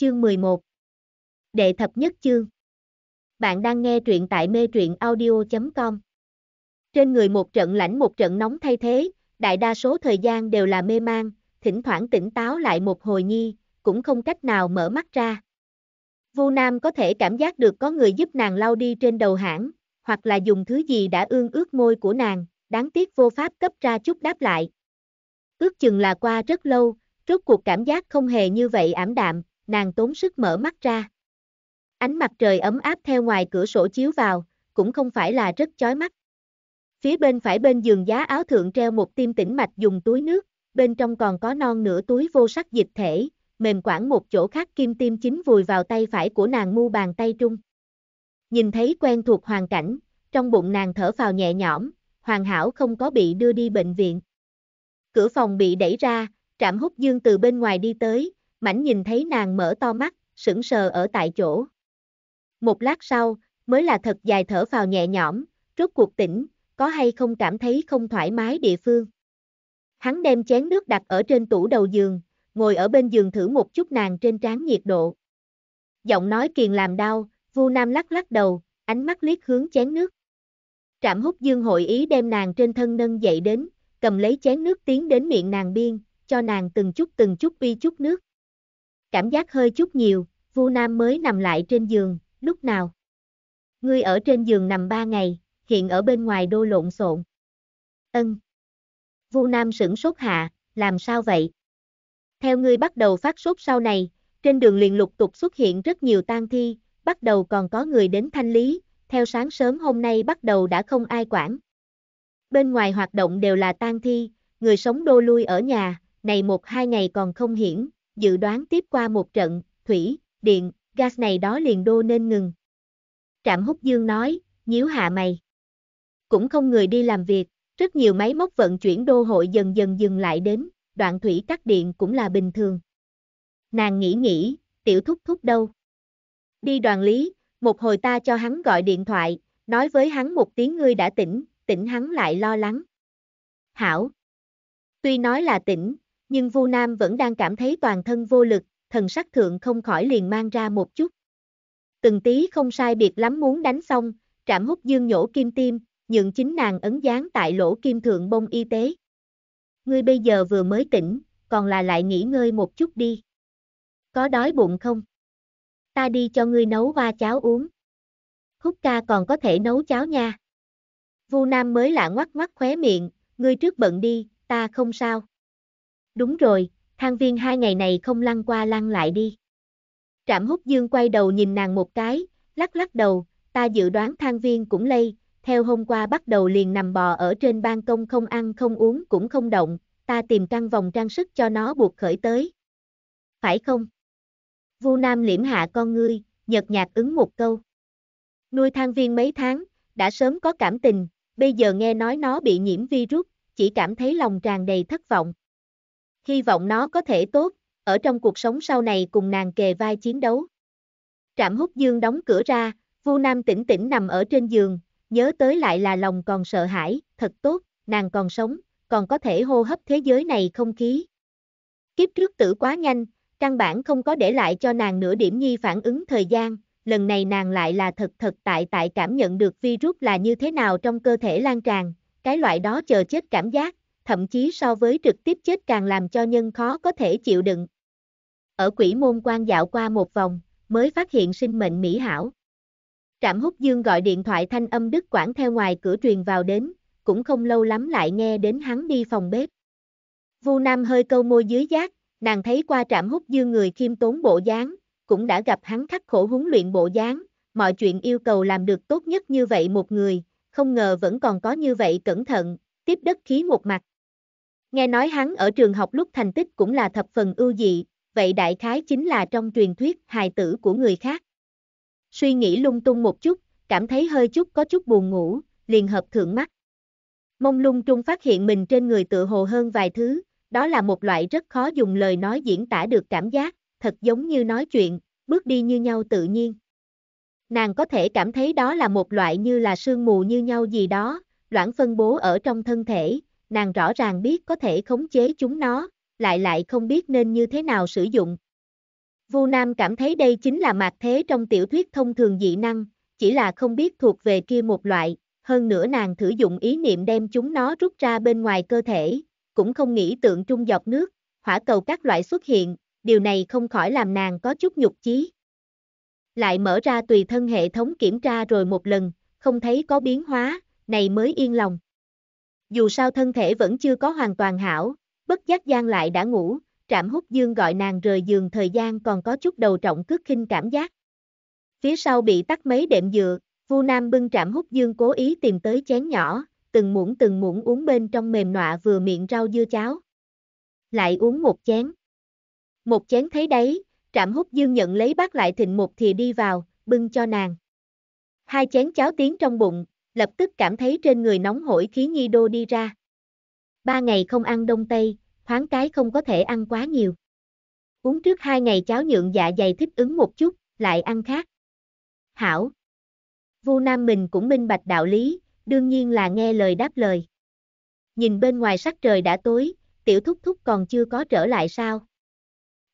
Chương 11 Đệ thập nhất chương Bạn đang nghe truyện tại mê truyện audio.com Trên người một trận lạnh một trận nóng thay thế, đại đa số thời gian đều là mê man, thỉnh thoảng tỉnh táo lại một hồi nhi, cũng không cách nào mở mắt ra. Vu Nam có thể cảm giác được có người giúp nàng lau đi trên đầu hãng, hoặc là dùng thứ gì đã ương ướt môi của nàng, đáng tiếc vô pháp cấp ra chút đáp lại. Ước chừng là qua rất lâu, rốt cuộc cảm giác không hề như vậy ảm đạm, nàng tốn sức mở mắt ra. Ánh mặt trời ấm áp theo ngoài cửa sổ chiếu vào, cũng không phải là rất chói mắt. Phía bên phải bên giường giá áo thượng treo một tim tĩnh mạch dùng túi nước, bên trong còn có non nửa túi vô sắc dịch thể, mềm quảng một chỗ khác kim tim chính vùi vào tay phải của nàng mu bàn tay trung. Nhìn thấy quen thuộc hoàn cảnh, trong bụng nàng thở vào nhẹ nhõm, hoàn hảo không có bị đưa đi bệnh viện. Cửa phòng bị đẩy ra, trạm hút dương từ bên ngoài đi tới, Mảnh nhìn thấy nàng mở to mắt, sững sờ ở tại chỗ. Một lát sau, mới là thật dài thở vào nhẹ nhõm, rốt cuộc tỉnh, có hay không cảm thấy không thoải mái địa phương. Hắn đem chén nước đặt ở trên tủ đầu giường, ngồi ở bên giường thử một chút nàng trên trán nhiệt độ. Giọng nói kiền làm đau, Vu Nam lắc lắc đầu, ánh mắt liếc hướng chén nước. Trạm hút dương hội ý đem nàng trên thân nâng dậy đến, cầm lấy chén nước tiến đến miệng nàng biên, cho nàng từng chút từng chút uy chút nước cảm giác hơi chút nhiều, Vu Nam mới nằm lại trên giường, lúc nào? Ngươi ở trên giường nằm ba ngày, hiện ở bên ngoài đô lộn xộn. Ân. Vu Nam sửng sốt hạ, làm sao vậy? Theo ngươi bắt đầu phát sốt sau này, trên đường liền lục tục xuất hiện rất nhiều tang thi, bắt đầu còn có người đến thanh lý, theo sáng sớm hôm nay bắt đầu đã không ai quản. Bên ngoài hoạt động đều là tang thi, người sống đô lui ở nhà, này một hai ngày còn không hiển, dự đoán tiếp qua một trận, thủy, điện, gas này đó liền đô nên ngừng. Trạm hút dương nói, nhíu hạ mày. Cũng không người đi làm việc, rất nhiều máy móc vận chuyển đô hội dần dần dừng lại đến, đoạn thủy cắt điện cũng là bình thường. Nàng nghĩ nghĩ, tiểu thúc thúc đâu? Đi đoàn lý, một hồi ta cho hắn gọi điện thoại, nói với hắn một tiếng ngươi đã tỉnh, tỉnh hắn lại lo lắng. Hảo. Tuy nói là tỉnh, nhưng Vu Nam vẫn đang cảm thấy toàn thân vô lực, thần sắc thượng không khỏi liền mang ra một chút. Từng tí không sai biệt lắm muốn đánh xong, trạm hút dương nhổ kim tim, nhượng chính nàng ấn dán tại lỗ kim thượng bông y tế. Ngươi bây giờ vừa mới tỉnh, còn là lại nghỉ ngơi một chút đi. Có đói bụng không? Ta đi cho ngươi nấu hoa cháo uống. Húc ca còn có thể nấu cháo nha. Vu Nam mới lạ ngoắc ngoắc khóe miệng, ngươi trước bận đi, ta không sao đúng rồi, thang viên hai ngày này không lăn qua lăn lại đi. Trạm hút dương quay đầu nhìn nàng một cái, lắc lắc đầu, ta dự đoán thang viên cũng lây, theo hôm qua bắt đầu liền nằm bò ở trên ban công không ăn không uống cũng không động, ta tìm căn vòng trang sức cho nó buộc khởi tới. Phải không? Vu Nam liễm hạ con ngươi, nhợt nhạt ứng một câu. Nuôi thang viên mấy tháng, đã sớm có cảm tình, bây giờ nghe nói nó bị nhiễm virus, chỉ cảm thấy lòng tràn đầy thất vọng hy vọng nó có thể tốt, ở trong cuộc sống sau này cùng nàng kề vai chiến đấu. Trạm hút dương đóng cửa ra, Vu Nam tỉnh tỉnh nằm ở trên giường, nhớ tới lại là lòng còn sợ hãi, thật tốt, nàng còn sống, còn có thể hô hấp thế giới này không khí. Kiếp trước tử quá nhanh, căn bản không có để lại cho nàng nửa điểm nhi phản ứng thời gian, lần này nàng lại là thật thật tại tại cảm nhận được virus là như thế nào trong cơ thể lan tràn, cái loại đó chờ chết cảm giác, thậm chí so với trực tiếp chết càng làm cho nhân khó có thể chịu đựng. Ở quỷ môn quan dạo qua một vòng, mới phát hiện sinh mệnh mỹ hảo. Trạm hút dương gọi điện thoại thanh âm Đức Quảng theo ngoài cửa truyền vào đến, cũng không lâu lắm lại nghe đến hắn đi phòng bếp. Vu Nam hơi câu môi dưới giác, nàng thấy qua trạm hút dương người khiêm tốn bộ dáng, cũng đã gặp hắn khắc khổ huấn luyện bộ dáng, mọi chuyện yêu cầu làm được tốt nhất như vậy một người, không ngờ vẫn còn có như vậy cẩn thận, tiếp đất khí một mặt. Nghe nói hắn ở trường học lúc thành tích cũng là thập phần ưu dị, vậy đại khái chính là trong truyền thuyết hài tử của người khác. Suy nghĩ lung tung một chút, cảm thấy hơi chút có chút buồn ngủ, liền hợp thượng mắt. Mông lung trung phát hiện mình trên người tự hồ hơn vài thứ, đó là một loại rất khó dùng lời nói diễn tả được cảm giác, thật giống như nói chuyện, bước đi như nhau tự nhiên. Nàng có thể cảm thấy đó là một loại như là sương mù như nhau gì đó, loãng phân bố ở trong thân thể, nàng rõ ràng biết có thể khống chế chúng nó, lại lại không biết nên như thế nào sử dụng. Vu Nam cảm thấy đây chính là mạc thế trong tiểu thuyết thông thường dị năng, chỉ là không biết thuộc về kia một loại, hơn nữa nàng thử dụng ý niệm đem chúng nó rút ra bên ngoài cơ thể, cũng không nghĩ tượng trung dọc nước, hỏa cầu các loại xuất hiện, điều này không khỏi làm nàng có chút nhục chí. Lại mở ra tùy thân hệ thống kiểm tra rồi một lần, không thấy có biến hóa, này mới yên lòng dù sao thân thể vẫn chưa có hoàn toàn hảo, bất giác Giang lại đã ngủ, trạm hút dương gọi nàng rời giường thời gian còn có chút đầu trọng cước khinh cảm giác. Phía sau bị tắt mấy đệm dừa, Vu Nam bưng trạm hút dương cố ý tìm tới chén nhỏ, từng muỗng từng muỗng uống bên trong mềm nọa vừa miệng rau dưa cháo. Lại uống một chén. Một chén thấy đấy, trạm hút dương nhận lấy bát lại thịnh một thì đi vào, bưng cho nàng. Hai chén cháo tiến trong bụng, lập tức cảm thấy trên người nóng hổi khí nhi đô đi ra. Ba ngày không ăn đông tây, thoáng cái không có thể ăn quá nhiều. Uống trước hai ngày cháo nhượng dạ dày thích ứng một chút, lại ăn khác. Hảo. Vu Nam mình cũng minh bạch đạo lý, đương nhiên là nghe lời đáp lời. Nhìn bên ngoài sắc trời đã tối, tiểu thúc thúc còn chưa có trở lại sao?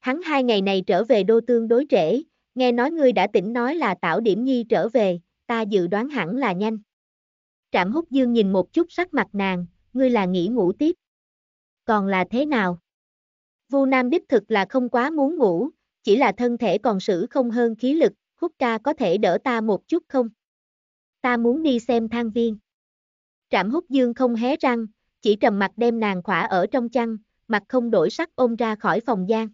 Hắn hai ngày này trở về đô tương đối trễ, nghe nói ngươi đã tỉnh nói là tảo điểm nhi trở về, ta dự đoán hẳn là nhanh. Trạm hút dương nhìn một chút sắc mặt nàng, ngươi là nghỉ ngủ tiếp. Còn là thế nào? Vu Nam đích thực là không quá muốn ngủ, chỉ là thân thể còn sử không hơn khí lực, hút ca có thể đỡ ta một chút không? Ta muốn đi xem thang viên. Trạm hút dương không hé răng, chỉ trầm mặt đem nàng khỏa ở trong chăn, mặt không đổi sắc ôm ra khỏi phòng gian.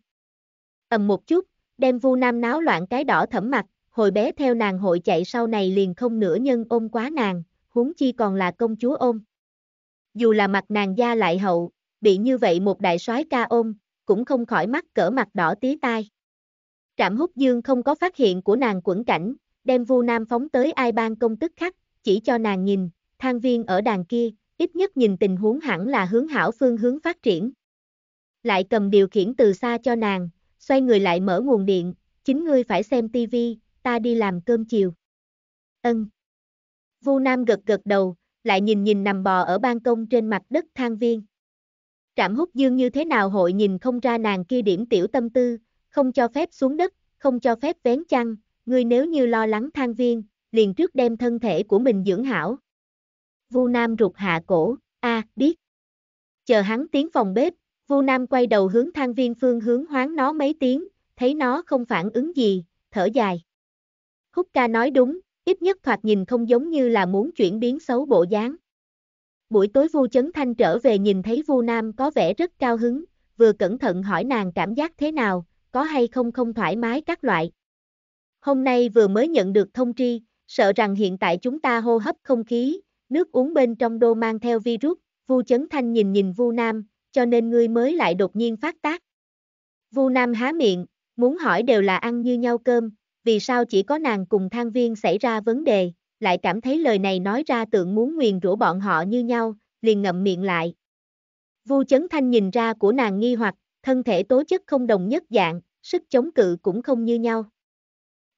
ầm một chút, đem vu nam náo loạn cái đỏ thẩm mặt, hồi bé theo nàng hội chạy sau này liền không nửa nhân ôm quá nàng, huống chi còn là công chúa ôm. Dù là mặt nàng da lại hậu, bị như vậy một đại soái ca ôm, cũng không khỏi mắt cỡ mặt đỏ tí tai. Trạm hút dương không có phát hiện của nàng quẩn cảnh, đem vu nam phóng tới ai ban công tức khắc, chỉ cho nàng nhìn, thang viên ở đàn kia, ít nhất nhìn tình huống hẳn là hướng hảo phương hướng phát triển. Lại cầm điều khiển từ xa cho nàng, xoay người lại mở nguồn điện, chính ngươi phải xem tivi, ta đi làm cơm chiều. Ân. Vu Nam gật gật đầu, lại nhìn nhìn nằm bò ở ban công trên mặt đất thang viên. Trạm hút dương như thế nào hội nhìn không ra nàng kia điểm tiểu tâm tư, không cho phép xuống đất, không cho phép vén chăn, ngươi nếu như lo lắng thang viên, liền trước đem thân thể của mình dưỡng hảo. Vu Nam rụt hạ cổ, a biết. Chờ hắn tiến phòng bếp, Vu Nam quay đầu hướng thang viên phương hướng hoáng nó mấy tiếng, thấy nó không phản ứng gì, thở dài. Húc ca nói đúng, ít nhất thoạt nhìn không giống như là muốn chuyển biến xấu bộ dáng. Buổi tối Vu Chấn Thanh trở về nhìn thấy Vu Nam có vẻ rất cao hứng, vừa cẩn thận hỏi nàng cảm giác thế nào, có hay không không thoải mái các loại. Hôm nay vừa mới nhận được thông tri, sợ rằng hiện tại chúng ta hô hấp không khí, nước uống bên trong đô mang theo virus, Vu Chấn Thanh nhìn nhìn Vu Nam, cho nên ngươi mới lại đột nhiên phát tác. Vu Nam há miệng, muốn hỏi đều là ăn như nhau cơm, vì sao chỉ có nàng cùng thang viên xảy ra vấn đề, lại cảm thấy lời này nói ra tượng muốn nguyền rủa bọn họ như nhau, liền ngậm miệng lại. Vu Chấn Thanh nhìn ra của nàng nghi hoặc, thân thể tố chất không đồng nhất dạng, sức chống cự cũng không như nhau.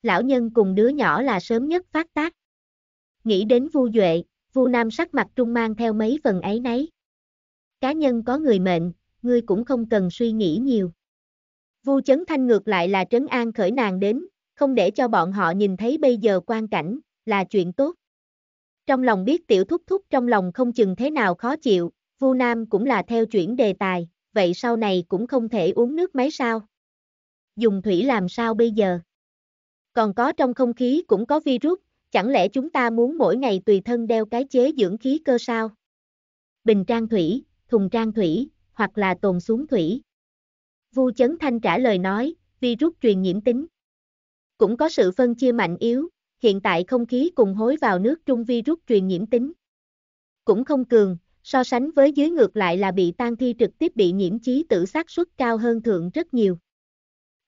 Lão nhân cùng đứa nhỏ là sớm nhất phát tác. Nghĩ đến Vu Duệ, Vu Nam sắc mặt trung mang theo mấy phần ấy nấy. Cá nhân có người mệnh, ngươi cũng không cần suy nghĩ nhiều. Vu Chấn Thanh ngược lại là trấn an khởi nàng đến, không để cho bọn họ nhìn thấy bây giờ quan cảnh, là chuyện tốt. Trong lòng biết tiểu thúc thúc trong lòng không chừng thế nào khó chịu, Vu Nam cũng là theo chuyển đề tài, vậy sau này cũng không thể uống nước máy sao? Dùng thủy làm sao bây giờ? Còn có trong không khí cũng có virus, chẳng lẽ chúng ta muốn mỗi ngày tùy thân đeo cái chế dưỡng khí cơ sao? Bình trang thủy, thùng trang thủy, hoặc là tồn xuống thủy. Vu Chấn Thanh trả lời nói, virus truyền nhiễm tính. Cũng có sự phân chia mạnh yếu, hiện tại không khí cùng hối vào nước Trung virus truyền nhiễm tính. Cũng không cường, so sánh với dưới ngược lại là bị tan thi trực tiếp bị nhiễm chí tử xác suất cao hơn thượng rất nhiều.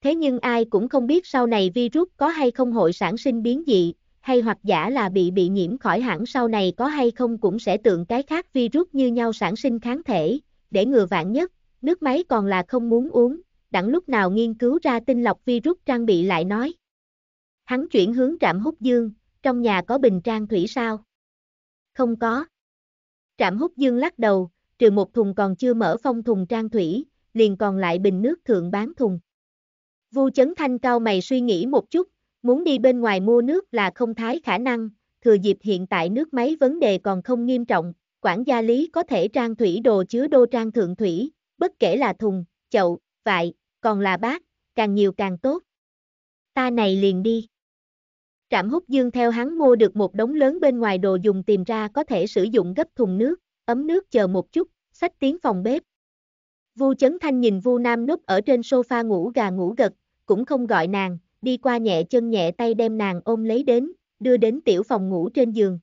Thế nhưng ai cũng không biết sau này virus có hay không hội sản sinh biến dị, hay hoặc giả là bị bị nhiễm khỏi hẳn sau này có hay không cũng sẽ tượng cái khác virus như nhau sản sinh kháng thể, để ngừa vạn nhất, nước máy còn là không muốn uống, đặng lúc nào nghiên cứu ra tinh lọc virus trang bị lại nói. Hắn chuyển hướng trạm hút dương, trong nhà có bình trang thủy sao? Không có. Trạm hút dương lắc đầu, trừ một thùng còn chưa mở phong thùng trang thủy, liền còn lại bình nước thượng bán thùng. Vu chấn thanh cao mày suy nghĩ một chút, muốn đi bên ngoài mua nước là không thái khả năng, thừa dịp hiện tại nước máy vấn đề còn không nghiêm trọng, quản gia lý có thể trang thủy đồ chứa đô trang thượng thủy, bất kể là thùng, chậu, vại, còn là bát, càng nhiều càng tốt. Ta này liền đi. Trạm hút dương theo hắn mua được một đống lớn bên ngoài đồ dùng tìm ra có thể sử dụng gấp thùng nước, ấm nước chờ một chút, xách tiếng phòng bếp. Vu Chấn Thanh nhìn Vu Nam núp ở trên sofa ngủ gà ngủ gật, cũng không gọi nàng, đi qua nhẹ chân nhẹ tay đem nàng ôm lấy đến, đưa đến tiểu phòng ngủ trên giường.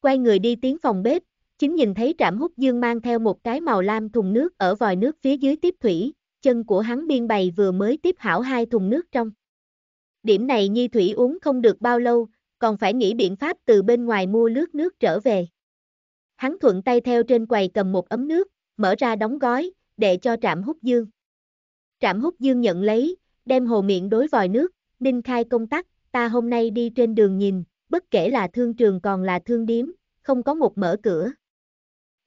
Quay người đi tiếng phòng bếp, chính nhìn thấy Trạm Húc Dương mang theo một cái màu lam thùng nước ở vòi nước phía dưới tiếp thủy, chân của hắn biên bày vừa mới tiếp hảo hai thùng nước trong điểm này Nhi Thủy uống không được bao lâu, còn phải nghĩ biện pháp từ bên ngoài mua nước nước trở về. Hắn thuận tay theo trên quầy cầm một ấm nước, mở ra đóng gói, để cho trạm hút dương. Trạm hút dương nhận lấy, đem hồ miệng đối vòi nước, ninh khai công tắc, ta hôm nay đi trên đường nhìn, bất kể là thương trường còn là thương điếm, không có một mở cửa.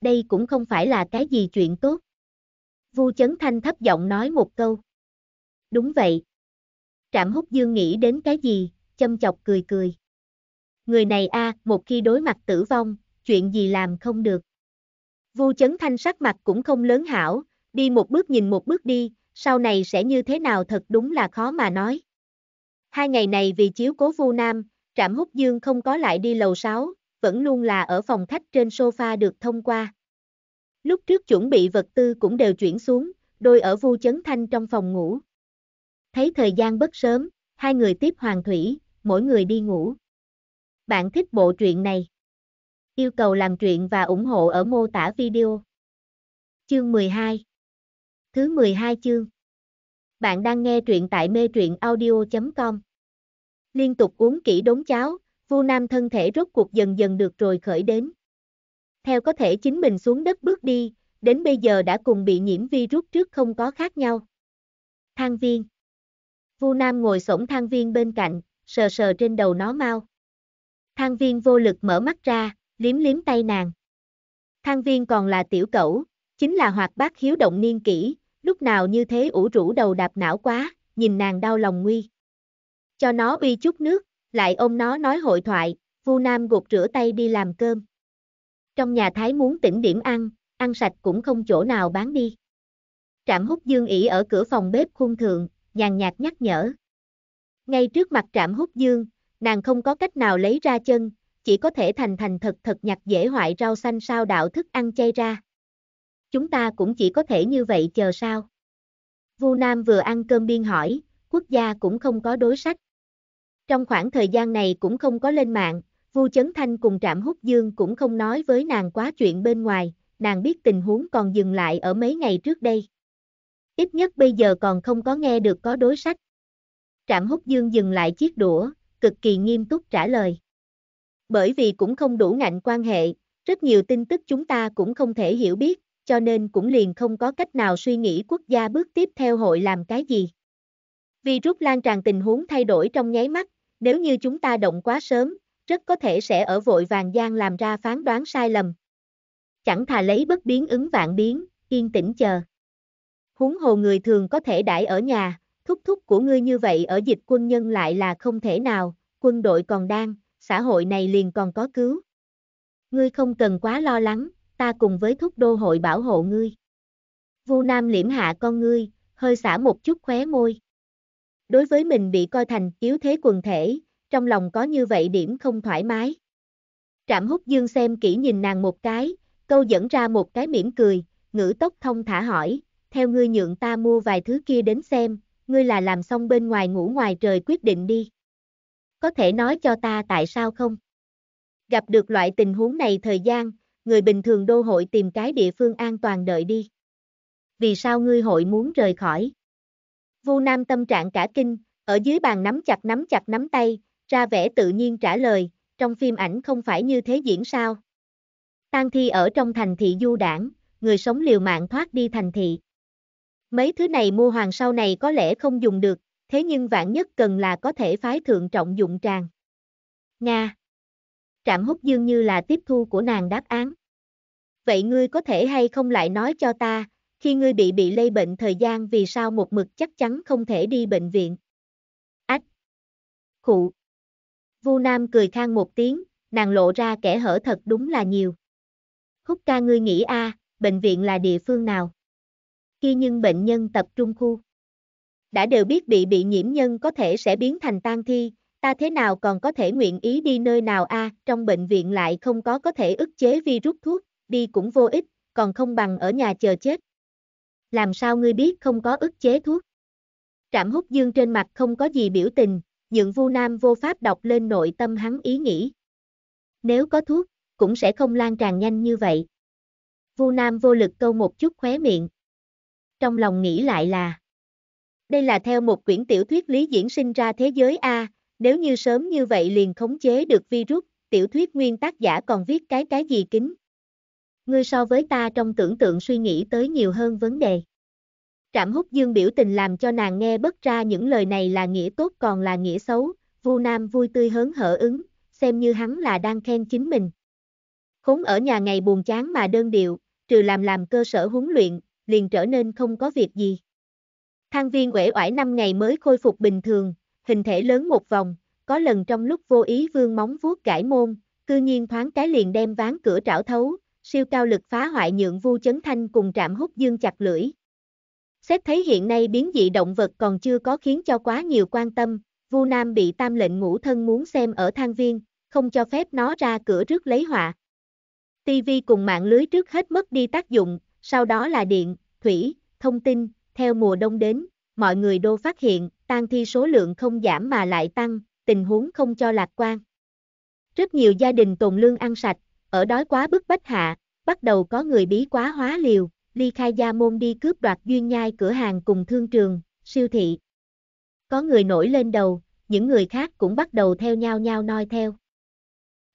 Đây cũng không phải là cái gì chuyện tốt. Vu Chấn Thanh thấp giọng nói một câu. Đúng vậy, Trạm hút dương nghĩ đến cái gì, châm chọc cười cười. Người này a, à, một khi đối mặt tử vong, chuyện gì làm không được. Vu chấn thanh sắc mặt cũng không lớn hảo, đi một bước nhìn một bước đi, sau này sẽ như thế nào thật đúng là khó mà nói. Hai ngày này vì chiếu cố Vu Nam, Trạm Húc Dương không có lại đi lầu 6, vẫn luôn là ở phòng khách trên sofa được thông qua. Lúc trước chuẩn bị vật tư cũng đều chuyển xuống, đôi ở Vu Chấn Thanh trong phòng ngủ. Thấy thời gian bất sớm, hai người tiếp hoàng thủy, mỗi người đi ngủ. Bạn thích bộ truyện này? Yêu cầu làm truyện và ủng hộ ở mô tả video. Chương 12 Thứ 12 chương Bạn đang nghe truyện tại mê truyện audio.com Liên tục uống kỹ đống cháo, Vu Nam thân thể rốt cuộc dần dần được rồi khởi đến. Theo có thể chính mình xuống đất bước đi, đến bây giờ đã cùng bị nhiễm virus trước không có khác nhau. Thang viên Vu Nam ngồi sổng thang viên bên cạnh, sờ sờ trên đầu nó mau. Thang viên vô lực mở mắt ra, liếm liếm tay nàng. Thang viên còn là tiểu cẩu, chính là hoạt bát hiếu động niên kỷ, lúc nào như thế ủ rũ đầu đạp não quá, nhìn nàng đau lòng nguy. Cho nó uy chút nước, lại ôm nó nói hội thoại, Vu Nam gục rửa tay đi làm cơm. Trong nhà Thái muốn tỉnh điểm ăn, ăn sạch cũng không chỗ nào bán đi. Trạm hút dương ỉ ở cửa phòng bếp khung thượng, nhàn nhạt nhắc nhở. Ngay trước mặt trạm hút dương, nàng không có cách nào lấy ra chân, chỉ có thể thành thành thật thật nhặt dễ hoại rau xanh sao đạo thức ăn chay ra. Chúng ta cũng chỉ có thể như vậy chờ sao. Vu Nam vừa ăn cơm biên hỏi, quốc gia cũng không có đối sách. Trong khoảng thời gian này cũng không có lên mạng, Vu Chấn Thanh cùng Trạm Hút Dương cũng không nói với nàng quá chuyện bên ngoài, nàng biết tình huống còn dừng lại ở mấy ngày trước đây ít nhất bây giờ còn không có nghe được có đối sách. Trạm hút dương dừng lại chiếc đũa, cực kỳ nghiêm túc trả lời. Bởi vì cũng không đủ ngạnh quan hệ, rất nhiều tin tức chúng ta cũng không thể hiểu biết, cho nên cũng liền không có cách nào suy nghĩ quốc gia bước tiếp theo hội làm cái gì. Virus lan tràn tình huống thay đổi trong nháy mắt, nếu như chúng ta động quá sớm, rất có thể sẽ ở vội vàng gian làm ra phán đoán sai lầm. Chẳng thà lấy bất biến ứng vạn biến, yên tĩnh chờ. Huống hồ người thường có thể đãi ở nhà, thúc thúc của ngươi như vậy ở dịch quân nhân lại là không thể nào, quân đội còn đang, xã hội này liền còn có cứu. Ngươi không cần quá lo lắng, ta cùng với thúc đô hội bảo hộ ngươi. Vu Nam liễm hạ con ngươi, hơi xả một chút khóe môi. Đối với mình bị coi thành yếu thế quần thể, trong lòng có như vậy điểm không thoải mái. Trạm hút dương xem kỹ nhìn nàng một cái, câu dẫn ra một cái mỉm cười, ngữ tốc thông thả hỏi, theo ngươi nhượng ta mua vài thứ kia đến xem, ngươi là làm xong bên ngoài ngủ ngoài trời quyết định đi. Có thể nói cho ta tại sao không? Gặp được loại tình huống này thời gian, người bình thường đô hội tìm cái địa phương an toàn đợi đi. Vì sao ngươi hội muốn rời khỏi? Vu Nam tâm trạng cả kinh, ở dưới bàn nắm chặt nắm chặt nắm tay, ra vẻ tự nhiên trả lời, trong phim ảnh không phải như thế diễn sao? Tang thi ở trong thành thị du đảng, người sống liều mạng thoát đi thành thị. Mấy thứ này mua hoàng sau này có lẽ không dùng được, thế nhưng vạn nhất cần là có thể phái thượng trọng dụng tràng. Nga Trạm hút dương như là tiếp thu của nàng đáp án. Vậy ngươi có thể hay không lại nói cho ta, khi ngươi bị bị lây bệnh thời gian vì sao một mực chắc chắn không thể đi bệnh viện. Ách! Khụ! Vu Nam cười khang một tiếng, nàng lộ ra kẻ hở thật đúng là nhiều. Hút ca ngươi nghĩ a, à, bệnh viện là địa phương nào? kia nhưng bệnh nhân tập trung khu. Đã đều biết bị bị nhiễm nhân có thể sẽ biến thành tan thi, ta thế nào còn có thể nguyện ý đi nơi nào a à, trong bệnh viện lại không có có thể ức chế virus thuốc, đi cũng vô ích, còn không bằng ở nhà chờ chết. Làm sao ngươi biết không có ức chế thuốc? Trạm hút dương trên mặt không có gì biểu tình, nhưng Vu Nam vô pháp đọc lên nội tâm hắn ý nghĩ. Nếu có thuốc, cũng sẽ không lan tràn nhanh như vậy. Vu Nam vô lực câu một chút khóe miệng trong lòng nghĩ lại là Đây là theo một quyển tiểu thuyết lý diễn sinh ra thế giới A, nếu như sớm như vậy liền khống chế được virus, tiểu thuyết nguyên tác giả còn viết cái cái gì kính. Ngươi so với ta trong tưởng tượng suy nghĩ tới nhiều hơn vấn đề. Trạm hút dương biểu tình làm cho nàng nghe bất ra những lời này là nghĩa tốt còn là nghĩa xấu, Vu Nam vui tươi hớn hở ứng, xem như hắn là đang khen chính mình. Khốn ở nhà ngày buồn chán mà đơn điệu, trừ làm làm cơ sở huấn luyện, liền trở nên không có việc gì. Thang viên uể oải năm ngày mới khôi phục bình thường, hình thể lớn một vòng, có lần trong lúc vô ý vương móng vuốt cải môn, cư nhiên thoáng cái liền đem ván cửa trảo thấu, siêu cao lực phá hoại nhượng vu chấn thanh cùng trạm hút dương chặt lưỡi. Xét thấy hiện nay biến dị động vật còn chưa có khiến cho quá nhiều quan tâm, vu nam bị tam lệnh ngũ thân muốn xem ở thang viên, không cho phép nó ra cửa trước lấy họa. TV cùng mạng lưới trước hết mất đi tác dụng, sau đó là điện, thủy, thông tin, theo mùa đông đến, mọi người đô phát hiện, tang thi số lượng không giảm mà lại tăng, tình huống không cho lạc quan. Rất nhiều gia đình tồn lương ăn sạch, ở đói quá bức bách hạ, bắt đầu có người bí quá hóa liều, ly khai gia môn đi cướp đoạt duyên nhai cửa hàng cùng thương trường, siêu thị. Có người nổi lên đầu, những người khác cũng bắt đầu theo nhau nhau noi theo.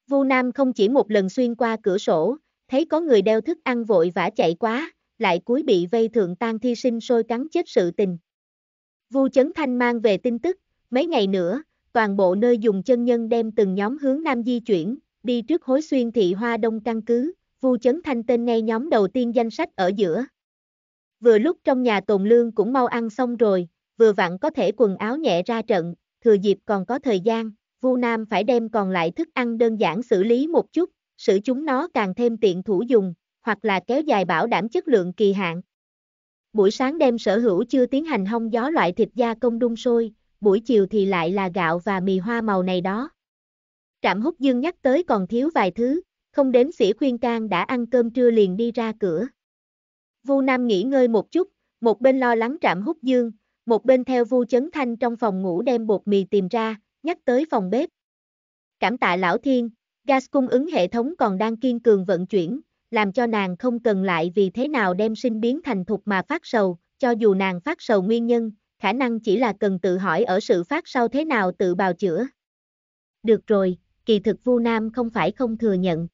Vu Nam không chỉ một lần xuyên qua cửa sổ, thấy có người đeo thức ăn vội vã chạy quá, lại cuối bị vây thượng tan thi sinh sôi cắn chết sự tình. Vu Chấn Thanh mang về tin tức, mấy ngày nữa, toàn bộ nơi dùng chân nhân đem từng nhóm hướng nam di chuyển, đi trước hối xuyên thị hoa đông căn cứ, Vu Chấn Thanh tên ngay nhóm đầu tiên danh sách ở giữa. Vừa lúc trong nhà tồn lương cũng mau ăn xong rồi, vừa vặn có thể quần áo nhẹ ra trận, thừa dịp còn có thời gian, Vu Nam phải đem còn lại thức ăn đơn giản xử lý một chút, xử chúng nó càng thêm tiện thủ dùng, hoặc là kéo dài bảo đảm chất lượng kỳ hạn. Buổi sáng đem sở hữu chưa tiến hành hong gió loại thịt gia công đun sôi, buổi chiều thì lại là gạo và mì hoa màu này đó. Trạm hút dương nhắc tới còn thiếu vài thứ, không đến sĩ khuyên can đã ăn cơm trưa liền đi ra cửa. Vu Nam nghỉ ngơi một chút, một bên lo lắng trạm hút dương, một bên theo Vu Chấn Thanh trong phòng ngủ đem bột mì tìm ra, nhắc tới phòng bếp. Cảm tạ lão thiên, gas cung ứng hệ thống còn đang kiên cường vận chuyển, làm cho nàng không cần lại vì thế nào đem sinh biến thành thục mà phát sầu, cho dù nàng phát sầu nguyên nhân, khả năng chỉ là cần tự hỏi ở sự phát sau thế nào tự bào chữa. Được rồi, kỳ thực Vu Nam không phải không thừa nhận.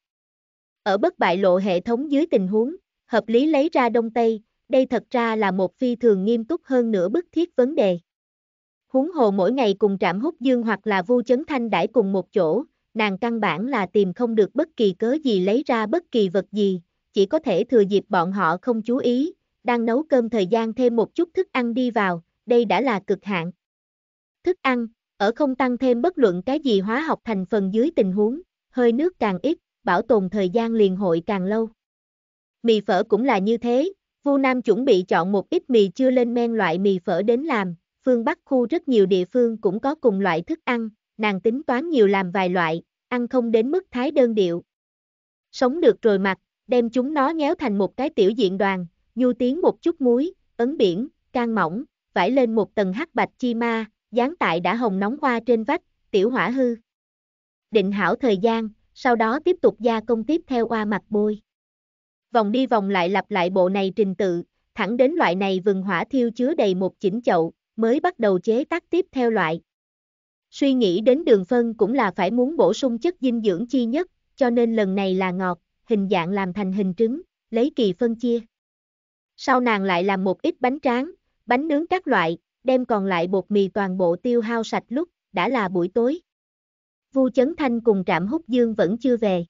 Ở bất bại lộ hệ thống dưới tình huống, hợp lý lấy ra Đông Tây, đây thật ra là một phi thường nghiêm túc hơn nửa bức thiết vấn đề. Huống hồ mỗi ngày cùng trạm hút dương hoặc là Vu Chấn Thanh đãi cùng một chỗ, nàng căn bản là tìm không được bất kỳ cớ gì lấy ra bất kỳ vật gì, chỉ có thể thừa dịp bọn họ không chú ý, đang nấu cơm thời gian thêm một chút thức ăn đi vào, đây đã là cực hạn. Thức ăn, ở không tăng thêm bất luận cái gì hóa học thành phần dưới tình huống, hơi nước càng ít, bảo tồn thời gian liền hội càng lâu. Mì phở cũng là như thế, Vu Nam chuẩn bị chọn một ít mì chưa lên men loại mì phở đến làm, phương Bắc khu rất nhiều địa phương cũng có cùng loại thức ăn, nàng tính toán nhiều làm vài loại, ăn không đến mức thái đơn điệu. Sống được rồi mặt, đem chúng nó nhéo thành một cái tiểu diện đoàn, nhu tiến một chút muối, ấn biển, can mỏng, vải lên một tầng hắc bạch chi ma, dán tại đã hồng nóng hoa trên vách, tiểu hỏa hư. Định hảo thời gian, sau đó tiếp tục gia công tiếp theo qua mặt bôi. Vòng đi vòng lại lặp lại bộ này trình tự, thẳng đến loại này vừng hỏa thiêu chứa đầy một chỉnh chậu, mới bắt đầu chế tác tiếp theo loại. Suy nghĩ đến đường phân cũng là phải muốn bổ sung chất dinh dưỡng chi nhất, cho nên lần này là ngọt, hình dạng làm thành hình trứng, lấy kỳ phân chia. Sau nàng lại làm một ít bánh tráng, bánh nướng các loại, đem còn lại bột mì toàn bộ tiêu hao sạch lúc, đã là buổi tối. Vu Chấn Thanh cùng Trạm Húc Dương vẫn chưa về.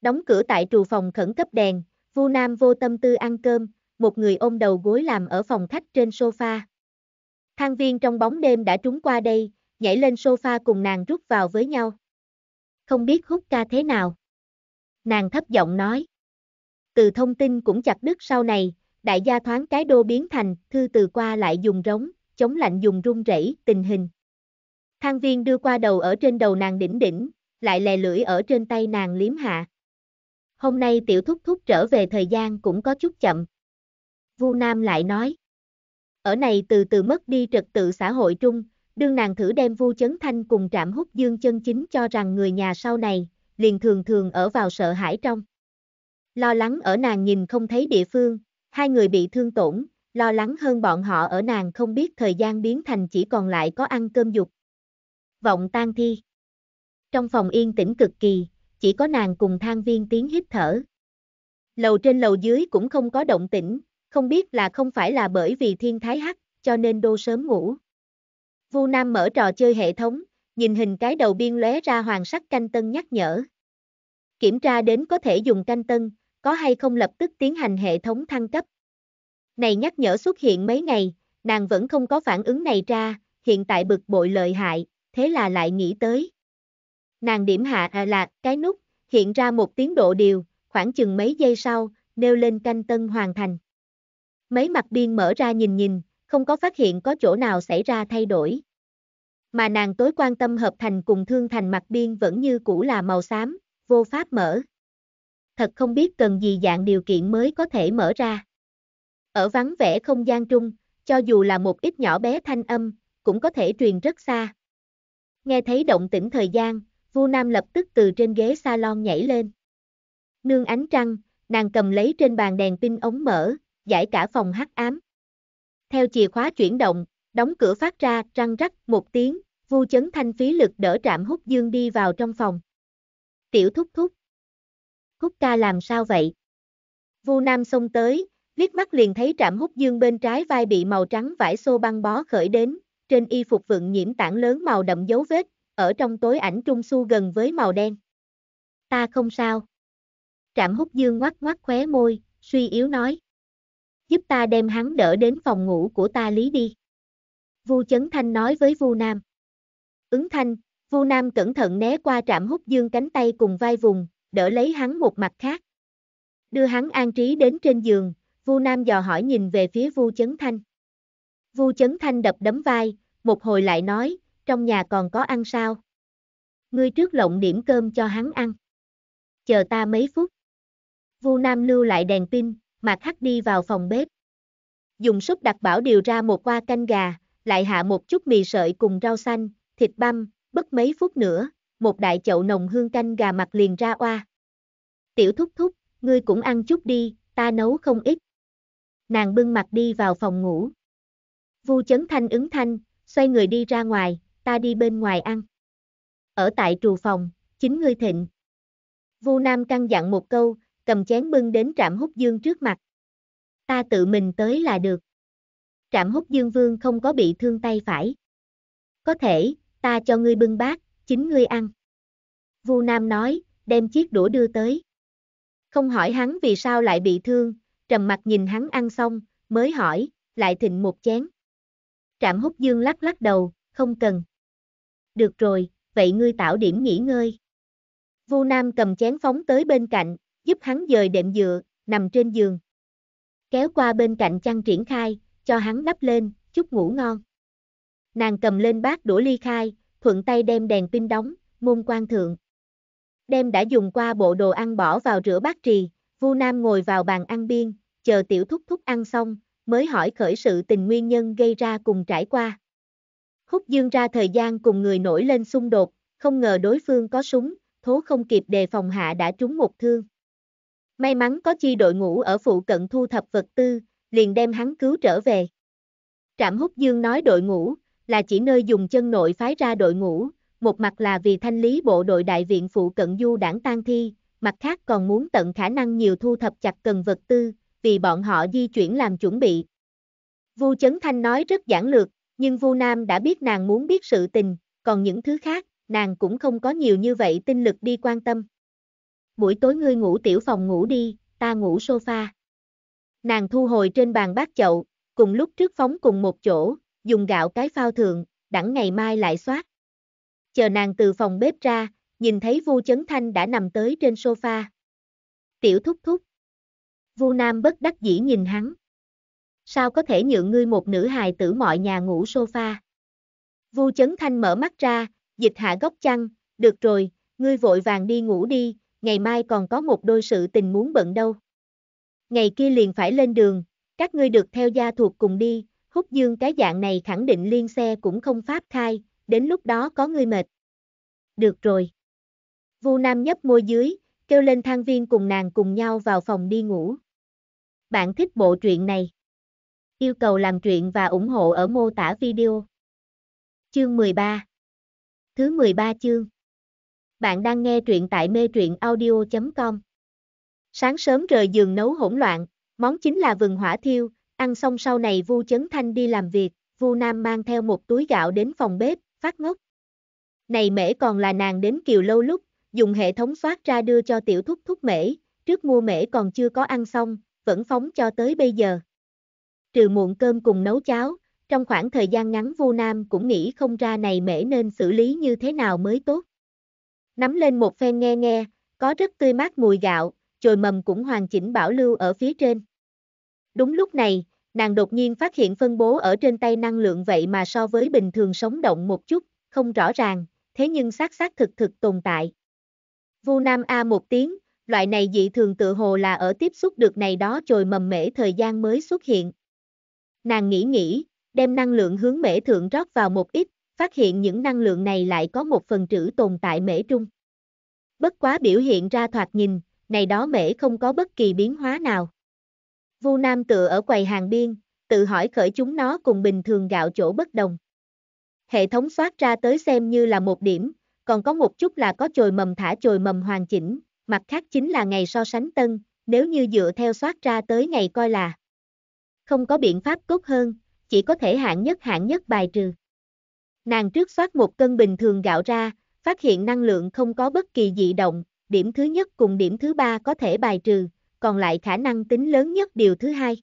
Đóng cửa tại trù phòng khẩn cấp đèn, Vu Nam vô tâm tư ăn cơm, một người ôm đầu gối làm ở phòng khách trên sofa. Thang viên trong bóng đêm đã trúng qua đây, nhảy lên sofa cùng nàng rút vào với nhau. Không biết hút ca thế nào? Nàng thấp giọng nói. Từ thông tin cũng chặt đứt sau này, đại gia thoáng cái đô biến thành, thư từ qua lại dùng rống, chống lạnh dùng run rẩy tình hình. Thang viên đưa qua đầu ở trên đầu nàng đỉnh đỉnh, lại lè lưỡi ở trên tay nàng liếm hạ. Hôm nay tiểu thúc thúc trở về thời gian cũng có chút chậm. Vu Nam lại nói. Ở này từ từ mất đi trật tự xã hội trung, đương nàng thử đem Vu Chấn Thanh cùng Trạm hút Dương chân chính cho rằng người nhà sau này, liền thường thường ở vào sợ hãi trong. Lo lắng ở nàng nhìn không thấy địa phương, hai người bị thương tổn, lo lắng hơn bọn họ ở nàng không biết thời gian biến thành chỉ còn lại có ăn cơm dục. Vọng tan thi. Trong phòng yên tĩnh cực kỳ, chỉ có nàng cùng thang viên tiếng hít thở. Lầu trên lầu dưới cũng không có động tĩnh, không biết là không phải là bởi vì thiên thái hắc, cho nên đô sớm ngủ. Vu Nam mở trò chơi hệ thống, nhìn hình cái đầu biên lóe ra hoàng sắc canh tân nhắc nhở. Kiểm tra đến có thể dùng canh tân, có hay không lập tức tiến hành hệ thống thăng cấp. Này nhắc nhở xuất hiện mấy ngày, nàng vẫn không có phản ứng này ra, hiện tại bực bội lợi hại, thế là lại nghĩ tới. Nàng điểm hạ à là cái nút, hiện ra một tiến độ điều, khoảng chừng mấy giây sau, nêu lên canh tân hoàn thành. Mấy mặt biên mở ra nhìn nhìn, không có phát hiện có chỗ nào xảy ra thay đổi. Mà nàng tối quan tâm hợp thành cùng thương thành mặt biên vẫn như cũ là màu xám, vô pháp mở. Thật không biết cần gì dạng điều kiện mới có thể mở ra. Ở vắng vẻ không gian trung, cho dù là một ít nhỏ bé thanh âm, cũng có thể truyền rất xa. Nghe thấy động tĩnh thời gian, Vu Nam lập tức từ trên ghế salon nhảy lên. Nương ánh trăng, nàng cầm lấy trên bàn đèn pin ống mở, giải cả phòng hắc ám theo chìa khóa chuyển động, đóng cửa phát ra răng rắc một tiếng, vu chấn thanh phí lực đỡ trạm hút dương đi vào trong phòng. Tiểu thúc thúc. Thúc ca làm sao vậy? Vu Nam xông tới, liếc mắt liền thấy trạm hút dương bên trái vai bị màu trắng vải xô băng bó khởi đến, trên y phục vựng nhiễm tảng lớn màu đậm dấu vết, ở trong tối ảnh trung su gần với màu đen. Ta không sao. Trạm hút dương ngoắc ngoắc khóe môi, suy yếu nói giúp ta đem hắn đỡ đến phòng ngủ của ta lý đi. Vu Chấn Thanh nói với Vu Nam. Ứng Thanh, Vu Nam cẩn thận né qua trạm hút dương cánh tay cùng vai vùng, đỡ lấy hắn một mặt khác. Đưa hắn an trí đến trên giường, Vu Nam dò hỏi nhìn về phía Vu Chấn Thanh. Vu Chấn Thanh đập đấm vai, một hồi lại nói, trong nhà còn có ăn sao? Ngươi trước lộng điểm cơm cho hắn ăn. Chờ ta mấy phút. Vu Nam lưu lại đèn pin, Mạc Hắc đi vào phòng bếp. Dùng súp đặc bảo điều ra một qua canh gà, lại hạ một chút mì sợi cùng rau xanh, thịt băm, bất mấy phút nữa, một đại chậu nồng hương canh gà mặt liền ra oa. Tiểu thúc thúc, ngươi cũng ăn chút đi, ta nấu không ít. Nàng bưng mặt đi vào phòng ngủ. Vu chấn thanh ứng thanh, xoay người đi ra ngoài, ta đi bên ngoài ăn. Ở tại trù phòng, chính ngươi thịnh. Vu Nam căn dặn một câu, cầm chén bưng đến trạm hút dương trước mặt. Ta tự mình tới là được. Trạm hút dương vương không có bị thương tay phải. Có thể, ta cho ngươi bưng bát, chính ngươi ăn. Vu Nam nói, đem chiếc đũa đưa tới. Không hỏi hắn vì sao lại bị thương, trầm mặt nhìn hắn ăn xong, mới hỏi, lại thịnh một chén. Trạm hút dương lắc lắc đầu, không cần. Được rồi, vậy ngươi tạo điểm nghỉ ngơi. Vu Nam cầm chén phóng tới bên cạnh, giúp hắn dời đệm dựa, nằm trên giường. Kéo qua bên cạnh chăn triển khai, cho hắn đắp lên, chút ngủ ngon. Nàng cầm lên bát đũa ly khai, thuận tay đem đèn pin đóng, môn quan thượng. Đem đã dùng qua bộ đồ ăn bỏ vào rửa bát trì, Vu Nam ngồi vào bàn ăn biên, chờ tiểu thúc thúc ăn xong, mới hỏi khởi sự tình nguyên nhân gây ra cùng trải qua. Khúc Dương ra thời gian cùng người nổi lên xung đột, không ngờ đối phương có súng, thố không kịp đề phòng hạ đã trúng một thương. May mắn có chi đội ngũ ở phụ cận thu thập vật tư, liền đem hắn cứu trở về. Trạm Húc Dương nói đội ngũ, là chỉ nơi dùng chân nội phái ra đội ngũ, một mặt là vì thanh lý bộ đội đại viện phụ cận du đảng tang thi, mặt khác còn muốn tận khả năng nhiều thu thập chặt cần vật tư, vì bọn họ di chuyển làm chuẩn bị. Vu Chấn Thanh nói rất giản lược, nhưng Vu Nam đã biết nàng muốn biết sự tình, còn những thứ khác, nàng cũng không có nhiều như vậy tinh lực đi quan tâm buổi tối ngươi ngủ tiểu phòng ngủ đi, ta ngủ sofa. Nàng thu hồi trên bàn bát chậu, cùng lúc trước phóng cùng một chỗ, dùng gạo cái phao thường, đẳng ngày mai lại soát. Chờ nàng từ phòng bếp ra, nhìn thấy Vu Chấn Thanh đã nằm tới trên sofa. Tiểu thúc thúc. Vu Nam bất đắc dĩ nhìn hắn. Sao có thể nhượng ngươi một nữ hài tử mọi nhà ngủ sofa? Vu Chấn Thanh mở mắt ra, dịch hạ góc chăn, được rồi, ngươi vội vàng đi ngủ đi, ngày mai còn có một đôi sự tình muốn bận đâu. Ngày kia liền phải lên đường, các ngươi được theo gia thuộc cùng đi, húc dương cái dạng này khẳng định liên xe cũng không pháp khai, đến lúc đó có ngươi mệt. Được rồi. Vu Nam nhấp môi dưới, kêu lên thang viên cùng nàng cùng nhau vào phòng đi ngủ. Bạn thích bộ truyện này? Yêu cầu làm truyện và ủng hộ ở mô tả video. Chương 13 Thứ 13 chương bạn đang nghe truyện tại mê truyện audio.com. Sáng sớm rời giường nấu hỗn loạn, món chính là vừng hỏa thiêu, ăn xong sau này Vu Chấn Thanh đi làm việc, Vu Nam mang theo một túi gạo đến phòng bếp, phát ngốc. Này mễ còn là nàng đến kiều lâu lúc, dùng hệ thống soát ra đưa cho tiểu thúc thúc mễ, trước mua mễ còn chưa có ăn xong, vẫn phóng cho tới bây giờ. Trừ muộn cơm cùng nấu cháo, trong khoảng thời gian ngắn Vu Nam cũng nghĩ không ra này mễ nên xử lý như thế nào mới tốt. Nắm lên một phen nghe nghe, có rất tươi mát mùi gạo, chồi mầm cũng hoàn chỉnh bảo lưu ở phía trên. Đúng lúc này, nàng đột nhiên phát hiện phân bố ở trên tay năng lượng vậy mà so với bình thường sống động một chút, không rõ ràng, thế nhưng xác xác thực thực tồn tại. Vu Nam A một tiếng, loại này dị thường tự hồ là ở tiếp xúc được này đó chồi mầm mễ thời gian mới xuất hiện. Nàng nghĩ nghĩ, đem năng lượng hướng mễ thượng rót vào một ít, phát hiện những năng lượng này lại có một phần trữ tồn tại mễ trung. Bất quá biểu hiện ra thoạt nhìn, này đó mễ không có bất kỳ biến hóa nào. Vu Nam tựa ở quầy hàng biên, tự hỏi khởi chúng nó cùng bình thường gạo chỗ bất đồng. Hệ thống soát ra tới xem như là một điểm, còn có một chút là có chồi mầm thả chồi mầm hoàn chỉnh, mặt khác chính là ngày so sánh tân, nếu như dựa theo soát ra tới ngày coi là không có biện pháp tốt hơn, chỉ có thể hạng nhất hạng nhất bài trừ. Nàng trước soát một cân bình thường gạo ra, phát hiện năng lượng không có bất kỳ dị động, điểm thứ nhất cùng điểm thứ ba có thể bài trừ, còn lại khả năng tính lớn nhất điều thứ hai.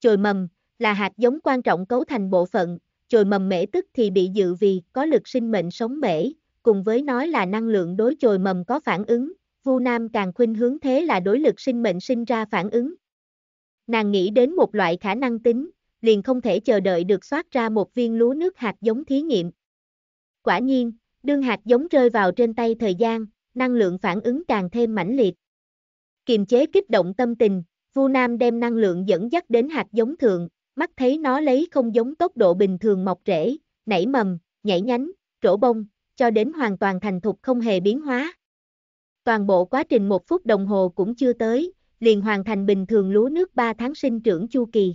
Chồi mầm, là hạt giống quan trọng cấu thành bộ phận, chồi mầm mễ tức thì bị dự vì có lực sinh mệnh sống mễ, cùng với nói là năng lượng đối chồi mầm có phản ứng, Vu Nam càng khuynh hướng thế là đối lực sinh mệnh sinh ra phản ứng. Nàng nghĩ đến một loại khả năng tính, liền không thể chờ đợi được xoát ra một viên lúa nước hạt giống thí nghiệm. Quả nhiên, đương hạt giống rơi vào trên tay thời gian, năng lượng phản ứng càng thêm mãnh liệt. Kiềm chế kích động tâm tình, Vu Nam đem năng lượng dẫn dắt đến hạt giống thượng, mắt thấy nó lấy không giống tốc độ bình thường mọc rễ, nảy mầm, nhảy nhánh, trổ bông, cho đến hoàn toàn thành thục không hề biến hóa. Toàn bộ quá trình một phút đồng hồ cũng chưa tới, liền hoàn thành bình thường lúa nước 3 tháng sinh trưởng chu kỳ.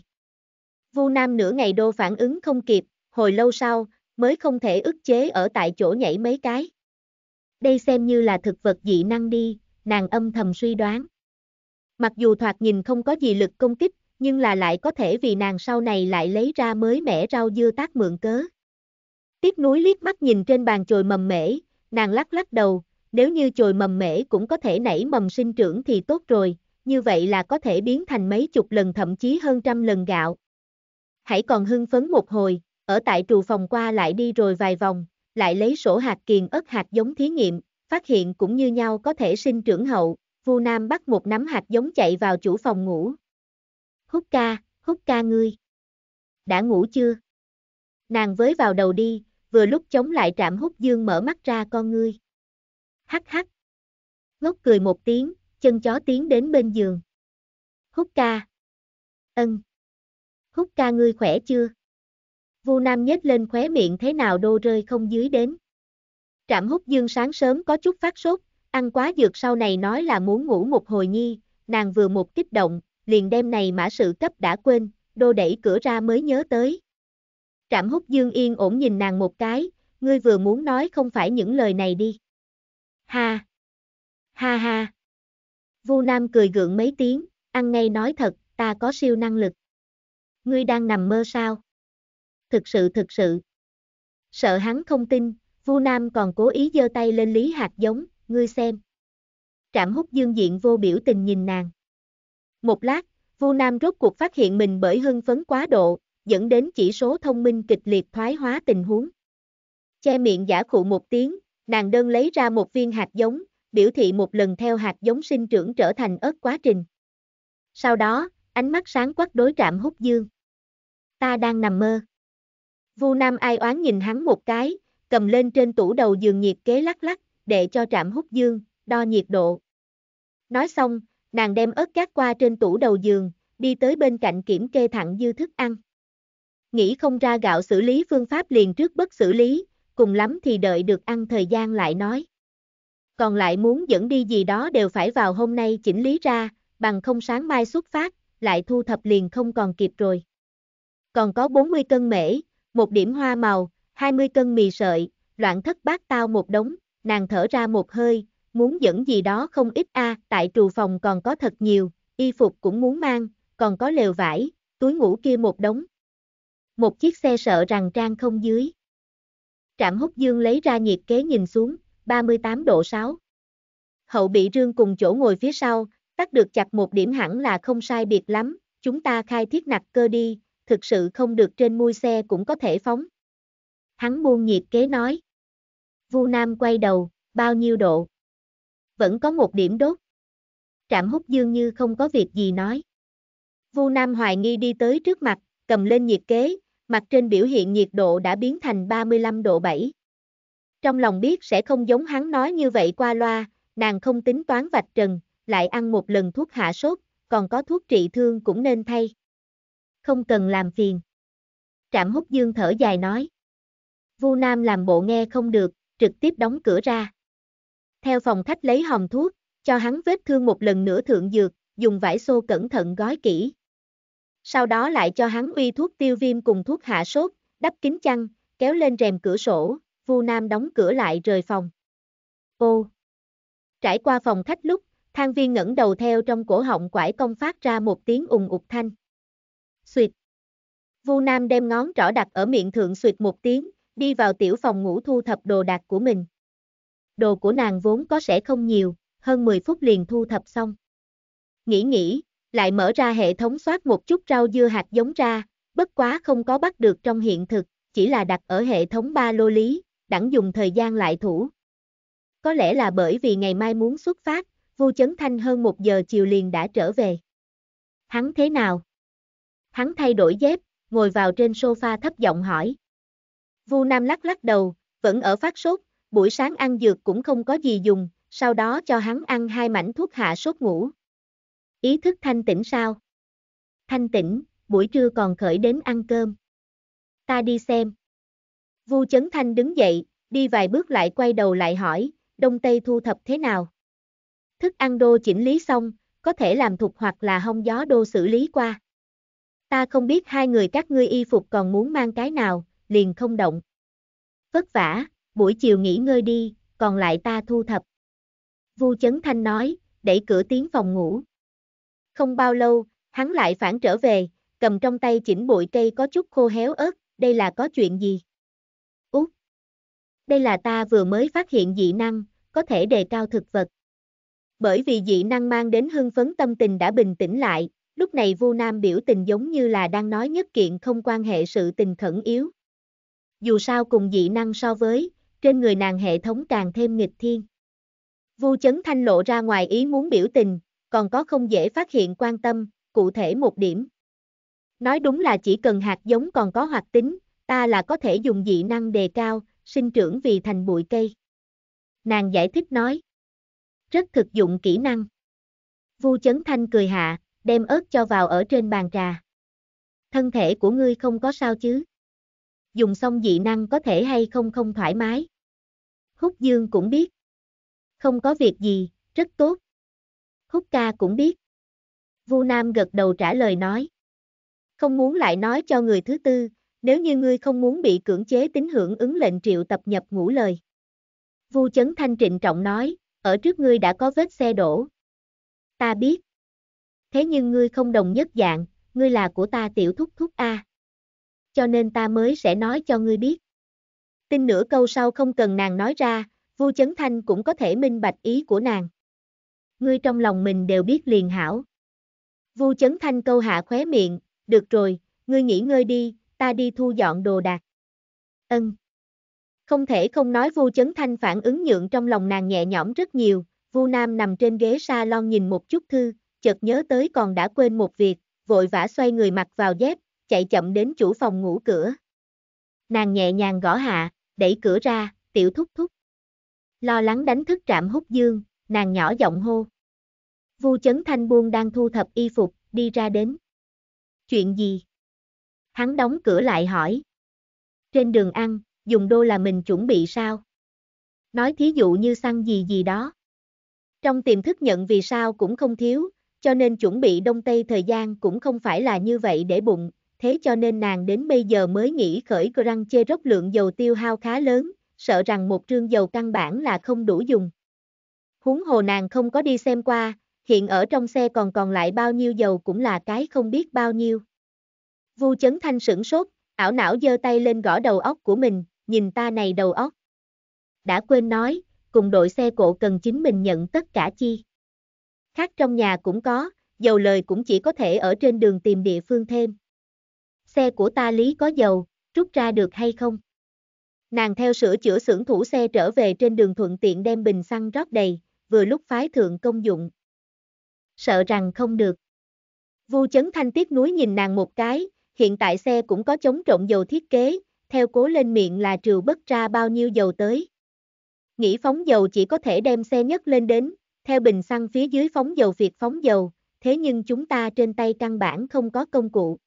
Vu Nam nửa ngày đô phản ứng không kịp, hồi lâu sau, mới không thể ức chế ở tại chỗ nhảy mấy cái. Đây xem như là thực vật dị năng đi, nàng âm thầm suy đoán. Mặc dù thoạt nhìn không có gì lực công kích, nhưng là lại có thể vì nàng sau này lại lấy ra mới mẻ rau dưa tác mượn cớ. Tiếp núi liếc mắt nhìn trên bàn chồi mầm mễ, nàng lắc lắc đầu, nếu như chồi mầm mễ cũng có thể nảy mầm sinh trưởng thì tốt rồi, như vậy là có thể biến thành mấy chục lần thậm chí hơn trăm lần gạo, hãy còn hưng phấn một hồi, ở tại trù phòng qua lại đi rồi vài vòng, lại lấy sổ hạt kiền ớt hạt giống thí nghiệm, phát hiện cũng như nhau có thể sinh trưởng hậu, Vu Nam bắt một nắm hạt giống chạy vào chủ phòng ngủ. Hút ca, hút ca ngươi. Đã ngủ chưa? Nàng với vào đầu đi, vừa lúc chống lại trạm hút dương mở mắt ra con ngươi. Hắc hắc. Ngốc cười một tiếng, chân chó tiến đến bên giường. Hút ca. Ân. Húc ca ngươi khỏe chưa? Vu Nam nhếch lên khóe miệng thế nào đô rơi không dưới đến. Trạm Húc dương sáng sớm có chút phát sốt, ăn quá dược sau này nói là muốn ngủ một hồi nhi, nàng vừa một kích động, liền đem này mã sự cấp đã quên, đô đẩy cửa ra mới nhớ tới. Trạm Húc dương yên ổn nhìn nàng một cái, ngươi vừa muốn nói không phải những lời này đi. Ha! Ha ha! Vu Nam cười gượng mấy tiếng, ăn ngay nói thật, ta có siêu năng lực ngươi đang nằm mơ sao? Thực sự thực sự. Sợ hắn không tin, Vu Nam còn cố ý giơ tay lên Lý Hạt giống, ngươi xem. Trạm hút dương diện vô biểu tình nhìn nàng. Một lát, Vu Nam rốt cuộc phát hiện mình bởi hưng phấn quá độ, dẫn đến chỉ số thông minh kịch liệt thoái hóa tình huống. Che miệng giả khụ một tiếng, nàng đơn lấy ra một viên hạt giống, biểu thị một lần theo hạt giống sinh trưởng trở thành ớt quá trình. Sau đó, ánh mắt sáng quắc đối trạm hút dương ta đang nằm mơ. Vu Nam ai oán nhìn hắn một cái, cầm lên trên tủ đầu giường nhiệt kế lắc lắc, để cho trạm hút dương, đo nhiệt độ. Nói xong, nàng đem ớt cát qua trên tủ đầu giường, đi tới bên cạnh kiểm kê thẳng dư thức ăn. Nghĩ không ra gạo xử lý phương pháp liền trước bất xử lý, cùng lắm thì đợi được ăn thời gian lại nói. Còn lại muốn dẫn đi gì đó đều phải vào hôm nay chỉnh lý ra, bằng không sáng mai xuất phát, lại thu thập liền không còn kịp rồi còn có 40 cân mễ, một điểm hoa màu, 20 cân mì sợi, loạn thất bát tao một đống, nàng thở ra một hơi, muốn dẫn gì đó không ít a, à, tại trù phòng còn có thật nhiều, y phục cũng muốn mang, còn có lều vải, túi ngủ kia một đống. Một chiếc xe sợ rằng trang không dưới. Trạm hút dương lấy ra nhiệt kế nhìn xuống, 38 độ 6. Hậu bị rương cùng chỗ ngồi phía sau, tắt được chặt một điểm hẳn là không sai biệt lắm, chúng ta khai thiết nặc cơ đi, thực sự không được trên mui xe cũng có thể phóng. Hắn buông nhiệt kế nói. Vu Nam quay đầu, bao nhiêu độ? Vẫn có một điểm đốt. Trạm hút dương như không có việc gì nói. Vu Nam hoài nghi đi tới trước mặt, cầm lên nhiệt kế, mặt trên biểu hiện nhiệt độ đã biến thành 35 độ 7. Trong lòng biết sẽ không giống hắn nói như vậy qua loa, nàng không tính toán vạch trần, lại ăn một lần thuốc hạ sốt, còn có thuốc trị thương cũng nên thay không cần làm phiền. Trạm hút dương thở dài nói. Vu Nam làm bộ nghe không được, trực tiếp đóng cửa ra. Theo phòng khách lấy hòm thuốc, cho hắn vết thương một lần nữa thượng dược, dùng vải xô cẩn thận gói kỹ. Sau đó lại cho hắn uy thuốc tiêu viêm cùng thuốc hạ sốt, đắp kín chăn, kéo lên rèm cửa sổ, Vu Nam đóng cửa lại rời phòng. Ô! Trải qua phòng khách lúc, thang viên ngẩng đầu theo trong cổ họng quải công phát ra một tiếng ùng ục thanh. Vu Nam đem ngón trỏ đặt ở miệng thượng suyệt một tiếng, đi vào tiểu phòng ngủ thu thập đồ đạc của mình. Đồ của nàng vốn có sẽ không nhiều, hơn 10 phút liền thu thập xong. Nghĩ nghĩ, lại mở ra hệ thống soát một chút rau dưa hạt giống ra, bất quá không có bắt được trong hiện thực, chỉ là đặt ở hệ thống ba lô lý, đẳng dùng thời gian lại thủ. Có lẽ là bởi vì ngày mai muốn xuất phát, Vu Chấn Thanh hơn một giờ chiều liền đã trở về. Hắn thế nào? Hắn thay đổi dép, ngồi vào trên sofa thấp giọng hỏi. Vu Nam lắc lắc đầu, vẫn ở phát sốt, buổi sáng ăn dược cũng không có gì dùng, sau đó cho hắn ăn hai mảnh thuốc hạ sốt ngủ. Ý thức thanh tỉnh sao? Thanh tỉnh buổi trưa còn khởi đến ăn cơm. Ta đi xem. Vu Chấn Thanh đứng dậy, đi vài bước lại quay đầu lại hỏi, Đông Tây thu thập thế nào? Thức ăn đô chỉnh lý xong, có thể làm thục hoặc là hông gió đô xử lý qua ta không biết hai người các ngươi y phục còn muốn mang cái nào, liền không động. Vất vả, buổi chiều nghỉ ngơi đi, còn lại ta thu thập. Vu Chấn Thanh nói, đẩy cửa tiến phòng ngủ. Không bao lâu, hắn lại phản trở về, cầm trong tay chỉnh bụi cây có chút khô héo ớt, đây là có chuyện gì? Út! Đây là ta vừa mới phát hiện dị năng, có thể đề cao thực vật. Bởi vì dị năng mang đến hưng phấn tâm tình đã bình tĩnh lại, lúc này Vu Nam biểu tình giống như là đang nói nhất kiện không quan hệ sự tình khẩn yếu. Dù sao cùng dị năng so với, trên người nàng hệ thống càng thêm nghịch thiên. Vu Chấn Thanh lộ ra ngoài ý muốn biểu tình, còn có không dễ phát hiện quan tâm, cụ thể một điểm. Nói đúng là chỉ cần hạt giống còn có hoạt tính, ta là có thể dùng dị năng đề cao, sinh trưởng vì thành bụi cây. Nàng giải thích nói. Rất thực dụng kỹ năng. Vu Chấn Thanh cười hạ, đem ớt cho vào ở trên bàn trà. Thân thể của ngươi không có sao chứ? Dùng xong dị năng có thể hay không không thoải mái? Húc Dương cũng biết. Không có việc gì, rất tốt. Húc ca cũng biết. Vu Nam gật đầu trả lời nói. Không muốn lại nói cho người thứ tư, nếu như ngươi không muốn bị cưỡng chế tín hưởng ứng lệnh triệu tập nhập ngũ lời. Vu Chấn Thanh trịnh trọng nói, ở trước ngươi đã có vết xe đổ. Ta biết thế nhưng ngươi không đồng nhất dạng, ngươi là của ta tiểu thúc thúc A. Cho nên ta mới sẽ nói cho ngươi biết. Tin nửa câu sau không cần nàng nói ra, Vu Chấn Thanh cũng có thể minh bạch ý của nàng. Ngươi trong lòng mình đều biết liền hảo. Vu Chấn Thanh câu hạ khóe miệng, được rồi, ngươi nghỉ ngơi đi, ta đi thu dọn đồ đạc. Ân. Không thể không nói Vu Chấn Thanh phản ứng nhượng trong lòng nàng nhẹ nhõm rất nhiều, Vu Nam nằm trên ghế salon nhìn một chút thư, chợt nhớ tới còn đã quên một việc, vội vã xoay người mặc vào dép, chạy chậm đến chủ phòng ngủ cửa. Nàng nhẹ nhàng gõ hạ, đẩy cửa ra, tiểu thúc thúc. Lo lắng đánh thức trạm hút dương, nàng nhỏ giọng hô. Vu chấn thanh buông đang thu thập y phục, đi ra đến. Chuyện gì? Hắn đóng cửa lại hỏi. Trên đường ăn, dùng đô là mình chuẩn bị sao? Nói thí dụ như xăng gì gì đó. Trong tiềm thức nhận vì sao cũng không thiếu, cho nên chuẩn bị đông tây thời gian cũng không phải là như vậy để bụng, thế cho nên nàng đến bây giờ mới nghĩ khởi răng, chê rốc lượng dầu tiêu hao khá lớn, sợ rằng một trương dầu căn bản là không đủ dùng. Huống hồ nàng không có đi xem qua, hiện ở trong xe còn còn lại bao nhiêu dầu cũng là cái không biết bao nhiêu. Vu chấn thanh sửng sốt, ảo não giơ tay lên gõ đầu óc của mình, nhìn ta này đầu óc. Đã quên nói, cùng đội xe cộ cần chính mình nhận tất cả chi khác trong nhà cũng có, dầu lời cũng chỉ có thể ở trên đường tìm địa phương thêm. Xe của ta lý có dầu, rút ra được hay không? Nàng theo sửa chữa xưởng thủ xe trở về trên đường thuận tiện đem bình xăng rót đầy, vừa lúc phái thượng công dụng. Sợ rằng không được. Vu Chấn Thanh tiếc núi nhìn nàng một cái, hiện tại xe cũng có chống trộn dầu thiết kế, theo cố lên miệng là trừ bất ra bao nhiêu dầu tới. Nghĩ phóng dầu chỉ có thể đem xe nhất lên đến, theo bình xăng phía dưới phóng dầu việc phóng dầu, thế nhưng chúng ta trên tay căn bản không có công cụ.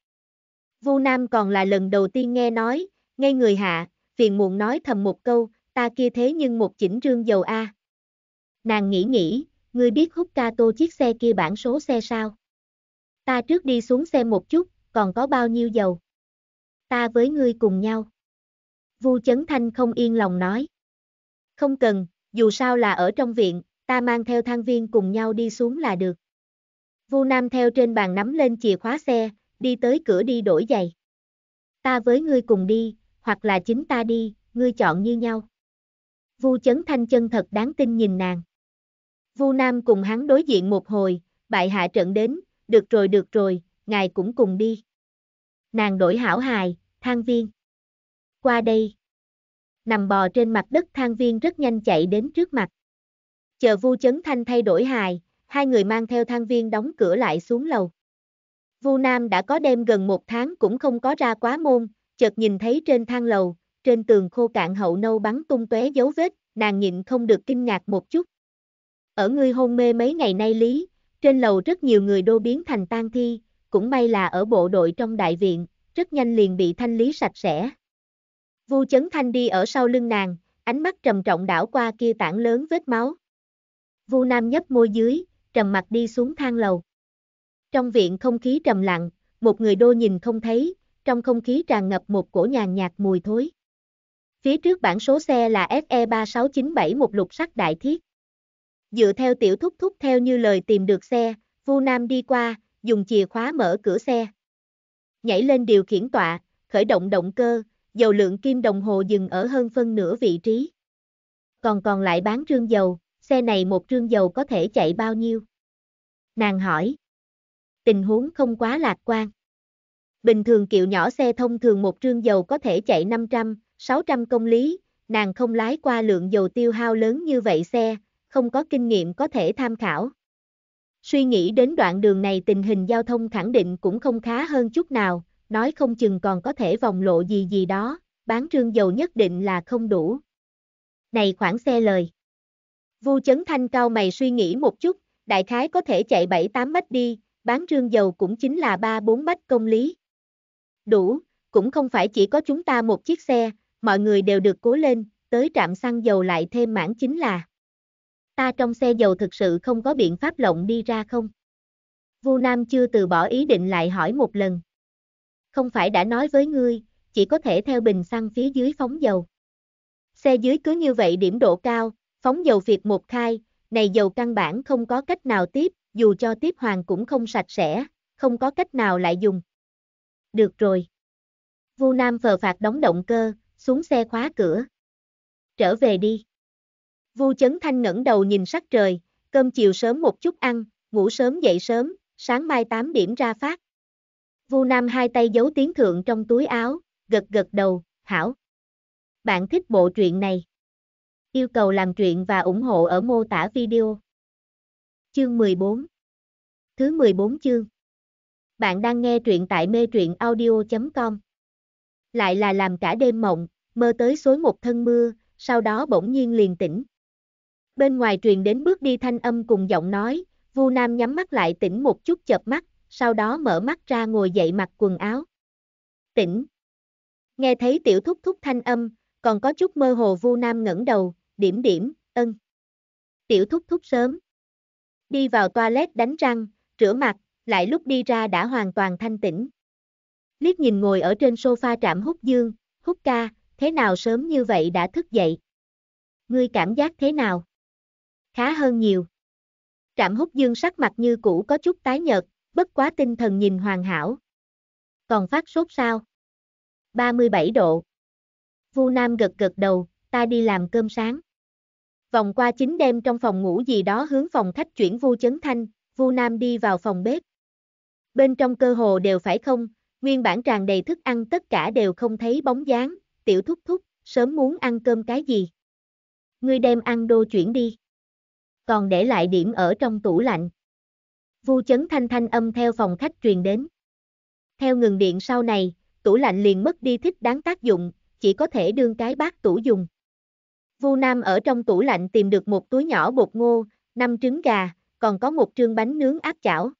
Vu Nam còn là lần đầu tiên nghe nói, ngay người hạ, phiền muộn nói thầm một câu, ta kia thế nhưng một chỉnh trương dầu A. Nàng nghĩ nghĩ, ngươi biết hút ca tô chiếc xe kia bản số xe sao? Ta trước đi xuống xe một chút, còn có bao nhiêu dầu? Ta với ngươi cùng nhau. Vu Chấn Thanh không yên lòng nói. Không cần, dù sao là ở trong viện, ta mang theo thang viên cùng nhau đi xuống là được. Vu Nam theo trên bàn nắm lên chìa khóa xe, đi tới cửa đi đổi giày. Ta với ngươi cùng đi, hoặc là chính ta đi, ngươi chọn như nhau. Vu Chấn Thanh chân thật đáng tin nhìn nàng. Vu Nam cùng hắn đối diện một hồi, bại hạ trận đến, được rồi được rồi, ngài cũng cùng đi. Nàng đổi hảo hài, thang viên. Qua đây. Nằm bò trên mặt đất thang viên rất nhanh chạy đến trước mặt. Chờ Vu Chấn Thanh thay đổi hài, hai người mang theo thang viên đóng cửa lại xuống lầu. Vu Nam đã có đêm gần một tháng cũng không có ra quá môn, chợt nhìn thấy trên thang lầu, trên tường khô cạn hậu nâu bắn tung tóe dấu vết, nàng nhịn không được kinh ngạc một chút. Ở ngươi hôn mê mấy ngày nay lý, trên lầu rất nhiều người đô biến thành tang thi, cũng may là ở bộ đội trong đại viện, rất nhanh liền bị thanh lý sạch sẽ. Vu Chấn Thanh đi ở sau lưng nàng, ánh mắt trầm trọng đảo qua kia tảng lớn vết máu. Vu Nam nhấp môi dưới, trầm mặt đi xuống thang lầu. Trong viện không khí trầm lặng, một người đô nhìn không thấy, trong không khí tràn ngập một cổ nhàn nhạt mùi thối. Phía trước bảng số xe là SE36971 một lục sắc đại thiết. Dựa theo tiểu thúc thúc theo như lời tìm được xe, Vu Nam đi qua, dùng chìa khóa mở cửa xe. Nhảy lên điều khiển tọa, khởi động động cơ, dầu lượng kim đồng hồ dừng ở hơn phân nửa vị trí. Còn còn lại bán trương dầu, xe này một trương dầu có thể chạy bao nhiêu? Nàng hỏi. Tình huống không quá lạc quan. Bình thường kiệu nhỏ xe thông thường một trương dầu có thể chạy 500, 600 công lý, nàng không lái qua lượng dầu tiêu hao lớn như vậy xe, không có kinh nghiệm có thể tham khảo. Suy nghĩ đến đoạn đường này tình hình giao thông khẳng định cũng không khá hơn chút nào, nói không chừng còn có thể vòng lộ gì gì đó, bán trương dầu nhất định là không đủ. Này khoảng xe lời. Vu Chấn Thanh cao mày suy nghĩ một chút, đại khái có thể chạy 7-8 mách đi, bán rương dầu cũng chính là 3-4 mách công lý. Đủ, cũng không phải chỉ có chúng ta một chiếc xe, mọi người đều được cố lên, tới trạm xăng dầu lại thêm mảng chính là. Ta trong xe dầu thực sự không có biện pháp lộng đi ra không? Vu Nam chưa từ bỏ ý định lại hỏi một lần. Không phải đã nói với ngươi, chỉ có thể theo bình xăng phía dưới phóng dầu. Xe dưới cứ như vậy điểm độ cao, Phóng dầu việc một khai, này dầu căn bản không có cách nào tiếp, dù cho tiếp hoàng cũng không sạch sẽ, không có cách nào lại dùng. Được rồi. Vu Nam phờ phạt đóng động cơ, xuống xe khóa cửa. Trở về đi. Vu Chấn Thanh ngẩng đầu nhìn sắc trời, cơm chiều sớm một chút ăn, ngủ sớm dậy sớm, sáng mai 8 điểm ra phát. Vu Nam hai tay giấu tiếng thượng trong túi áo, gật gật đầu, hảo. Bạn thích bộ truyện này. Yêu cầu làm chuyện và ủng hộ ở mô tả video. Chương 14 Thứ 14 chương Bạn đang nghe truyện tại mê truyện audio.com Lại là làm cả đêm mộng, mơ tới xối một thân mưa, sau đó bỗng nhiên liền tỉnh. Bên ngoài truyền đến bước đi thanh âm cùng giọng nói, Vu Nam nhắm mắt lại tỉnh một chút chợp mắt, sau đó mở mắt ra ngồi dậy mặc quần áo. Tỉnh. Nghe thấy tiểu thúc thúc thanh âm, còn có chút mơ hồ Vu Nam ngẩng đầu, điểm điểm, ân. Tiểu thúc thúc sớm. Đi vào toilet đánh răng, rửa mặt, lại lúc đi ra đã hoàn toàn thanh tĩnh. Liếc nhìn ngồi ở trên sofa trạm hút dương, hút ca, thế nào sớm như vậy đã thức dậy. Ngươi cảm giác thế nào? Khá hơn nhiều. Trạm hút dương sắc mặt như cũ có chút tái nhợt, bất quá tinh thần nhìn hoàn hảo. Còn phát sốt sao? 37 độ. Vu Nam gật gật đầu, ta đi làm cơm sáng vòng qua chính đêm trong phòng ngủ gì đó hướng phòng khách chuyển Vu Chấn Thanh, Vu Nam đi vào phòng bếp. Bên trong cơ hồ đều phải không, nguyên bản tràn đầy thức ăn tất cả đều không thấy bóng dáng, tiểu thúc thúc, sớm muốn ăn cơm cái gì. Ngươi đem ăn đồ chuyển đi. Còn để lại điểm ở trong tủ lạnh. Vu chấn thanh thanh âm theo phòng khách truyền đến. Theo ngừng điện sau này, tủ lạnh liền mất đi thích đáng tác dụng, chỉ có thể đương cái bát tủ dùng. Vu Nam ở trong tủ lạnh tìm được một túi nhỏ bột ngô, năm trứng gà, còn có một trương bánh nướng áp chảo.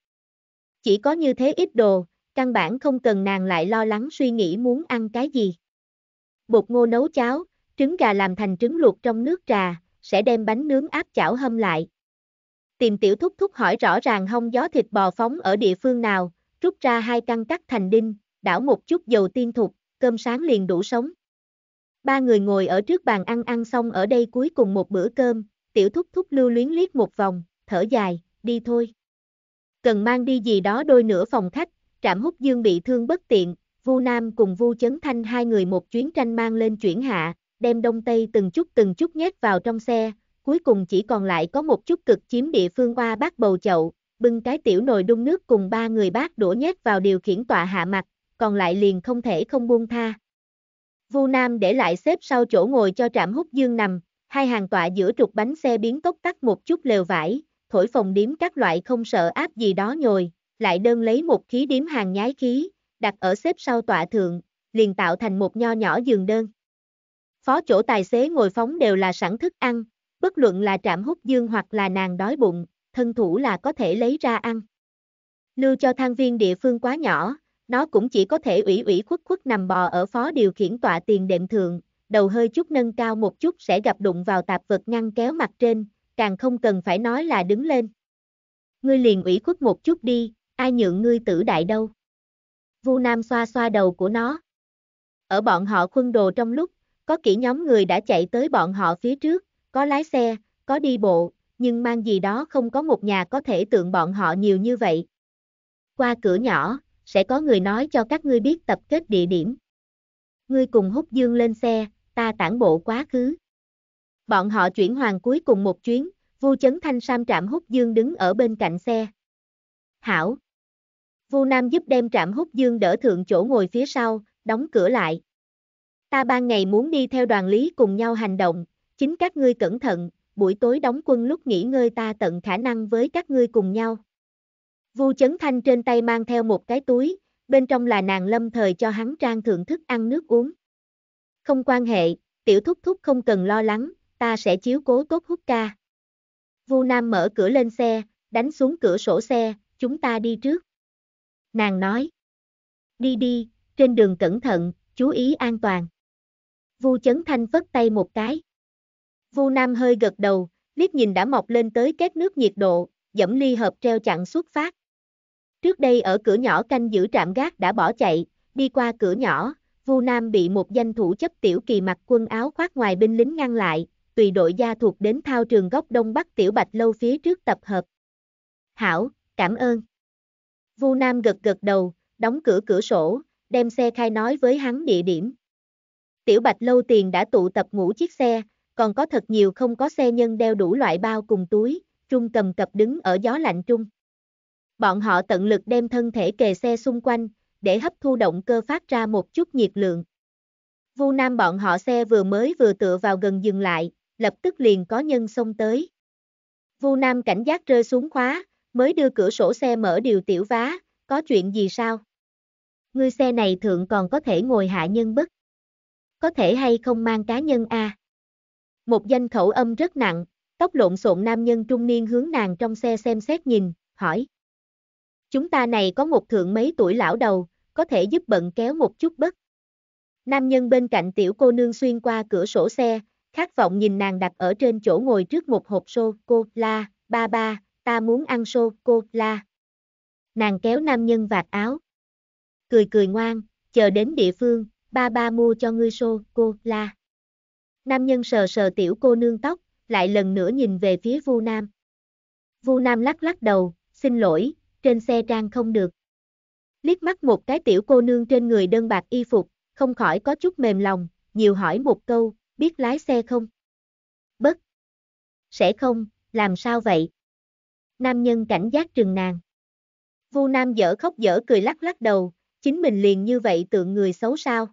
Chỉ có như thế ít đồ, căn bản không cần nàng lại lo lắng suy nghĩ muốn ăn cái gì. Bột ngô nấu cháo, trứng gà làm thành trứng luộc trong nước trà, sẽ đem bánh nướng áp chảo hâm lại. Tìm tiểu thúc thúc hỏi rõ ràng hông gió thịt bò phóng ở địa phương nào, rút ra hai căn cắt thành đinh, đảo một chút dầu tiên thục, cơm sáng liền đủ sống. Ba người ngồi ở trước bàn ăn ăn xong ở đây cuối cùng một bữa cơm, tiểu thúc thúc lưu luyến liếc một vòng, thở dài, đi thôi. Cần mang đi gì đó đôi nửa phòng khách, trạm hút dương bị thương bất tiện, Vu Nam cùng Vu Chấn Thanh hai người một chuyến tranh mang lên chuyển hạ, đem đông tây từng chút từng chút nhét vào trong xe, cuối cùng chỉ còn lại có một chút cực chiếm địa phương qua bát bầu chậu, bưng cái tiểu nồi đun nước cùng ba người bác đổ nhét vào điều khiển tọa hạ mặt, còn lại liền không thể không buông tha. Vu Nam để lại xếp sau chỗ ngồi cho trạm hút dương nằm, hai hàng tọa giữa trục bánh xe biến tốc tắt một chút lều vải, thổi phòng điếm các loại không sợ áp gì đó nhồi, lại đơn lấy một khí điếm hàng nhái khí, đặt ở xếp sau tọa thượng, liền tạo thành một nho nhỏ giường đơn. Phó chỗ tài xế ngồi phóng đều là sẵn thức ăn, bất luận là trạm hút dương hoặc là nàng đói bụng, thân thủ là có thể lấy ra ăn. Lưu cho thang viên địa phương quá nhỏ, nó cũng chỉ có thể ủy ủy khuất khuất nằm bò ở phó điều khiển tọa tiền đệm thượng, đầu hơi chút nâng cao một chút sẽ gặp đụng vào tạp vật ngăn kéo mặt trên, càng không cần phải nói là đứng lên. Ngươi liền ủy khuất một chút đi, ai nhượng ngươi tử đại đâu. Vu Nam xoa xoa đầu của nó. Ở bọn họ khuân đồ trong lúc, có kỹ nhóm người đã chạy tới bọn họ phía trước, có lái xe, có đi bộ, nhưng mang gì đó không có một nhà có thể tượng bọn họ nhiều như vậy. Qua cửa nhỏ, sẽ có người nói cho các ngươi biết tập kết địa điểm. Ngươi cùng hút dương lên xe, ta tản bộ quá khứ. Bọn họ chuyển hoàng cuối cùng một chuyến, Vu Chấn Thanh Sam trạm hút dương đứng ở bên cạnh xe. Hảo. Vu Nam giúp đem trạm hút dương đỡ thượng chỗ ngồi phía sau, đóng cửa lại. Ta ban ngày muốn đi theo đoàn lý cùng nhau hành động, chính các ngươi cẩn thận, buổi tối đóng quân lúc nghỉ ngơi ta tận khả năng với các ngươi cùng nhau. Vu Chấn Thanh trên tay mang theo một cái túi, bên trong là nàng lâm thời cho hắn trang thưởng thức ăn nước uống. Không quan hệ, tiểu thúc thúc không cần lo lắng, ta sẽ chiếu cố tốt hút ca. Vu Nam mở cửa lên xe, đánh xuống cửa sổ xe, chúng ta đi trước. Nàng nói. Đi đi, trên đường cẩn thận, chú ý an toàn. Vu Chấn Thanh vất tay một cái. Vu Nam hơi gật đầu, liếc nhìn đã mọc lên tới kết nước nhiệt độ, dẫm ly hợp treo chặn xuất phát. Trước đây ở cửa nhỏ canh giữ trạm gác đã bỏ chạy, đi qua cửa nhỏ, Vu Nam bị một danh thủ chấp tiểu kỳ mặc quân áo khoác ngoài binh lính ngăn lại, tùy đội gia thuộc đến thao trường góc đông bắc tiểu bạch lâu phía trước tập hợp. Hảo, cảm ơn. Vu Nam gật gật đầu, đóng cửa cửa sổ, đem xe khai nói với hắn địa điểm. Tiểu bạch lâu tiền đã tụ tập ngủ chiếc xe, còn có thật nhiều không có xe nhân đeo đủ loại bao cùng túi, trung cầm cập đứng ở gió lạnh trung. Bọn họ tận lực đem thân thể kề xe xung quanh, để hấp thu động cơ phát ra một chút nhiệt lượng. Vu Nam bọn họ xe vừa mới vừa tựa vào gần dừng lại, lập tức liền có nhân xông tới. Vu Nam cảnh giác rơi xuống khóa, mới đưa cửa sổ xe mở điều tiểu vá, có chuyện gì sao? Ngươi xe này thượng còn có thể ngồi hạ nhân bất? Có thể hay không mang cá nhân a? À? Một danh khẩu âm rất nặng, tóc lộn xộn nam nhân trung niên hướng nàng trong xe xem xét nhìn, hỏi. Chúng ta này có một thượng mấy tuổi lão đầu, có thể giúp bận kéo một chút bất. Nam nhân bên cạnh tiểu cô nương xuyên qua cửa sổ xe, khát vọng nhìn nàng đặt ở trên chỗ ngồi trước một hộp sô cô la, ba ba, ta muốn ăn sô cô la. Nàng kéo nam nhân vạt áo. Cười cười ngoan, chờ đến địa phương, ba ba mua cho ngươi sô cô la. Nam nhân sờ sờ tiểu cô nương tóc, lại lần nữa nhìn về phía Vu Nam. Vu Nam lắc lắc đầu, xin lỗi, trên xe trang không được. Liếc mắt một cái tiểu cô nương trên người đơn bạc y phục, không khỏi có chút mềm lòng, nhiều hỏi một câu, biết lái xe không? Bất. Sẽ không, làm sao vậy? Nam nhân cảnh giác trừng nàng. Vu Nam dở khóc dở cười lắc lắc đầu, chính mình liền như vậy tượng người xấu sao.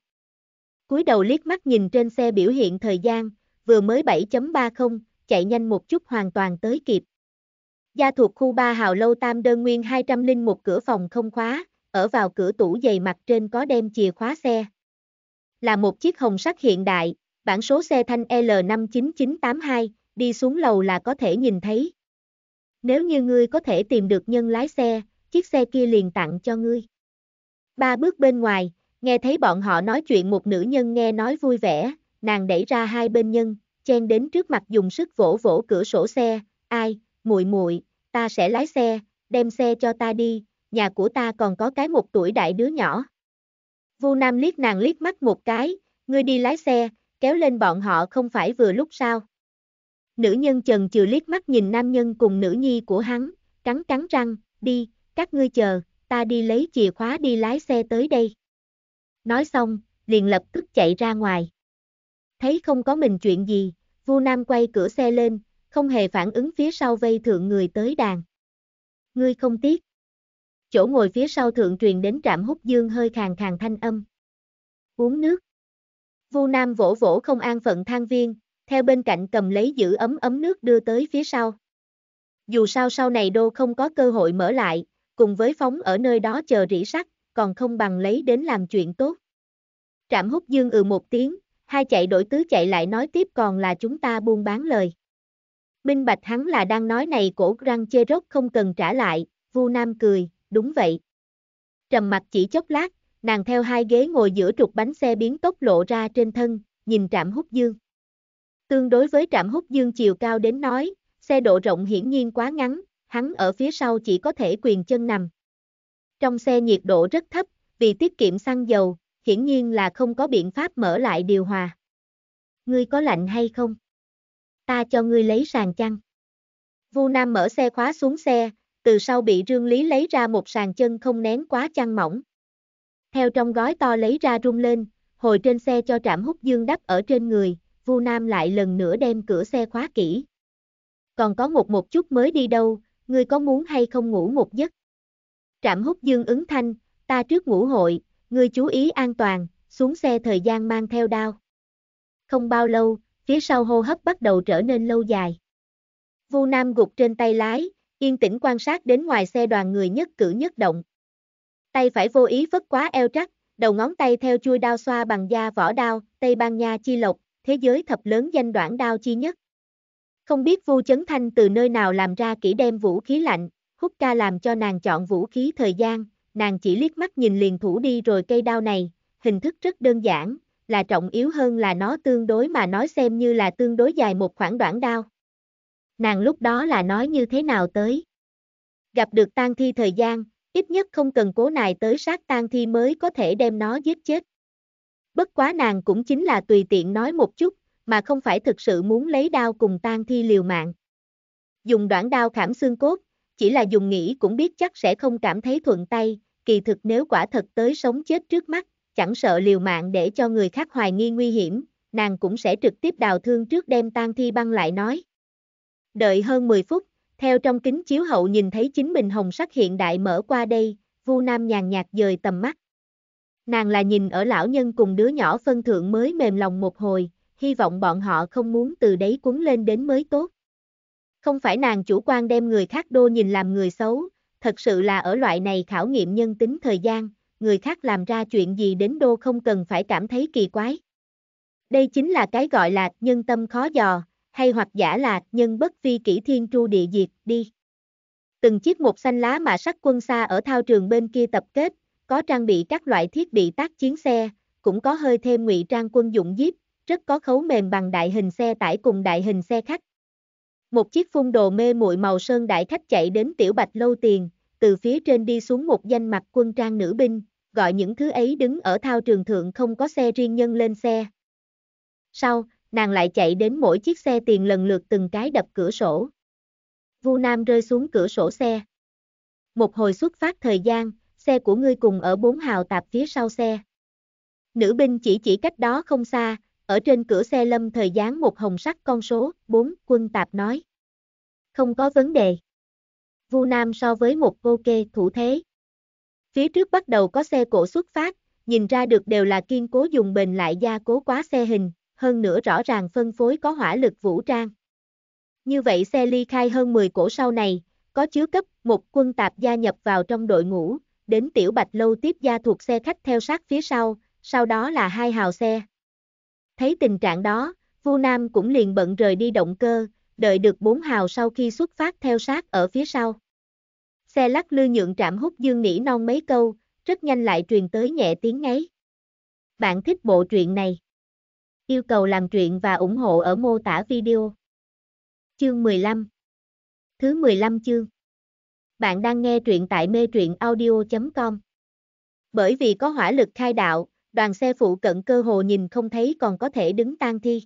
cúi đầu liếc mắt nhìn trên xe biểu hiện thời gian, vừa mới 7.30, chạy nhanh một chút hoàn toàn tới kịp. Gia thuộc khu 3 hào lâu tam đơn nguyên 201 cửa phòng không khóa, ở vào cửa tủ giày mặt trên có đem chìa khóa xe. Là một chiếc hồng sắc hiện đại, bản số xe thanh L59982, đi xuống lầu là có thể nhìn thấy. Nếu như ngươi có thể tìm được nhân lái xe, chiếc xe kia liền tặng cho ngươi. Ba bước bên ngoài, nghe thấy bọn họ nói chuyện một nữ nhân nghe nói vui vẻ, nàng đẩy ra hai bên nhân, chen đến trước mặt dùng sức vỗ vỗ cửa sổ xe, ai, muội muội, ta sẽ lái xe, đem xe cho ta đi, nhà của ta còn có cái một tuổi đại đứa nhỏ. Vu Nam liếc nàng liếc mắt một cái, ngươi đi lái xe, kéo lên bọn họ không phải vừa lúc sao. Nữ nhân trần chừ liếc mắt nhìn nam nhân cùng nữ nhi của hắn, cắn cắn răng, đi, các ngươi chờ, ta đi lấy chìa khóa đi lái xe tới đây. Nói xong, liền lập tức chạy ra ngoài. Thấy không có mình chuyện gì, Vu Nam quay cửa xe lên, không hề phản ứng phía sau vây thượng người tới đàn. Ngươi không tiếc. Chỗ ngồi phía sau thượng truyền đến trạm hút dương hơi khàn khàn thanh âm. Uống nước. Vu Nam vỗ vỗ không an phận thang viên, theo bên cạnh cầm lấy giữ ấm ấm nước đưa tới phía sau. Dù sao sau này đô không có cơ hội mở lại, cùng với phóng ở nơi đó chờ rỉ sắt, còn không bằng lấy đến làm chuyện tốt. Trạm hút dương ừ một tiếng, hai chạy đổi tứ chạy lại nói tiếp còn là chúng ta buôn bán lời. Minh Bạch hắn là đang nói này cổ răng chê rốt không cần trả lại, Vu Nam cười, đúng vậy. Trầm mặt chỉ chốc lát, nàng theo hai ghế ngồi giữa trục bánh xe biến tốc lộ ra trên thân, nhìn trạm hút dương. Tương đối với trạm hút dương chiều cao đến nói, xe độ rộng hiển nhiên quá ngắn, hắn ở phía sau chỉ có thể quyền chân nằm. Trong xe nhiệt độ rất thấp, vì tiết kiệm xăng dầu, hiển nhiên là không có biện pháp mở lại điều hòa. Ngươi có lạnh hay không? ta cho ngươi lấy sàn chăn. Vu Nam mở xe khóa xuống xe, từ sau bị Trương Lý lấy ra một sàn chân không nén quá chăn mỏng. Theo trong gói to lấy ra rung lên, hồi trên xe cho trạm hút dương đắp ở trên người, Vu Nam lại lần nữa đem cửa xe khóa kỹ. Còn có một một chút mới đi đâu, ngươi có muốn hay không ngủ một giấc? Trạm hút dương ứng thanh, ta trước ngủ hội, ngươi chú ý an toàn, xuống xe thời gian mang theo đao. Không bao lâu, phía sau hô hấp bắt đầu trở nên lâu dài. Vu Nam gục trên tay lái, yên tĩnh quan sát đến ngoài xe đoàn người nhất cử nhất động. Tay phải vô ý vất quá eo trắc, đầu ngón tay theo chui đao xoa bằng da vỏ đao, Tây Ban Nha chi lộc, thế giới thập lớn danh đoạn đao chi nhất. Không biết Vu Chấn Thanh từ nơi nào làm ra kỹ đem vũ khí lạnh, hút ca làm cho nàng chọn vũ khí thời gian, nàng chỉ liếc mắt nhìn liền thủ đi rồi cây đao này, hình thức rất đơn giản, là trọng yếu hơn là nó tương đối mà nói xem như là tương đối dài một khoảng đoạn đao. Nàng lúc đó là nói như thế nào tới. Gặp được tan thi thời gian, ít nhất không cần cố nài tới sát tan thi mới có thể đem nó giết chết. Bất quá nàng cũng chính là tùy tiện nói một chút, mà không phải thực sự muốn lấy đao cùng tan thi liều mạng. Dùng đoạn đao khảm xương cốt, chỉ là dùng nghĩ cũng biết chắc sẽ không cảm thấy thuận tay, kỳ thực nếu quả thật tới sống chết trước mắt, chẳng sợ liều mạng để cho người khác hoài nghi nguy hiểm, nàng cũng sẽ trực tiếp đào thương trước đem tang thi băng lại nói. Đợi hơn 10 phút, theo trong kính chiếu hậu nhìn thấy chính mình hồng sắc hiện đại mở qua đây, Vu Nam nhàn nhạt dời tầm mắt. Nàng là nhìn ở lão nhân cùng đứa nhỏ phân thượng mới mềm lòng một hồi, hy vọng bọn họ không muốn từ đấy cuốn lên đến mới tốt. Không phải nàng chủ quan đem người khác đô nhìn làm người xấu, thật sự là ở loại này khảo nghiệm nhân tính thời gian, người khác làm ra chuyện gì đến đô không cần phải cảm thấy kỳ quái. Đây chính là cái gọi là nhân tâm khó dò, hay hoặc giả là nhân bất phi kỷ thiên tru địa diệt đi. Từng chiếc một xanh lá mà sắc quân xa ở thao trường bên kia tập kết, có trang bị các loại thiết bị tác chiến xe, cũng có hơi thêm ngụy trang quân dụng jeep, rất có khấu mềm bằng đại hình xe tải cùng đại hình xe khách. Một chiếc phun đồ mê muội màu sơn đại khách chạy đến tiểu bạch lâu tiền, từ phía trên đi xuống một danh mặt quân trang nữ binh, gọi những thứ ấy đứng ở thao trường thượng không có xe riêng nhân lên xe. Sau, nàng lại chạy đến mỗi chiếc xe tiền lần lượt từng cái đập cửa sổ. Vu Nam rơi xuống cửa sổ xe. Một hồi xuất phát thời gian, xe của ngươi cùng ở bốn hào tạp phía sau xe. Nữ binh chỉ chỉ cách đó không xa, ở trên cửa xe lâm thời dán một hồng sắc con số, bốn quân tạp nói. Không có vấn đề. Vu Nam so với một cô kê thủ thế. Phía trước bắt đầu có xe cổ xuất phát, nhìn ra được đều là kiên cố dùng bền lại gia cố quá xe hình, hơn nữa rõ ràng phân phối có hỏa lực vũ trang. Như vậy xe ly khai hơn 10 cổ sau này, có chứa cấp một quân tạp gia nhập vào trong đội ngũ, đến tiểu bạch lâu tiếp gia thuộc xe khách theo sát phía sau, sau đó là hai hào xe. Thấy tình trạng đó, Vu Nam cũng liền bận rời đi động cơ, đợi được bốn hào sau khi xuất phát theo sát ở phía sau xe lắc lư nhượng trạm hút dương nỉ non mấy câu, rất nhanh lại truyền tới nhẹ tiếng ngáy. Bạn thích bộ truyện này? Yêu cầu làm truyện và ủng hộ ở mô tả video. Chương 15 Thứ 15 chương Bạn đang nghe truyện tại mê truyện audio.com Bởi vì có hỏa lực khai đạo, đoàn xe phụ cận cơ hồ nhìn không thấy còn có thể đứng tan thi.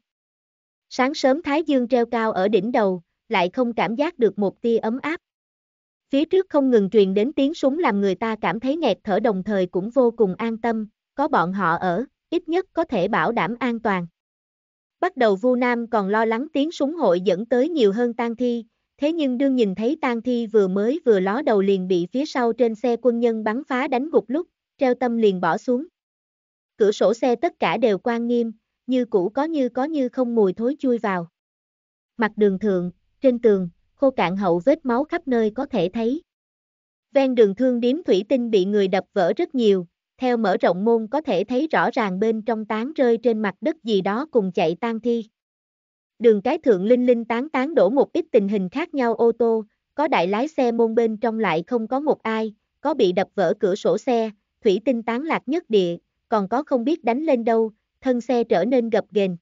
Sáng sớm Thái Dương treo cao ở đỉnh đầu, lại không cảm giác được một tia ấm áp. Phía trước không ngừng truyền đến tiếng súng làm người ta cảm thấy nghẹt thở đồng thời cũng vô cùng an tâm, có bọn họ ở, ít nhất có thể bảo đảm an toàn. Bắt đầu Vu Nam còn lo lắng tiếng súng hội dẫn tới nhiều hơn tang thi, thế nhưng đương nhìn thấy tang thi vừa mới vừa ló đầu liền bị phía sau trên xe quân nhân bắn phá đánh gục lúc, treo tâm liền bỏ xuống. Cửa sổ xe tất cả đều quan nghiêm, như cũ có như có như không mùi thối chui vào. Mặt đường thượng, trên tường, khô cạn hậu vết máu khắp nơi có thể thấy. Ven đường thương điếm thủy tinh bị người đập vỡ rất nhiều, theo mở rộng môn có thể thấy rõ ràng bên trong tán rơi trên mặt đất gì đó cùng chạy tan thi. Đường cái thượng linh linh tán tán đổ một ít tình hình khác nhau ô tô, có đại lái xe môn bên trong lại không có một ai, có bị đập vỡ cửa sổ xe, thủy tinh tán lạc nhất địa, còn có không biết đánh lên đâu, thân xe trở nên gập ghềnh.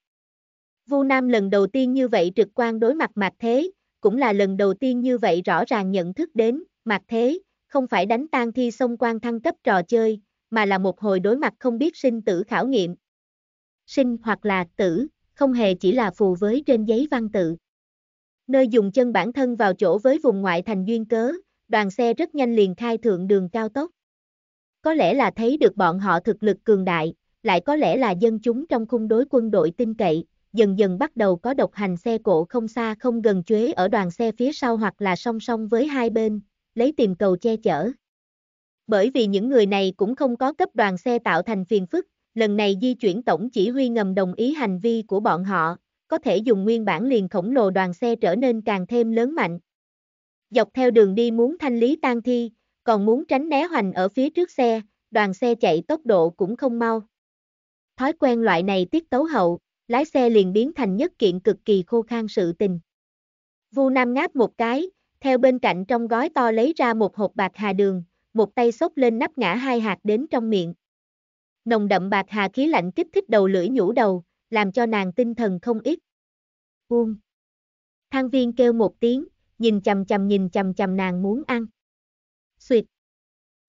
Vu Nam lần đầu tiên như vậy trực quan đối mặt mặt thế, cũng là lần đầu tiên như vậy rõ ràng nhận thức đến, mặc thế, không phải đánh tan thi xông quan thăng cấp trò chơi, mà là một hồi đối mặt không biết sinh tử khảo nghiệm. Sinh hoặc là tử, không hề chỉ là phù với trên giấy văn tự. Nơi dùng chân bản thân vào chỗ với vùng ngoại thành duyên cớ, đoàn xe rất nhanh liền khai thượng đường cao tốc. Có lẽ là thấy được bọn họ thực lực cường đại, lại có lẽ là dân chúng trong khung đối quân đội tin cậy, dần dần bắt đầu có độc hành xe cộ không xa không gần chuế ở đoàn xe phía sau hoặc là song song với hai bên, lấy tìm cầu che chở. Bởi vì những người này cũng không có cấp đoàn xe tạo thành phiền phức, lần này di chuyển tổng chỉ huy ngầm đồng ý hành vi của bọn họ, có thể dùng nguyên bản liền khổng lồ đoàn xe trở nên càng thêm lớn mạnh. Dọc theo đường đi muốn thanh lý tan thi, còn muốn tránh né hoành ở phía trước xe, đoàn xe chạy tốc độ cũng không mau. Thói quen loại này tiết tấu hậu, lái xe liền biến thành nhất kiện cực kỳ khô khan sự tình. Vu Nam ngáp một cái, theo bên cạnh trong gói to lấy ra một hộp bạc hà đường, một tay xốc lên nắp ngã hai hạt đến trong miệng. Nồng đậm bạc hà khí lạnh kích thích đầu lưỡi nhũ đầu, làm cho nàng tinh thần không ít. Buông. Thang viên kêu một tiếng, nhìn chầm chầm nhìn chầm chầm nàng muốn ăn. Xuyệt.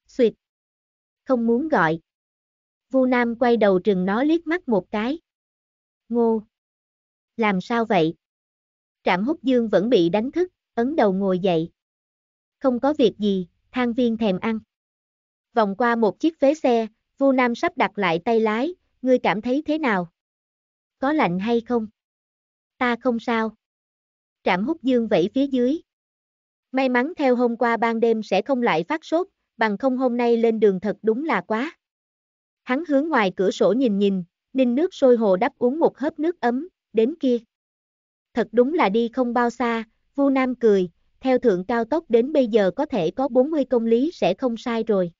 Xuyệt. Không muốn gọi. Vu Nam quay đầu trừng nó liếc mắt một cái ngô. Làm sao vậy? Trạm hút dương vẫn bị đánh thức, ấn đầu ngồi dậy. Không có việc gì, thang viên thèm ăn. Vòng qua một chiếc phế xe, Vu Nam sắp đặt lại tay lái, ngươi cảm thấy thế nào? Có lạnh hay không? Ta không sao. Trạm hút dương vẫy phía dưới. May mắn theo hôm qua ban đêm sẽ không lại phát sốt, bằng không hôm nay lên đường thật đúng là quá. Hắn hướng ngoài cửa sổ nhìn nhìn, đinh nước sôi hồ đắp uống một hớp nước ấm, đến kia. Thật đúng là đi không bao xa, Vu Nam cười, theo thượng cao tốc đến bây giờ có thể có 40 công lý sẽ không sai rồi.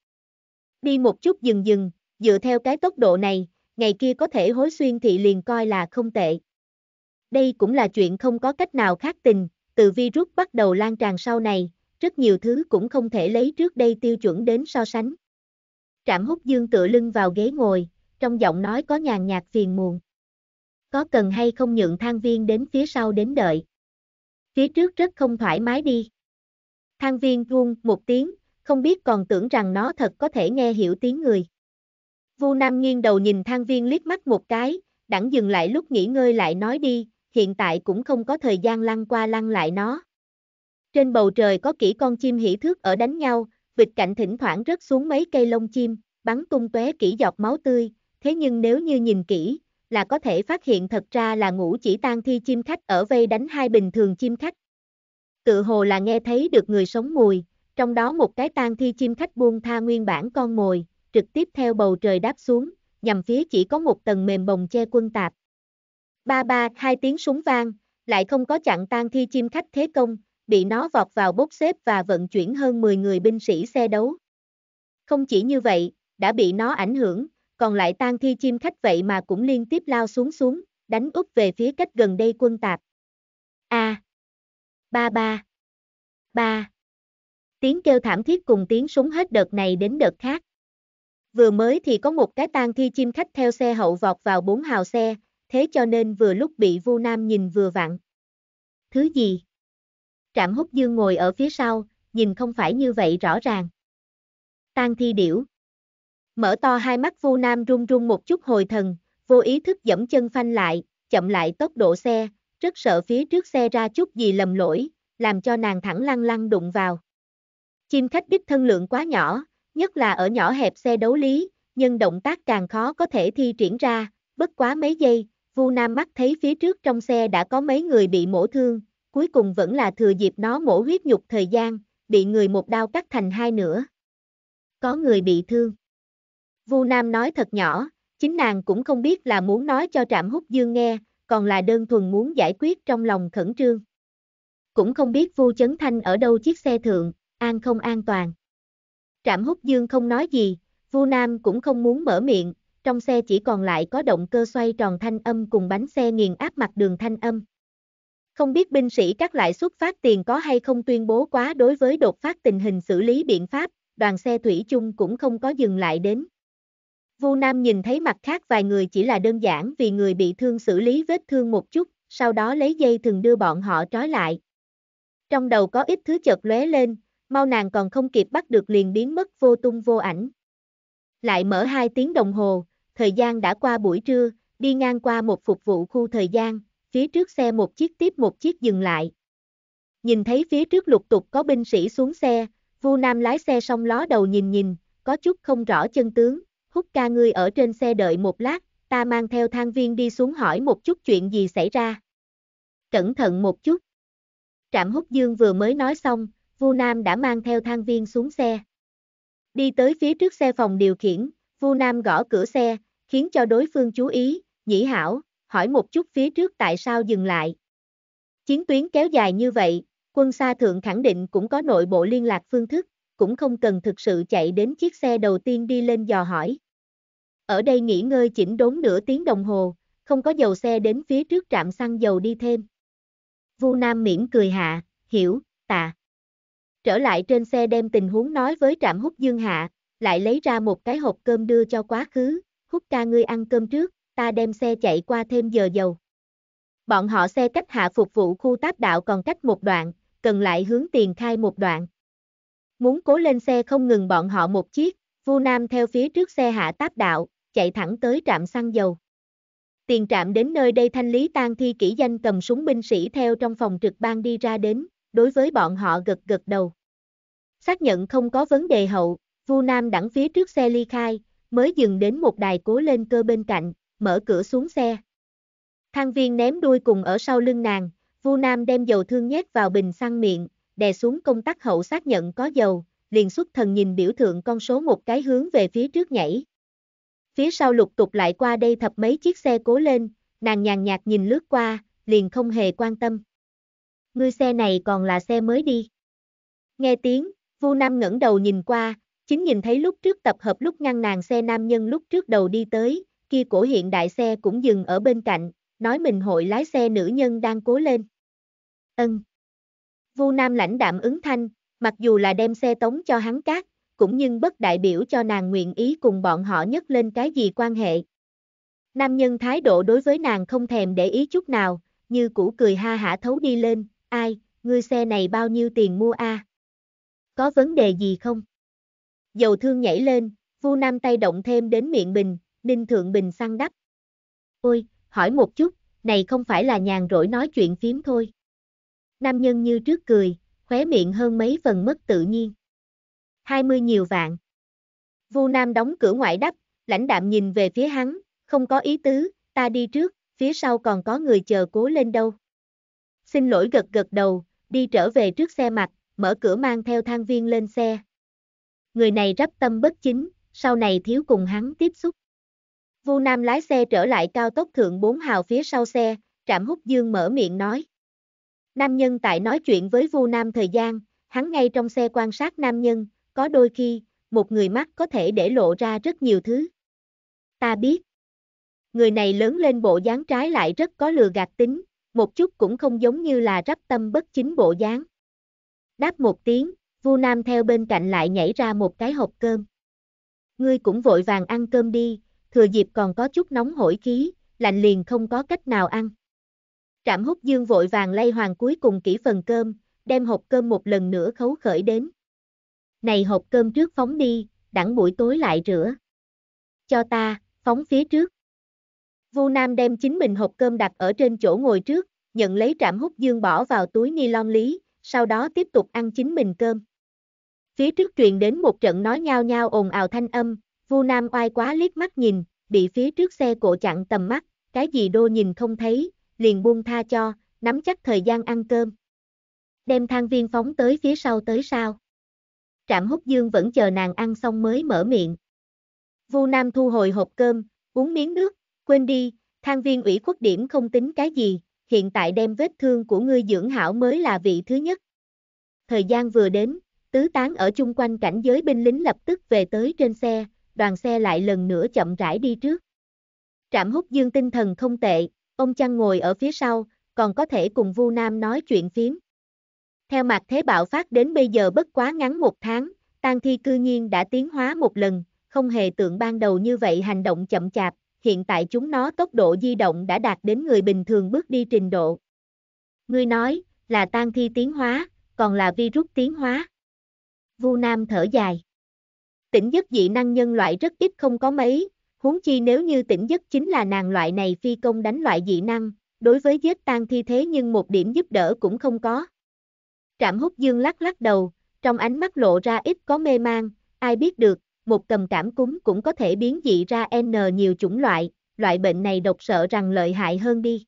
Đi một chút dừng dừng, dựa theo cái tốc độ này, ngày kia có thể hối xuyên thị liền coi là không tệ. Đây cũng là chuyện không có cách nào khác tình, từ virus bắt đầu lan tràn sau này, rất nhiều thứ cũng không thể lấy trước đây tiêu chuẩn đến so sánh. Trạm hút dương tựa lưng vào ghế ngồi, trong giọng nói có nhàn nhạt phiền muộn. Có cần hay không nhượng thang viên đến phía sau đến đợi. Phía trước rất không thoải mái đi. Thang viên vuông một tiếng, không biết còn tưởng rằng nó thật có thể nghe hiểu tiếng người. Vu Nam nghiêng đầu nhìn thang viên liếc mắt một cái, đẳng dừng lại lúc nghỉ ngơi lại nói đi, hiện tại cũng không có thời gian lăn qua lăn lại nó. Trên bầu trời có kỹ con chim hỉ thước ở đánh nhau, vịt cạnh thỉnh thoảng rớt xuống mấy cây lông chim, bắn tung tóe kỹ giọt máu tươi, thế nhưng nếu như nhìn kỹ, là có thể phát hiện thật ra là ngũ chỉ tan thi chim khách ở vây đánh hai bình thường chim khách. Tự hồ là nghe thấy được người sống mùi, trong đó một cái tan thi chim khách buông tha nguyên bản con mồi, trực tiếp theo bầu trời đáp xuống, nhằm phía chỉ có một tầng mềm bồng che quân tạp. Ba ba, hai tiếng súng vang, lại không có chặn tan thi chim khách thế công, bị nó vọt vào bốc xếp và vận chuyển hơn 10 người binh sĩ xe đấu. Không chỉ như vậy, đã bị nó ảnh hưởng, còn lại tan thi chim khách vậy mà cũng liên tiếp lao xuống xuống, đánh úp về phía cách gần đây quân tạp. A. Ba ba. Ba. Tiếng kêu thảm thiết cùng tiếng súng hết đợt này đến đợt khác. Vừa mới thì có một cái tan thi chim khách theo xe hậu vọt vào bốn hào xe, thế cho nên vừa lúc bị Vu Nam nhìn vừa vặn. Thứ gì? Trạm Húc dương ngồi ở phía sau, nhìn không phải như vậy rõ ràng. Tan thi điểu. Mở to hai mắt Vu Nam run run một chút hồi thần, vô ý thức dẫm chân phanh lại, chậm lại tốc độ xe, rất sợ phía trước xe ra chút gì lầm lỗi, làm cho nàng thẳng lăng lăng đụng vào. Chim khách đích thân lượng quá nhỏ, nhất là ở nhỏ hẹp xe đấu lý, nhưng động tác càng khó có thể thi triển ra, bất quá mấy giây, Vu Nam mắt thấy phía trước trong xe đã có mấy người bị mổ thương, cuối cùng vẫn là thừa dịp nó mổ huyết nhục thời gian, bị người một đao cắt thành hai nửa. Có người bị thương. Vu Nam nói thật nhỏ, chính nàng cũng không biết là muốn nói cho Trạm Húc Dương nghe, còn là đơn thuần muốn giải quyết trong lòng khẩn trương. Cũng không biết Vu Chấn Thanh ở đâu chiếc xe thượng, an không an toàn. Trạm Húc Dương không nói gì, Vu Nam cũng không muốn mở miệng, trong xe chỉ còn lại có động cơ xoay tròn thanh âm cùng bánh xe nghiền áp mặt đường thanh âm. Không biết binh sĩ các lại xuất phát tiền có hay không tuyên bố quá đối với đột phát tình hình xử lý biện pháp, đoàn xe thủy chung cũng không có dừng lại đến. Vu Nam nhìn thấy mặt khác vài người chỉ là đơn giản vì người bị thương xử lý vết thương một chút, sau đó lấy dây thường đưa bọn họ trói lại. Trong đầu có ít thứ chợt lóe lên, mau nàng còn không kịp bắt được liền biến mất vô tung vô ảnh. Lại mở hai tiếng đồng hồ, thời gian đã qua buổi trưa, đi ngang qua một phục vụ khu thời gian, phía trước xe một chiếc tiếp một chiếc dừng lại. Nhìn thấy phía trước lục tục có binh sĩ xuống xe, Vu Nam lái xe xong ló đầu nhìn nhìn, có chút không rõ chân tướng, hút ca ngươi ở trên xe đợi một lát, ta mang theo thang viên đi xuống hỏi một chút chuyện gì xảy ra. Cẩn thận một chút. Trạm hút dương vừa mới nói xong, Vu Nam đã mang theo thang viên xuống xe. Đi tới phía trước xe phòng điều khiển, Vu Nam gõ cửa xe, khiến cho đối phương chú ý, nhĩ hảo, hỏi một chút phía trước tại sao dừng lại. Chiến tuyến kéo dài như vậy, quân xa thượng khẳng định cũng có nội bộ liên lạc phương thức, cũng không cần thực sự chạy đến chiếc xe đầu tiên đi lên dò hỏi. Ở đây nghỉ ngơi chỉnh đốn nửa tiếng đồng hồ, không có dầu xe đến phía trước trạm xăng dầu đi thêm. Vu Nam mỉm cười hạ, hiểu, tạ. Trở lại trên xe đem tình huống nói với trạm hút dương hạ, lại lấy ra một cái hộp cơm đưa cho quá khứ, hút ca ngươi ăn cơm trước, ta đem xe chạy qua thêm giờ dầu. Bọn họ xe cách hạ phục vụ khu táp đạo còn cách một đoạn, cần lại hướng tiền khai một đoạn. Muốn cố lên xe không ngừng bọn họ một chiếc, Vu Nam theo phía trước xe hạ táp đạo, chạy thẳng tới trạm xăng dầu. Tiền trạm đến nơi đây thanh lý tang thi kỹ danh cầm súng binh sĩ theo trong phòng trực ban đi ra đến, đối với bọn họ gật gật đầu. Xác nhận không có vấn đề hậu, Vu Nam đẳng phía trước xe ly khai, mới dừng đến một đài cố lên cơ bên cạnh, mở cửa xuống xe. Thang viên ném đuôi cùng ở sau lưng nàng, Vu Nam đem dầu thương nhét vào bình xăng miệng, đè xuống công tắc hậu xác nhận có dầu, liền xuất thần nhìn biểu tượng con số một cái hướng về phía trước nhảy. Phía sau lục tục lại qua đây thập mấy chiếc xe cố lên, nàng nhàn nhạt nhìn lướt qua, liền không hề quan tâm. Ngươi xe này còn là xe mới đi. Nghe tiếng, Vu Nam ngẩng đầu nhìn qua, chính nhìn thấy lúc trước tập hợp lúc ngăn nàng xe nam nhân lúc trước đầu đi tới, kia cổ hiện đại xe cũng dừng ở bên cạnh, nói mình hội lái xe nữ nhân đang cố lên. Ân, Vu Nam lãnh đạm ứng thanh, mặc dù là đem xe tống cho hắn cát, cũng nhưng bất đại biểu cho nàng nguyện ý cùng bọn họ nhất lên cái gì quan hệ. Nam nhân thái độ đối với nàng không thèm để ý chút nào, như cũ cười ha hả thấu đi lên, ai, ngươi xe này bao nhiêu tiền mua a? À? Có vấn đề gì không? Dầu thương nhảy lên, Vu Nam tay động thêm đến miệng bình, ninh thượng bình săn đắp. Ôi, hỏi một chút, này không phải là nhàn rỗi nói chuyện phím thôi. Nam nhân như trước cười, khóe miệng hơn mấy phần mất tự nhiên. 20 nhiều vạn. Vu Nam đóng cửa ngoại đắp, lãnh đạm nhìn về phía hắn, không có ý tứ, ta đi trước, phía sau còn có người chờ cố lên đâu. Xin lỗi gật gật đầu, đi trở về trước xe mặt, mở cửa mang theo thang viên lên xe. Người này rắp tâm bất chính, sau này thiếu cùng hắn tiếp xúc. Vu Nam lái xe trở lại cao tốc thượng 4 hào phía sau xe, trạm hút dương mở miệng nói. Nam nhân tại nói chuyện với Vu Nam thời gian, hắn ngay trong xe quan sát nam nhân, có đôi khi, một người mắt có thể để lộ ra rất nhiều thứ. Ta biết, người này lớn lên bộ dáng trái lại rất có lừa gạt tính, một chút cũng không giống như là rắp tâm bất chính bộ dáng. Đáp một tiếng, Vu Nam theo bên cạnh lại nhảy ra một cái hộp cơm. Ngươi cũng vội vàng ăn cơm đi, thừa dịp còn có chút nóng hổi khí, lạnh liền không có cách nào ăn. Trạm hút dương vội vàng lay hoàng cuối cùng kỹ phần cơm, đem hộp cơm một lần nữa khấu khởi đến. Này hộp cơm trước phóng đi, đẳng buổi tối lại rửa. Cho ta, phóng phía trước. Vu Nam đem chính mình hộp cơm đặt ở trên chỗ ngồi trước, nhận lấy trạm hút dương bỏ vào túi ni lon lý, sau đó tiếp tục ăn chính mình cơm. Phía trước truyền đến một trận nói nhao nhao ồn ào thanh âm, Vu Nam oai quá liếc mắt nhìn, bị phía trước xe cộ chặn tầm mắt, cái gì đô nhìn không thấy, liền buông tha cho, nắm chắc thời gian ăn cơm. Đem thang viên phóng tới phía sau tới sao. Trạm hút dương vẫn chờ nàng ăn xong mới mở miệng. Vu Nam thu hồi hộp cơm, uống miếng nước, quên đi, thang viên ủy khuất điểm không tính cái gì, hiện tại đem vết thương của ngươi dưỡng hảo mới là vị thứ nhất. Thời gian vừa đến, tứ tán ở chung quanh cảnh giới binh lính lập tức về tới trên xe, đoàn xe lại lần nữa chậm rãi đi trước. Trạm hút dương tinh thần không tệ, Ông chăn ngồi ở phía sau, còn có thể cùng Vu Nam nói chuyện phím. Theo mặt thế bạo phát đến bây giờ bất quá ngắn một tháng, tang thi cư nhiên đã tiến hóa một lần, không hề tượng ban đầu như vậy hành động chậm chạp, hiện tại chúng nó tốc độ di động đã đạt đến người bình thường bước đi trình độ. Ngươi nói, là tang thi tiến hóa, còn là virus tiến hóa. Vu Nam thở dài. Tỉnh giấc dị năng nhân loại rất ít không có mấy, huống chi nếu như tỉnh giấc chính là nàng loại này phi công đánh loại dị năng, đối với giết tan thi thế nhưng một điểm giúp đỡ cũng không có. Trạm hút dương lắc lắc đầu, trong ánh mắt lộ ra ít có mê mang, ai biết được, một cầm cảm cúng cũng có thể biến dị ra N nhiều chủng loại, loại bệnh này độc sợ rằng lợi hại hơn đi.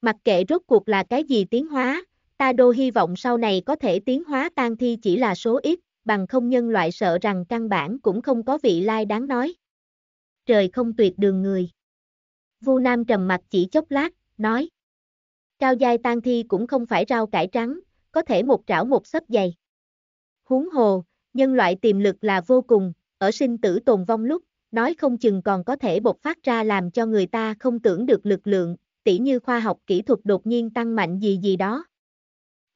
Mặc kệ rốt cuộc là cái gì tiến hóa, ta đô hy vọng sau này có thể tiến hóa tan thi chỉ là số ít, bằng không nhân loại sợ rằng căn bản cũng không có vị lai đáng nói trời không tuyệt đường người. Vu Nam trầm mặt chỉ chốc lát, nói. Cao giai tan thi cũng không phải rau cải trắng, có thể một trảo một sấp dày. Huống hồ, nhân loại tiềm lực là vô cùng, ở sinh tử tồn vong lúc, nói không chừng còn có thể bộc phát ra làm cho người ta không tưởng được lực lượng, tỉ như khoa học kỹ thuật đột nhiên tăng mạnh gì gì đó.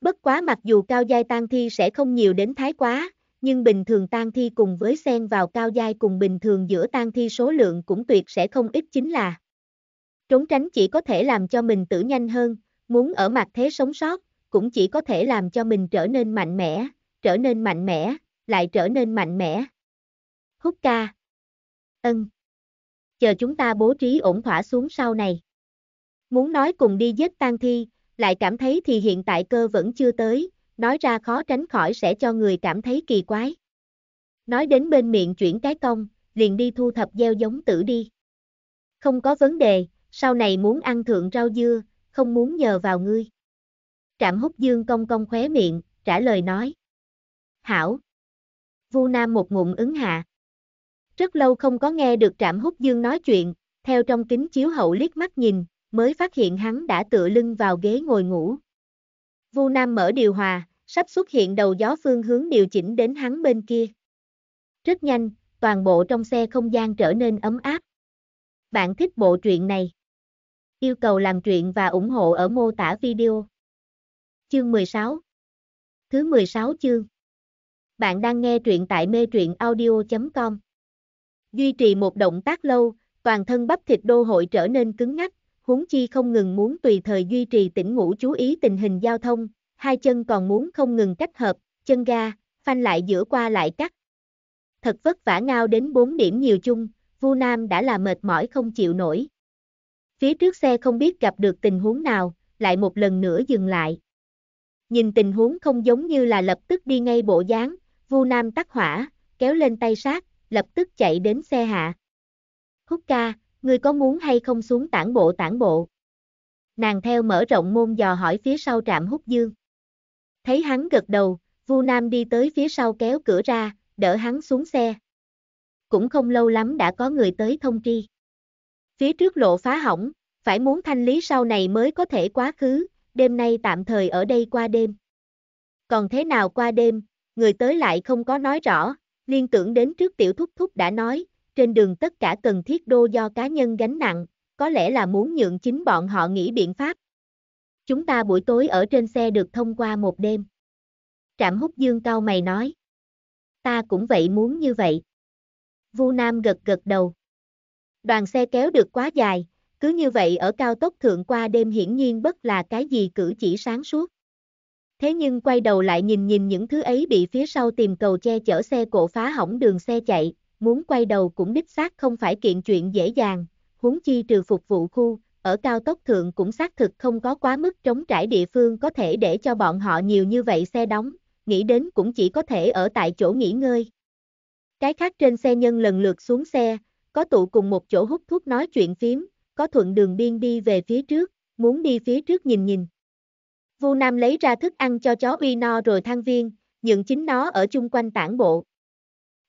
Bất quá mặc dù cao giai tan thi sẽ không nhiều đến thái quá, nhưng bình thường tan thi cùng với xen vào cao giai cùng bình thường giữa tan thi số lượng cũng tuyệt sẽ không ít chính là. Trốn tránh chỉ có thể làm cho mình tử nhanh hơn, muốn ở mặt thế sống sót, cũng chỉ có thể làm cho mình trở nên mạnh mẽ, trở nên mạnh mẽ, lại trở nên mạnh mẽ. Hút ca. Ân. Chờ chúng ta bố trí ổn thỏa xuống sau này. Muốn nói cùng đi giết tan thi, lại cảm thấy thì hiện tại cơ vẫn chưa tới, nói ra khó tránh khỏi sẽ cho người cảm thấy kỳ quái. Nói đến bên miệng chuyển cái công, liền đi thu thập gieo giống tử đi. Không có vấn đề, sau này muốn ăn thượng rau dưa, không muốn nhờ vào ngươi. Trạm húc dương cong cong khóe miệng, trả lời nói. Hảo. Vu Nam một ngụm ứng hạ. Rất lâu không có nghe được trạm húc dương nói chuyện, theo trong kính chiếu hậu liếc mắt nhìn, mới phát hiện hắn đã tựa lưng vào ghế ngồi ngủ. Vu Nam mở điều hòa, sắp xuất hiện đầu gió phương hướng điều chỉnh đến hắn bên kia. Rất nhanh, toàn bộ trong xe không gian trở nên ấm áp. Bạn thích bộ truyện này? Yêu cầu làm truyện và ủng hộ ở mô tả video. Chương 16 Thứ 16 chương Bạn đang nghe truyện tại mê truyện audio.com Duy trì một động tác lâu, toàn thân bắp thịt đô hội trở nên cứng ngắc, huống chi không ngừng muốn tùy thời duy trì tỉnh ngủ chú ý tình hình giao thông, hai chân còn muốn không ngừng cách hợp, chân ga, phanh lại giữa qua lại cắt. Thật vất vả ngao đến 4 điểm nhiều chung, Vu Nam đã là mệt mỏi không chịu nổi. Phía trước xe không biết gặp được tình huống nào, lại một lần nữa dừng lại. Nhìn tình huống không giống như là lập tức đi ngay bộ dáng, Vu Nam tắt hỏa, kéo lên tay sát, lập tức chạy đến xe hạ. Húc ca, người có muốn hay không xuống tản bộ tản bộ? Nàng theo mở rộng môn dò hỏi phía sau trạm hút dương. Thấy hắn gật đầu, Vu Nam đi tới phía sau kéo cửa ra, đỡ hắn xuống xe. Cũng không lâu lắm đã có người tới thông tri. Phía trước lộ phá hỏng, phải muốn thanh lý sau này mới có thể quá khứ, đêm nay tạm thời ở đây qua đêm. Còn thế nào qua đêm, người tới lại không có nói rõ, liên tưởng đến trước tiểu thúc thúc đã nói, trên đường tất cả cần thiết đô do cá nhân gánh nặng, có lẽ là muốn nhượng chính bọn họ nghĩ biện pháp, Chúng ta buổi tối ở trên xe được thông qua một đêm. Trạm hút dương cao mày nói. Ta cũng vậy muốn như vậy. Vu Nam gật gật đầu. Đoàn xe kéo được quá dài, cứ như vậy ở cao tốc thượng qua đêm hiển nhiên bất là cái gì cử chỉ sáng suốt. Thế nhưng quay đầu lại nhìn nhìn những thứ ấy bị phía sau tìm cầu che chở xe cổ phá hỏng đường xe chạy, muốn quay đầu cũng đích xác không phải kiện chuyện dễ dàng, huống chi trừ phục vụ khu, ở cao tốc thượng cũng xác thực không có quá mức trống trải địa phương có thể để cho bọn họ nhiều như vậy xe đóng, nghĩ đến cũng chỉ có thể ở tại chỗ nghỉ ngơi. Cái khác trên xe nhân lần lượt xuống xe, có tụ cùng một chỗ hút thuốc nói chuyện phím, có thuận đường biên đi về phía trước, muốn đi phía trước nhìn nhìn. Vu Nam lấy ra thức ăn cho chó uy no rồi thang viên, nhượng chính nó ở chung quanh tản bộ.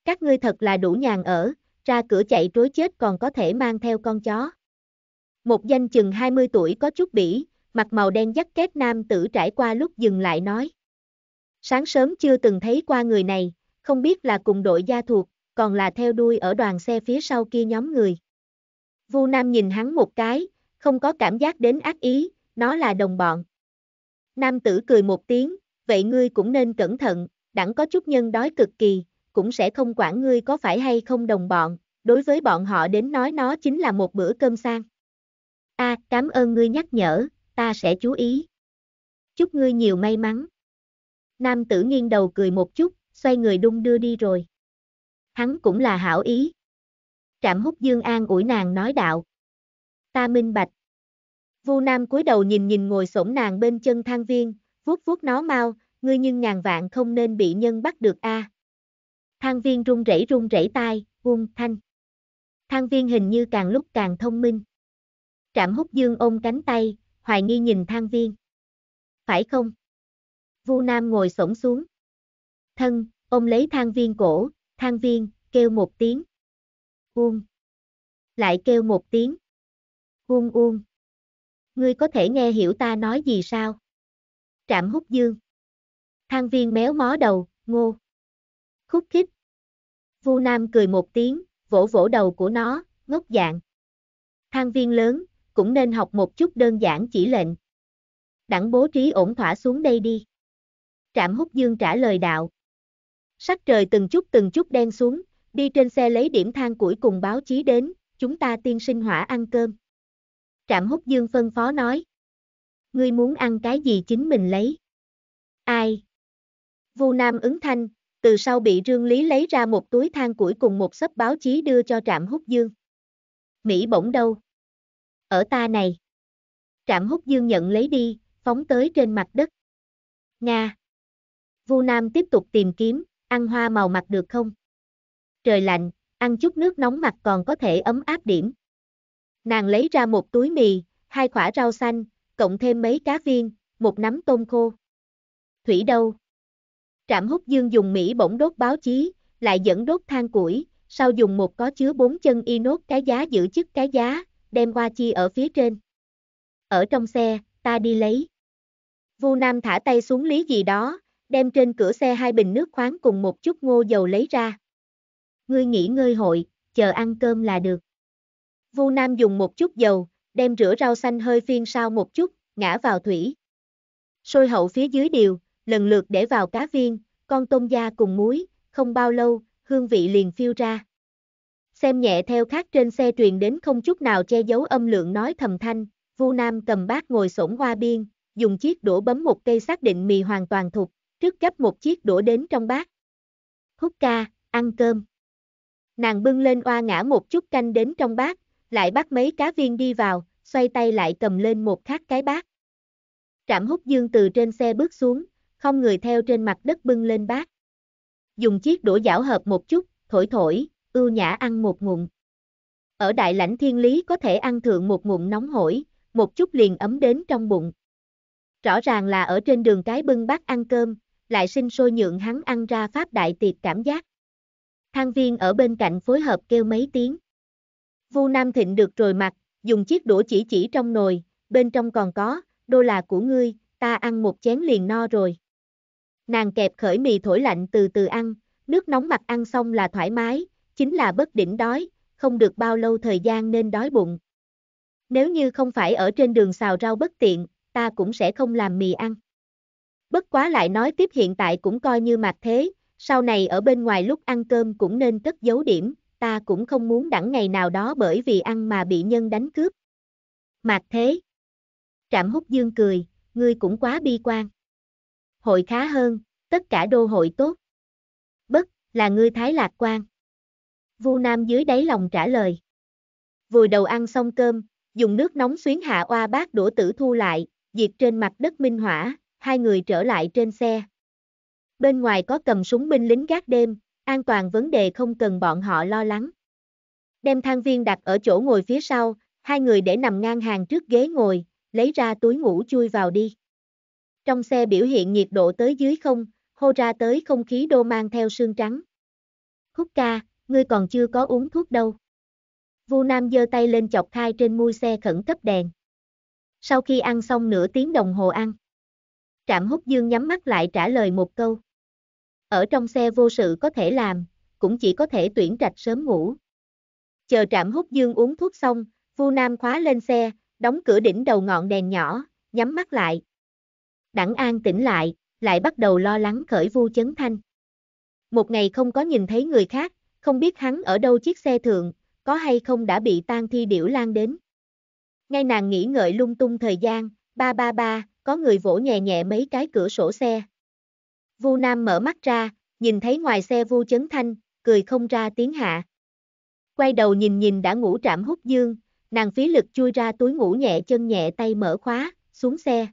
Các ngươi thật là đủ nhàn ở, ra cửa chạy trối chết còn có thể mang theo con chó. Một danh chừng 20 tuổi có chút bỉ, mặt màu đen dắt két nam tử trải qua lúc dừng lại nói. Sáng sớm chưa từng thấy qua người này, không biết là cùng đội gia thuộc, còn là theo đuôi ở đoàn xe phía sau kia nhóm người. Vu Nam nhìn hắn một cái, không có cảm giác đến ác ý, nó là đồng bọn. Nam tử cười một tiếng, vậy ngươi cũng nên cẩn thận, đẳng có chút nhân đói cực kỳ, cũng sẽ không quản ngươi có phải hay không đồng bọn, đối với bọn họ đến nói nó chính là một bữa cơm sang. A, à, cảm ơn ngươi nhắc nhở, ta sẽ chú ý. Chúc ngươi nhiều may mắn. Nam tử nghiêng đầu cười một chút, xoay người đung đưa đi rồi. Hắn cũng là hảo ý. Trạm hút dương an ủi nàng nói đạo. Ta minh bạch. Vu Nam cúi đầu nhìn nhìn ngồi xổm nàng bên chân thang viên, vuốt vuốt nó mau, ngươi nhưng ngàn vạn không nên bị nhân bắt được a. À. Thang viên run rẩy run rẩy tai, buông thanh. Thang viên hình như càng lúc càng thông minh. Trạm hút dương ôm cánh tay, hoài nghi nhìn thang viên. Phải không? Vu Nam ngồi sổng xuống. Thân, ôm lấy thang viên cổ, thang viên, kêu một tiếng. Uông. Lại kêu một tiếng. Uông uông. Ngươi có thể nghe hiểu ta nói gì sao? Trạm hút dương. Thang viên méo mó đầu, ngô. Khúc khích. Vu Nam cười một tiếng, vỗ vỗ đầu của nó, ngốc dạng. Thang viên lớn, cũng nên học một chút đơn giản chỉ lệnh. Đặng bố trí ổn thỏa xuống đây đi. Trạm hút dương trả lời đạo. Sắc trời từng chút từng chút đen xuống, đi trên xe lấy điểm than củi cùng báo chí đến, chúng ta tiên sinh hỏa ăn cơm. Trạm hút dương phân phó nói. Ngươi muốn ăn cái gì chính mình lấy. Ai? Vu Nam ứng thanh, từ sau bị Trương Lý lấy ra một túi than củi cùng một sấp báo chí đưa cho trạm hút dương. Mỹ bỗng đâu? ở ta này. Trạm hút dương nhận lấy đi, phóng tới trên mặt đất. Nga. Vu Nam tiếp tục tìm kiếm, ăn hoa màu mặt được không? Trời lạnh, ăn chút nước nóng mặt còn có thể ấm áp điểm. Nàng lấy ra một túi mì, hai khỏa rau xanh, cộng thêm mấy cá viên, một nắm tôm khô. Thủy đâu? Trạm hút dương dùng Mỹ bỗng đốt báo chí, lại dẫn đốt than củi, sau dùng một có chứa bốn chân inox cái giá giữ chức cái giá, đem hoa chi ở phía trên. Ở trong xe, ta đi lấy. Vu Nam thả tay xuống lý gì đó, đem trên cửa xe hai bình nước khoáng cùng một chút ngô dầu lấy ra. Ngươi nghỉ ngơi hội, chờ ăn cơm là được. Vu Nam dùng một chút dầu, đem rửa rau xanh hơi phiên sau một chút, ngã vào thủy. Sôi hậu phía dưới điều, lần lượt để vào cá viên, con tôm da cùng muối, không bao lâu, hương vị liền phiêu ra xem nhẹ theo khác trên xe truyền đến không chút nào che giấu âm lượng nói thầm thanh, Vu Nam cầm bát ngồi sổn hoa biên, dùng chiếc đũa bấm một cây xác định mì hoàn toàn thục, trước gấp một chiếc đũa đến trong bát. Hút ca, ăn cơm. Nàng bưng lên oa ngã một chút canh đến trong bát, lại bắt mấy cá viên đi vào, xoay tay lại cầm lên một khác cái bát. Trạm hút dương từ trên xe bước xuống, không người theo trên mặt đất bưng lên bát. Dùng chiếc đũa giảo hợp một chút, thổi thổi, ưu nhã ăn một ngụm. Ở đại lãnh thiên lý có thể ăn thượng một ngụm nóng hổi, một chút liền ấm đến trong bụng. Rõ ràng là ở trên đường cái bưng bát ăn cơm, lại sinh sôi nhượng hắn ăn ra pháp đại tiệc cảm giác. Thang viên ở bên cạnh phối hợp kêu mấy tiếng. Vu Nam Thịnh được rồi mặt, dùng chiếc đũa chỉ chỉ trong nồi, bên trong còn có, đô là của ngươi, ta ăn một chén liền no rồi. Nàng kẹp khởi mì thổi lạnh từ từ ăn, nước nóng mặt ăn xong là thoải mái, chính là bất đỉnh đói, không được bao lâu thời gian nên đói bụng. Nếu như không phải ở trên đường xào rau bất tiện, ta cũng sẽ không làm mì ăn. Bất quá lại nói tiếp hiện tại cũng coi như mặt thế, sau này ở bên ngoài lúc ăn cơm cũng nên cất giấu điểm, ta cũng không muốn đẳng ngày nào đó bởi vì ăn mà bị nhân đánh cướp. Mạc thế. Trạm hút dương cười, ngươi cũng quá bi quan. Hội khá hơn, tất cả đô hội tốt. Bất, là ngươi thái lạc quan. Vu Nam dưới đáy lòng trả lời. Vùi đầu ăn xong cơm, dùng nước nóng xuyến hạ oa bát đổ tử thu lại, diệt trên mặt đất minh hỏa, hai người trở lại trên xe. Bên ngoài có cầm súng binh lính gác đêm, an toàn vấn đề không cần bọn họ lo lắng. Đem thang viên đặt ở chỗ ngồi phía sau, hai người để nằm ngang hàng trước ghế ngồi, lấy ra túi ngủ chui vào đi. Trong xe biểu hiện nhiệt độ tới dưới không, hô ra tới không khí đô mang theo sương trắng. Khúc ca, ngươi còn chưa có uống thuốc đâu. Vu Nam giơ tay lên chọc khai trên mui xe khẩn cấp đèn. Sau khi ăn xong nửa tiếng đồng hồ ăn, Trạm Húc Dương nhắm mắt lại trả lời một câu. Ở trong xe vô sự có thể làm, cũng chỉ có thể tuyển trạch sớm ngủ. Chờ Trạm Húc Dương uống thuốc xong, Vu Nam khóa lên xe, đóng cửa đỉnh đầu ngọn đèn nhỏ, nhắm mắt lại. Đặng An tỉnh lại, lại bắt đầu lo lắng khởi Vu Chấn Thanh. Một ngày không có nhìn thấy người khác, không biết hắn ở đâu chiếc xe thượng, có hay không đã bị tan thi điểu lan đến. Ngay nàng nghĩ ngợi lung tung thời gian, ba ba ba, có người vỗ nhẹ nhẹ mấy cái cửa sổ xe. Vu Nam mở mắt ra, nhìn thấy ngoài xe Vu Chấn Thanh, cười không ra tiếng hạ. Quay đầu nhìn nhìn đã ngủ trạm hút dương, nàng phí lực chui ra túi ngủ nhẹ chân nhẹ tay mở khóa, xuống xe.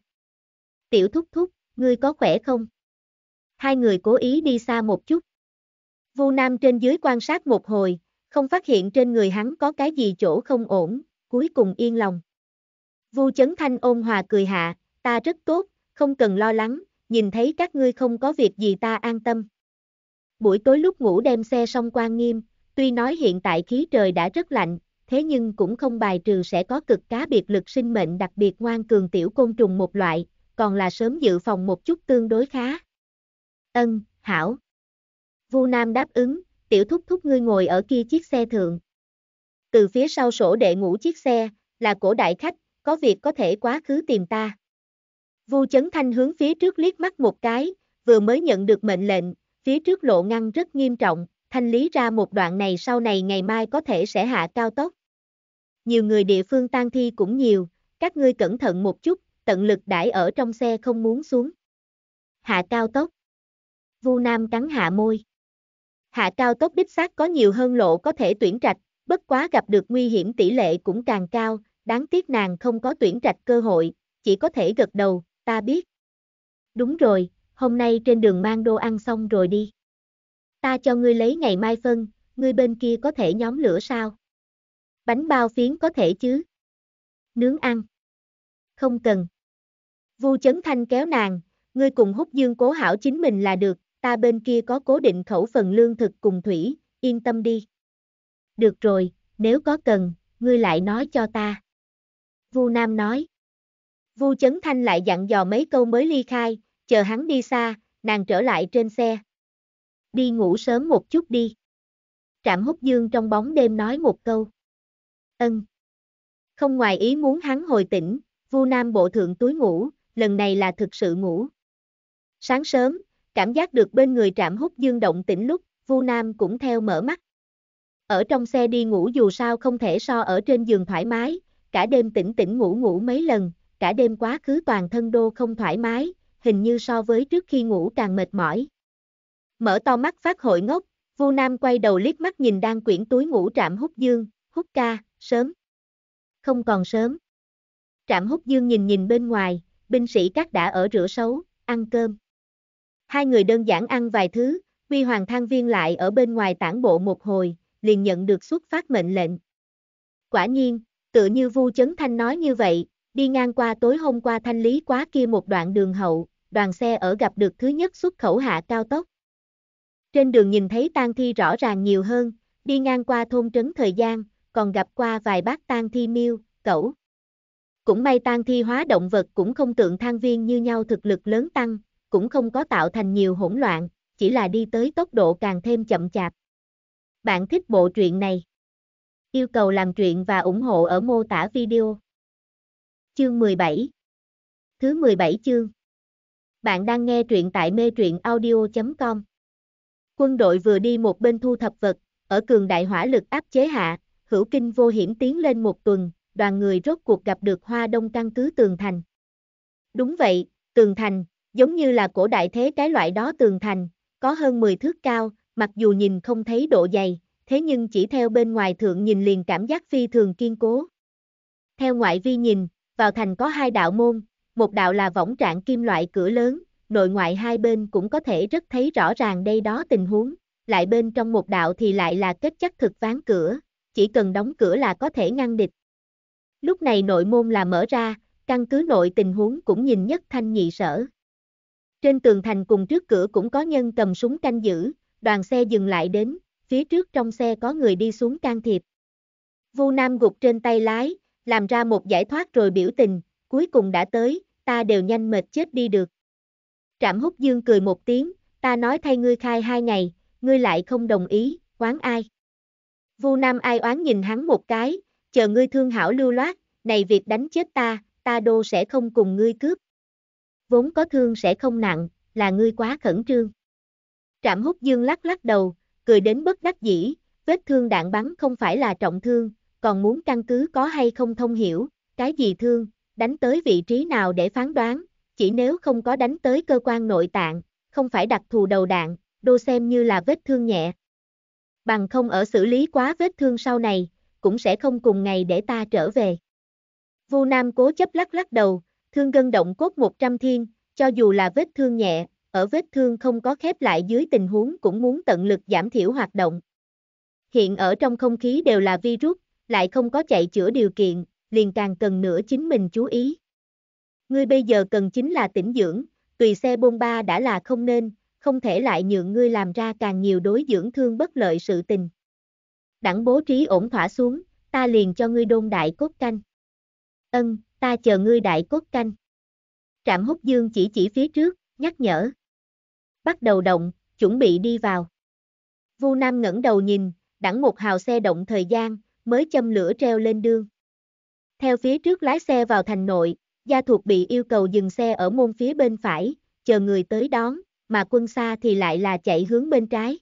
Tiểu thúc thúc, ngươi có khỏe không? Hai người cố ý đi xa một chút, Vu Nam trên dưới quan sát một hồi, không phát hiện trên người hắn có cái gì chỗ không ổn, cuối cùng yên lòng. Vu Chấn Thanh ôn hòa cười hạ, ta rất tốt, không cần lo lắng, nhìn thấy các ngươi không có việc gì ta an tâm. Buổi tối lúc ngủ đem xe xong quan nghiêm, tuy nói hiện tại khí trời đã rất lạnh, thế nhưng cũng không bài trừ sẽ có cực cá biệt lực sinh mệnh đặc biệt ngoan cường tiểu côn trùng một loại, còn là sớm dự phòng một chút tương đối khá. Ân, hảo. Vu Nam đáp ứng, tiểu thúc thúc ngươi ngồi ở kia chiếc xe thượng. Từ phía sau sổ đệ ngủ chiếc xe, là cổ đại khách, có việc có thể quá khứ tìm ta. Vu Chấn Thanh hướng phía trước liếc mắt một cái, vừa mới nhận được mệnh lệnh, phía trước lộ ngăn rất nghiêm trọng, thanh lý ra một đoạn này sau này ngày mai có thể sẽ hạ cao tốc. Nhiều người địa phương tan thi cũng nhiều, các ngươi cẩn thận một chút, tận lực đãi ở trong xe không muốn xuống. Hạ cao tốc. Vu Nam cắn hạ môi hạ cao tốc đích xác có nhiều hơn lộ có thể tuyển trạch, bất quá gặp được nguy hiểm tỷ lệ cũng càng cao, đáng tiếc nàng không có tuyển trạch cơ hội, chỉ có thể gật đầu, ta biết. Đúng rồi, hôm nay trên đường mang đồ ăn xong rồi đi. Ta cho ngươi lấy ngày mai phân, ngươi bên kia có thể nhóm lửa sao? Bánh bao phiến có thể chứ? Nướng ăn? Không cần. Vu Chấn Thanh kéo nàng, ngươi cùng hút dương cố hảo chính mình là được, ta bên kia có cố định khẩu phần lương thực cùng thủy, yên tâm đi. Được rồi, nếu có cần, ngươi lại nói cho ta. Vu Nam nói. Vu Chấn Thanh lại dặn dò mấy câu mới ly khai, chờ hắn đi xa, nàng trở lại trên xe. Đi ngủ sớm một chút đi. Trạm Húc dương trong bóng đêm nói một câu. Ân. Không ngoài ý muốn hắn hồi tỉnh, Vu Nam bộ thượng túi ngủ, lần này là thực sự ngủ. Sáng sớm, Cảm giác được bên người trạm hút dương động tỉnh lúc, Vu Nam cũng theo mở mắt. Ở trong xe đi ngủ dù sao không thể so ở trên giường thoải mái, cả đêm tỉnh tỉnh ngủ ngủ mấy lần, cả đêm quá khứ toàn thân đô không thoải mái, hình như so với trước khi ngủ càng mệt mỏi. Mở to mắt phát hội ngốc, Vu Nam quay đầu liếc mắt nhìn đang quyển túi ngủ trạm hút dương, hút ca, sớm. Không còn sớm. Trạm hút dương nhìn nhìn bên ngoài, binh sĩ các đã ở rửa sấu, ăn cơm. Hai người đơn giản ăn vài thứ, Huy Hoàng Thang Viên lại ở bên ngoài tản bộ một hồi, liền nhận được xuất phát mệnh lệnh. Quả nhiên, tựa như Vu Chấn Thanh nói như vậy, đi ngang qua tối hôm qua thanh lý quá kia một đoạn đường hậu, đoàn xe ở gặp được thứ nhất xuất khẩu hạ cao tốc. Trên đường nhìn thấy tang thi rõ ràng nhiều hơn, đi ngang qua thôn trấn thời gian, còn gặp qua vài bác tang thi miêu, cẩu. Cũng may tang thi hóa động vật cũng không tượng thang viên như nhau thực lực lớn tăng, cũng không có tạo thành nhiều hỗn loạn, chỉ là đi tới tốc độ càng thêm chậm chạp. Bạn thích bộ truyện này? Yêu cầu làm truyện và ủng hộ ở mô tả video. Chương 17 Thứ 17 chương Bạn đang nghe truyện tại mê truyện audio.com Quân đội vừa đi một bên thu thập vật, ở cường đại hỏa lực áp chế hạ, hữu kinh vô hiểm tiến lên một tuần, đoàn người rốt cuộc gặp được hoa đông căn cứ tường thành. Đúng vậy, tường thành, giống như là cổ đại thế cái loại đó tường thành, có hơn 10 thước cao, mặc dù nhìn không thấy độ dày, thế nhưng chỉ theo bên ngoài thượng nhìn liền cảm giác phi thường kiên cố. Theo ngoại vi nhìn, vào thành có hai đạo môn, một đạo là võng trạng kim loại cửa lớn, nội ngoại hai bên cũng có thể rất thấy rõ ràng đây đó tình huống, lại bên trong một đạo thì lại là kết chắc thực ván cửa, chỉ cần đóng cửa là có thể ngăn địch. Lúc này nội môn là mở ra, căn cứ nội tình huống cũng nhìn nhất thanh nhị sở. Trên tường thành cùng trước cửa cũng có nhân cầm súng canh giữ, đoàn xe dừng lại đến, phía trước trong xe có người đi xuống can thiệp. Vu Nam gục trên tay lái, làm ra một giải thoát rồi biểu tình, cuối cùng đã tới, ta đều nhanh mệt chết đi được. Trạm Húc dương cười một tiếng, ta nói thay ngươi khai hai ngày, ngươi lại không đồng ý, oán ai. Vu Nam ai oán nhìn hắn một cái, chờ ngươi thương hảo lưu loát, này việc đánh chết ta, ta đô sẽ không cùng ngươi cướp vốn có thương sẽ không nặng, là ngươi quá khẩn trương. Trạm hút dương lắc lắc đầu, cười đến bất đắc dĩ, vết thương đạn bắn không phải là trọng thương, còn muốn căn cứ có hay không thông hiểu, cái gì thương, đánh tới vị trí nào để phán đoán, chỉ nếu không có đánh tới cơ quan nội tạng, không phải đặc thù đầu đạn, đô xem như là vết thương nhẹ. Bằng không ở xử lý quá vết thương sau này, cũng sẽ không cùng ngày để ta trở về. Vu Nam cố chấp lắc lắc đầu, Thương gân động cốt 100 thiên, cho dù là vết thương nhẹ, ở vết thương không có khép lại dưới tình huống cũng muốn tận lực giảm thiểu hoạt động. Hiện ở trong không khí đều là virus, lại không có chạy chữa điều kiện, liền càng cần nữa chính mình chú ý. Ngươi bây giờ cần chính là tỉnh dưỡng, tùy xe bôn ba đã là không nên, không thể lại nhượng ngươi làm ra càng nhiều đối dưỡng thương bất lợi sự tình. Đẳng bố trí ổn thỏa xuống, ta liền cho ngươi đôn đại cốt canh. Ân, ta chờ ngươi đại cốt canh. Trạm húc dương chỉ chỉ phía trước, nhắc nhở. Bắt đầu động, chuẩn bị đi vào. Vu Nam ngẩng đầu nhìn, đẳng một hào xe động thời gian, mới châm lửa treo lên đường. Theo phía trước lái xe vào thành nội, gia thuộc bị yêu cầu dừng xe ở môn phía bên phải, chờ người tới đón, mà quân xa thì lại là chạy hướng bên trái.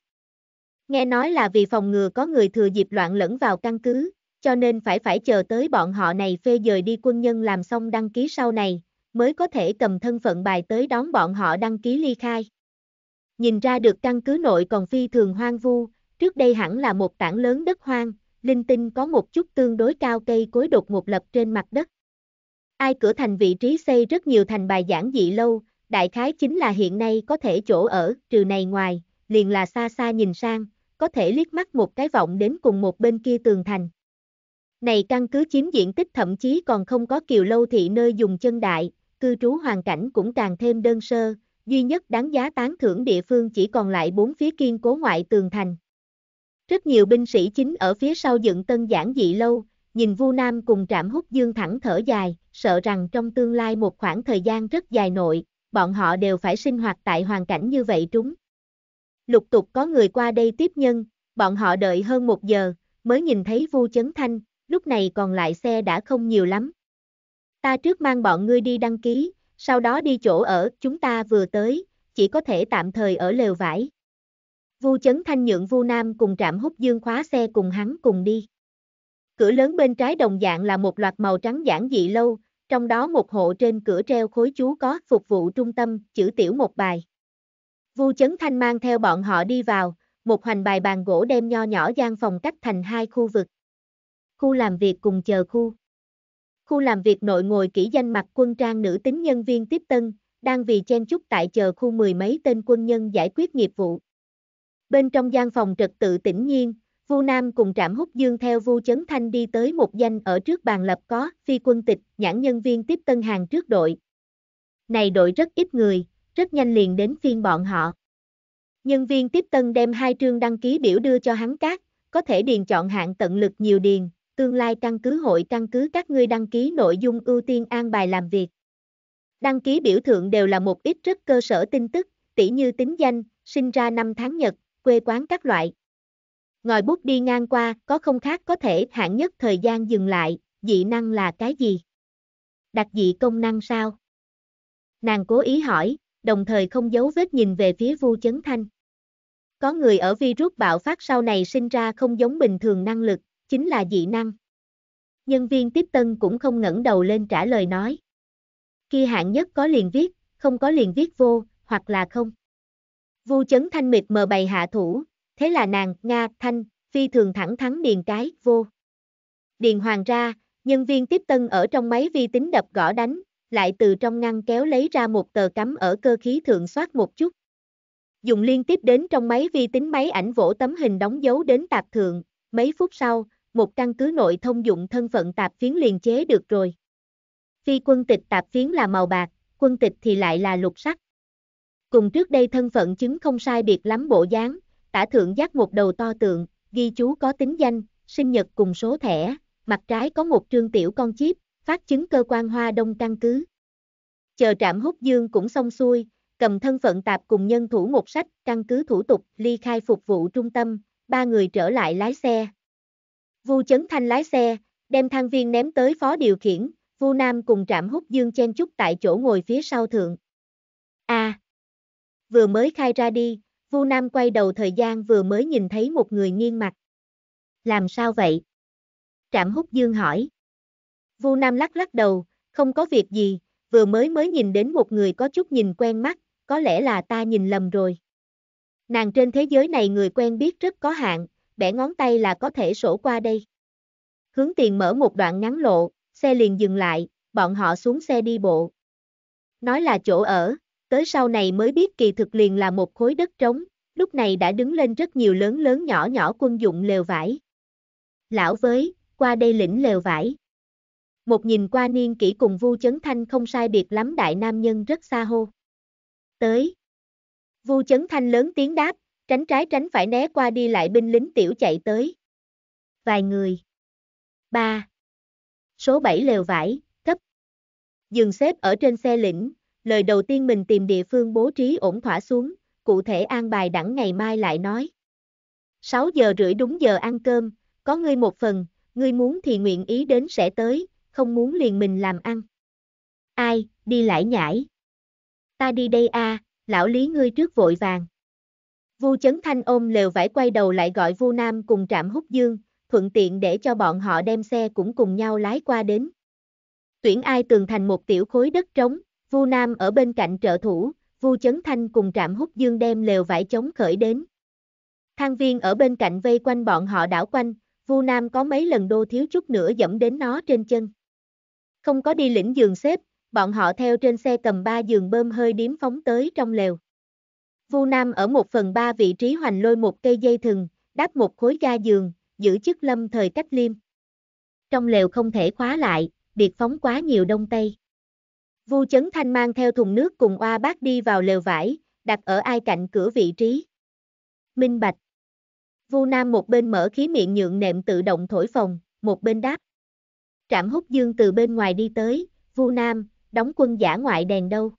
Nghe nói là vì phòng ngừa có người thừa dịp loạn lẫn vào căn cứ, cho nên phải phải chờ tới bọn họ này phê dời đi quân nhân làm xong đăng ký sau này, mới có thể cầm thân phận bài tới đón bọn họ đăng ký ly khai. Nhìn ra được căn cứ nội còn phi thường hoang vu, trước đây hẳn là một tảng lớn đất hoang, linh tinh có một chút tương đối cao cây cối đột ngột lập trên mặt đất. Ai cửa thành vị trí xây rất nhiều thành bài giảng dị lâu, đại khái chính là hiện nay có thể chỗ ở, trừ này ngoài, liền là xa xa nhìn sang, có thể liếc mắt một cái vọng đến cùng một bên kia tường thành. Này căn cứ chiếm diện tích thậm chí còn không có kiều lâu thị nơi dùng chân đại, cư trú hoàn cảnh cũng càng thêm đơn sơ, duy nhất đáng giá tán thưởng địa phương chỉ còn lại bốn phía kiên cố ngoại tường thành. Rất nhiều binh sĩ chính ở phía sau dựng tân giảng dị lâu, nhìn Vu Nam cùng trạm hút dương thẳng thở dài, sợ rằng trong tương lai một khoảng thời gian rất dài nội, bọn họ đều phải sinh hoạt tại hoàn cảnh như vậy trúng. Lục tục có người qua đây tiếp nhân, bọn họ đợi hơn một giờ, mới nhìn thấy Vu Chấn Thanh, lúc này còn lại xe đã không nhiều lắm. Ta trước mang bọn ngươi đi đăng ký, sau đó đi chỗ ở, chúng ta vừa tới, chỉ có thể tạm thời ở lều vải. Vu Chấn Thanh nhượng Vu Nam cùng trạm hút dương khóa xe cùng hắn cùng đi. Cửa lớn bên trái đồng dạng là một loạt màu trắng giản dị lâu, trong đó một hộ trên cửa treo khối chú có phục vụ trung tâm, chữ tiểu một bài. Vu Chấn Thanh mang theo bọn họ đi vào, một hoành bài bàn gỗ đem nho nhỏ gian phòng cách thành hai khu vực khu làm việc cùng chờ khu. Khu làm việc nội ngồi kỹ danh mặt quân trang nữ tính nhân viên tiếp tân, đang vì chen chúc tại chờ khu mười mấy tên quân nhân giải quyết nghiệp vụ. Bên trong gian phòng trật tự tĩnh nhiên, Vu Nam cùng Trạm Húc Dương theo Vu Chấn Thanh đi tới một danh ở trước bàn lập có phi quân tịch, nhãn nhân viên tiếp tân hàng trước đội. Này đội rất ít người, rất nhanh liền đến phiên bọn họ. Nhân viên tiếp tân đem hai trương đăng ký biểu đưa cho hắn cát, có thể điền chọn hạng tận lực nhiều điền, tương lai căn cứ hội căn cứ các ngươi đăng ký nội dung ưu tiên an bài làm việc. Đăng ký biểu thượng đều là một ít rất cơ sở tin tức, tỉ như tính danh, sinh ra năm tháng nhật, quê quán các loại. Ngòi bút đi ngang qua, có không khác có thể hạn nhất thời gian dừng lại, dị năng là cái gì? Đặc dị công năng sao? Nàng cố ý hỏi, đồng thời không giấu vết nhìn về phía Vu Chấn Thanh. Có người ở virus bạo phát sau này sinh ra không giống bình thường năng lực, chính là dị năng. Nhân viên tiếp tân cũng không ngẩng đầu lên trả lời nói. Khi hạng nhất có liền viết, không có liền viết vô, hoặc là không. Vu chấn thanh mịt mờ bày hạ thủ, thế là nàng, Nga, Thanh, phi thường thẳng thắn điền cái, vô. Điền hoàng ra, nhân viên tiếp tân ở trong máy vi tính đập gõ đánh, lại từ trong ngăn kéo lấy ra một tờ cắm ở cơ khí thượng soát một chút. Dùng liên tiếp đến trong máy vi tính máy ảnh vỗ tấm hình đóng dấu đến tạp thượng, mấy phút sau, một căn cứ nội thông dụng thân phận tạp phiến liền chế được rồi. Phi quân tịch tạp phiến là màu bạc, quân tịch thì lại là lục sắc. Cùng trước đây thân phận chứng không sai biệt lắm bộ dáng, tả thượng giác một đầu to tượng, ghi chú có tính danh, sinh nhật cùng số thẻ, mặt trái có một trương tiểu con chip, phát chứng cơ quan hoa đông căn cứ. Chờ trạm hút dương cũng xong xuôi, cầm thân phận tạp cùng nhân thủ một sách, căn cứ thủ tục, ly khai phục vụ trung tâm, ba người trở lại lái xe, Vu Chấn Thanh lái xe, đem thang viên ném tới phó điều khiển, Vu Nam cùng trạm Húc dương chen chúc tại chỗ ngồi phía sau thượng. A. À, vừa mới khai ra đi, Vu Nam quay đầu thời gian vừa mới nhìn thấy một người nghiêng mặt. Làm sao vậy? Trạm Húc dương hỏi. Vu Nam lắc lắc đầu, không có việc gì, vừa mới mới nhìn đến một người có chút nhìn quen mắt, có lẽ là ta nhìn lầm rồi. Nàng trên thế giới này người quen biết rất có hạn, bẻ ngón tay là có thể sổ qua đây. Hướng tiền mở một đoạn ngắn lộ, xe liền dừng lại, bọn họ xuống xe đi bộ. Nói là chỗ ở, tới sau này mới biết kỳ thực liền là một khối đất trống, lúc này đã đứng lên rất nhiều lớn lớn nhỏ nhỏ quân dụng lều vải. Lão với, qua đây lĩnh lều vải. Một nhìn qua niên kỹ cùng Vu Chấn Thanh không sai biệt lắm đại nam nhân rất xa hô. Tới. Vu Chấn Thanh lớn tiếng đáp, Tránh trái tránh phải né qua đi lại binh lính tiểu chạy tới. Vài người. 3. Số 7 lều vải, thấp Dừng xếp ở trên xe lĩnh, lời đầu tiên mình tìm địa phương bố trí ổn thỏa xuống, cụ thể an bài đẳng ngày mai lại nói. 6 giờ rưỡi đúng giờ ăn cơm, có ngươi một phần, ngươi muốn thì nguyện ý đến sẽ tới, không muốn liền mình làm ăn. Ai, đi lại nhảy Ta đi đây a, à, lão lý ngươi trước vội vàng. Vu Chấn Thanh ôm lều vải quay đầu lại gọi Vu Nam cùng trạm hút dương, thuận tiện để cho bọn họ đem xe cũng cùng nhau lái qua đến. Tuyển ai tường thành một tiểu khối đất trống, Vu Nam ở bên cạnh trợ thủ, Vu Chấn Thanh cùng trạm hút dương đem lều vải chống khởi đến. Thang viên ở bên cạnh vây quanh bọn họ đảo quanh, Vu Nam có mấy lần đô thiếu chút nữa dẫm đến nó trên chân. Không có đi lĩnh giường xếp, bọn họ theo trên xe cầm ba giường bơm hơi điếm phóng tới trong lều. Vu Nam ở một phần ba vị trí hoành lôi một cây dây thừng, đắp một khối ga giường, giữ chức lâm thời cách liêm. Trong lều không thể khóa lại, biệt phóng quá nhiều đông tây. Vu Chấn Thanh mang theo thùng nước cùng oa bác đi vào lều vải, đặt ở ai cạnh cửa vị trí. Minh Bạch. Vu Nam một bên mở khí miệng nhượng nệm tự động thổi phòng, một bên đáp. Trạm hút dương từ bên ngoài đi tới, Vu Nam, đóng quân giả ngoại đèn đâu.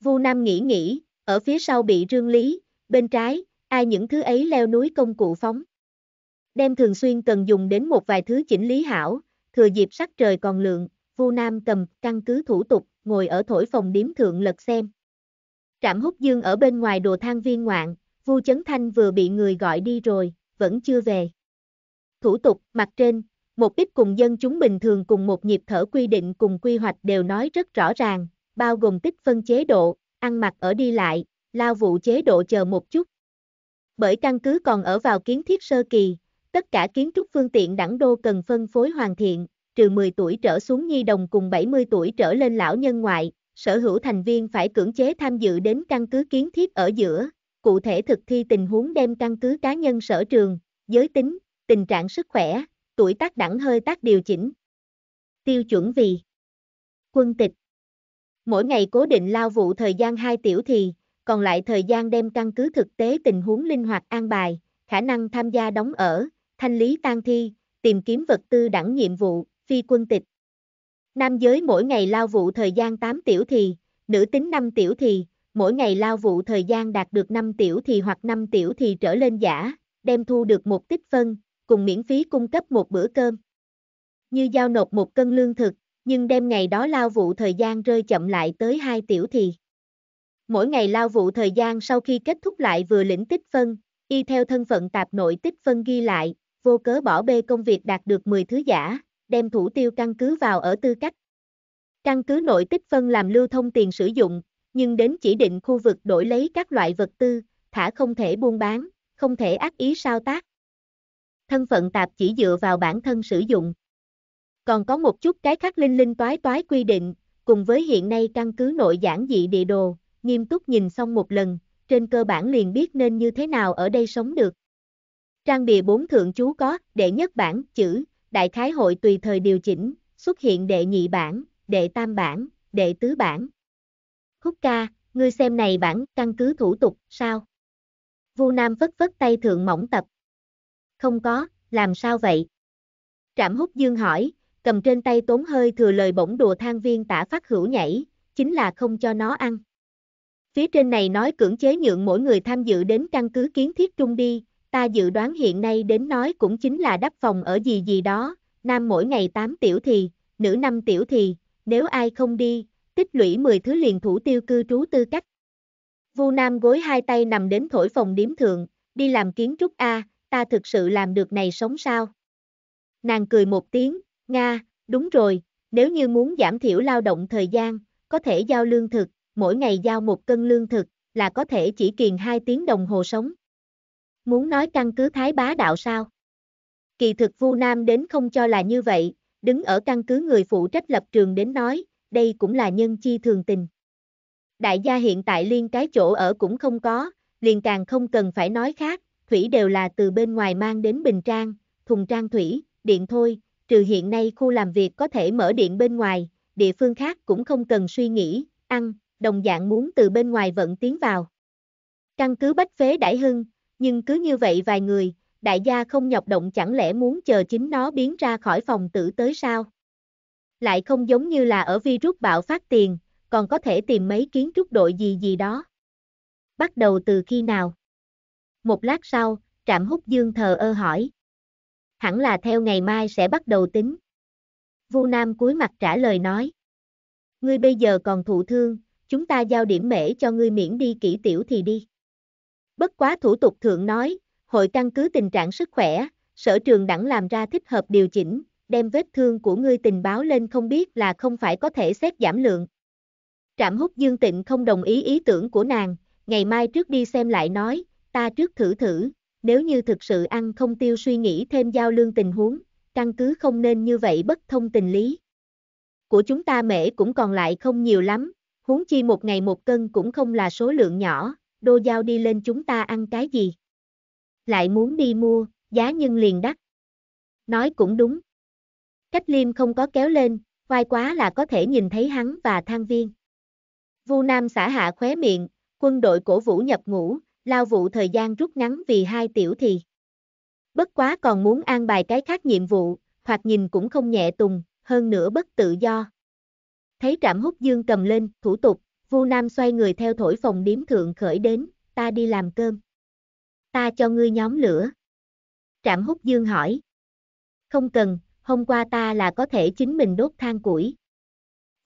Vu Nam nghĩ nghĩ, ở phía sau bị rương lý, bên trái, ai những thứ ấy leo núi công cụ phóng. Đem thường xuyên cần dùng đến một vài thứ chỉnh lý hảo, thừa dịp sắc trời còn lượng, Vu Nam cầm căn cứ thủ tục, ngồi ở thổi phòng điếm thượng lật xem. Trạm hút dương ở bên ngoài đồ thang viên ngoạn, Vu Chấn Thanh vừa bị người gọi đi rồi, vẫn chưa về. Thủ tục, mặt trên, một ít cùng dân chúng bình thường cùng một nhịp thở quy định cùng quy hoạch đều nói rất rõ ràng, bao gồm tích phân chế độ, ăn mặc ở đi lại, lao vụ chế độ chờ một chút. Bởi căn cứ còn ở vào kiến thiết sơ kỳ, tất cả kiến trúc phương tiện đẳng đô cần phân phối hoàn thiện, trừ 10 tuổi trở xuống nhi đồng cùng 70 tuổi trở lên lão nhân ngoại, sở hữu thành viên phải cưỡng chế tham dự đến căn cứ kiến thiết ở giữa, cụ thể thực thi tình huống đem căn cứ cá nhân sở trường, giới tính, tình trạng sức khỏe, tuổi tác đẳng hơi tác điều chỉnh. Tiêu chuẩn vì quân tịch Mỗi ngày cố định lao vụ thời gian 2 tiểu thì, còn lại thời gian đem căn cứ thực tế tình huống linh hoạt an bài, khả năng tham gia đóng ở, thanh lý tan thi, tìm kiếm vật tư đẳng nhiệm vụ, phi quân tịch. Nam giới mỗi ngày lao vụ thời gian 8 tiểu thì, nữ tính 5 tiểu thì, mỗi ngày lao vụ thời gian đạt được 5 tiểu thì hoặc 5 tiểu thì trở lên giả, đem thu được một tích phân, cùng miễn phí cung cấp một bữa cơm. Như giao nộp một cân lương thực, nhưng đêm ngày đó lao vụ thời gian rơi chậm lại tới hai tiểu thì. Mỗi ngày lao vụ thời gian sau khi kết thúc lại vừa lĩnh tích phân, y theo thân phận tạp nội tích phân ghi lại, vô cớ bỏ bê công việc đạt được 10 thứ giả, đem thủ tiêu căn cứ vào ở tư cách. Căn cứ nội tích phân làm lưu thông tiền sử dụng, nhưng đến chỉ định khu vực đổi lấy các loại vật tư, thả không thể buôn bán, không thể ác ý sao tác. Thân phận tạp chỉ dựa vào bản thân sử dụng. Còn có một chút cái khác linh linh toái toái quy định, cùng với hiện nay căn cứ nội giản dị địa đồ, nghiêm túc nhìn xong một lần, trên cơ bản liền biết nên như thế nào ở đây sống được. Trang bìa bốn thượng chú có, đệ nhất bản, chữ, đại khái hội tùy thời điều chỉnh, xuất hiện đệ nhị bản, đệ tam bản, đệ tứ bản. Khúc ca, ngươi xem này bản, căn cứ thủ tục, sao? Vu Nam vất vất tay thượng mỏng tập. Không có, làm sao vậy? Trạm hút dương hỏi, cầm trên tay tốn hơi thừa lời bỗng đùa thang viên tả phát hữu nhảy, chính là không cho nó ăn. Phía trên này nói cưỡng chế nhượng mỗi người tham dự đến căn cứ kiến thiết trung đi, ta dự đoán hiện nay đến nói cũng chính là đắp phòng ở gì gì đó, nam mỗi ngày 8 tiểu thì, nữ 5 tiểu thì, nếu ai không đi, tích lũy 10 thứ liền thủ tiêu cư trú tư cách. Vu Nam gối hai tay nằm đến thổi phòng điếm thượng, đi làm kiến trúc A, ta thực sự làm được này sống sao? Nàng cười một tiếng, Nga, đúng rồi, nếu như muốn giảm thiểu lao động thời gian, có thể giao lương thực, mỗi ngày giao một cân lương thực, là có thể chỉ kiền 2 tiếng đồng hồ sống. Muốn nói căn cứ Thái bá đạo sao? Kỳ thực Vu Nam đến không cho là như vậy, đứng ở căn cứ người phụ trách lập trường đến nói, đây cũng là nhân chi thường tình. Đại gia hiện tại liên cái chỗ ở cũng không có, liền càng không cần phải nói khác, thủy đều là từ bên ngoài mang đến bình trang, thùng trang thủy, điện thôi, trừ hiện nay khu làm việc có thể mở điện bên ngoài, địa phương khác cũng không cần suy nghĩ, ăn, đồng dạng muốn từ bên ngoài vận tiến vào. Căn cứ bách phế đại hưng, nhưng cứ như vậy vài người, đại gia không nhọc động chẳng lẽ muốn chờ chính nó biến ra khỏi phòng tử tới sao? Lại không giống như là ở virus bạo phát tiền, còn có thể tìm mấy kiến trúc đội gì gì đó. Bắt đầu từ khi nào? Một lát sau, trạm hút dương thờ ơ hỏi hẳn là theo ngày mai sẽ bắt đầu tính. Vu Nam cúi mặt trả lời nói. Ngươi bây giờ còn thụ thương, chúng ta giao điểm mễ cho ngươi miễn đi kỹ tiểu thì đi. Bất quá thủ tục thượng nói, hội căn cứ tình trạng sức khỏe, sở trường đẳng làm ra thích hợp điều chỉnh, đem vết thương của ngươi tình báo lên không biết là không phải có thể xét giảm lượng. Trạm hút Dương Tịnh không đồng ý ý tưởng của nàng, ngày mai trước đi xem lại nói, ta trước thử thử, nếu như thực sự ăn không tiêu suy nghĩ thêm giao lương tình huống, căn cứ không nên như vậy bất thông tình lý. Của chúng ta mễ cũng còn lại không nhiều lắm, huống chi một ngày một cân cũng không là số lượng nhỏ, đô giao đi lên chúng ta ăn cái gì. Lại muốn đi mua, giá nhân liền đắt. Nói cũng đúng. Cách liêm không có kéo lên, khoai quá là có thể nhìn thấy hắn và thang viên. Vu Nam xã hạ khóe miệng, quân đội cổ vũ nhập ngũ, lao vụ thời gian rút ngắn vì hai tiểu thì. Bất quá còn muốn an bài cái khác nhiệm vụ, hoặc nhìn cũng không nhẹ tùng, hơn nữa bất tự do. Thấy trạm hút dương cầm lên, thủ tục, Vu Nam xoay người theo thổi phòng điếm thượng khởi đến, ta đi làm cơm. Ta cho ngươi nhóm lửa. Trạm hút dương hỏi. Không cần, hôm qua ta là có thể chính mình đốt than củi.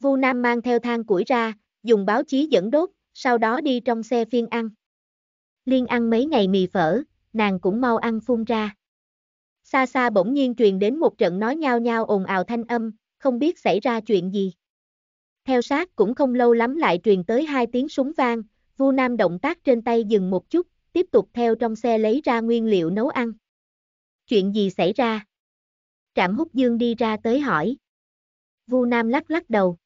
Vu Nam mang theo than củi ra, dùng báo chí dẫn đốt, sau đó đi trong xe phiên ăn. Liên ăn mấy ngày mì phở, nàng cũng mau ăn phun ra. Xa xa bỗng nhiên truyền đến một trận nói nhao nhao ồn ào thanh âm, không biết xảy ra chuyện gì. Theo sát cũng không lâu lắm lại truyền tới hai tiếng súng vang, Vu Nam động tác trên tay dừng một chút, tiếp tục theo trong xe lấy ra nguyên liệu nấu ăn. Chuyện gì xảy ra? Trạm Húc Dương đi ra tới hỏi. Vu Nam lắc lắc đầu.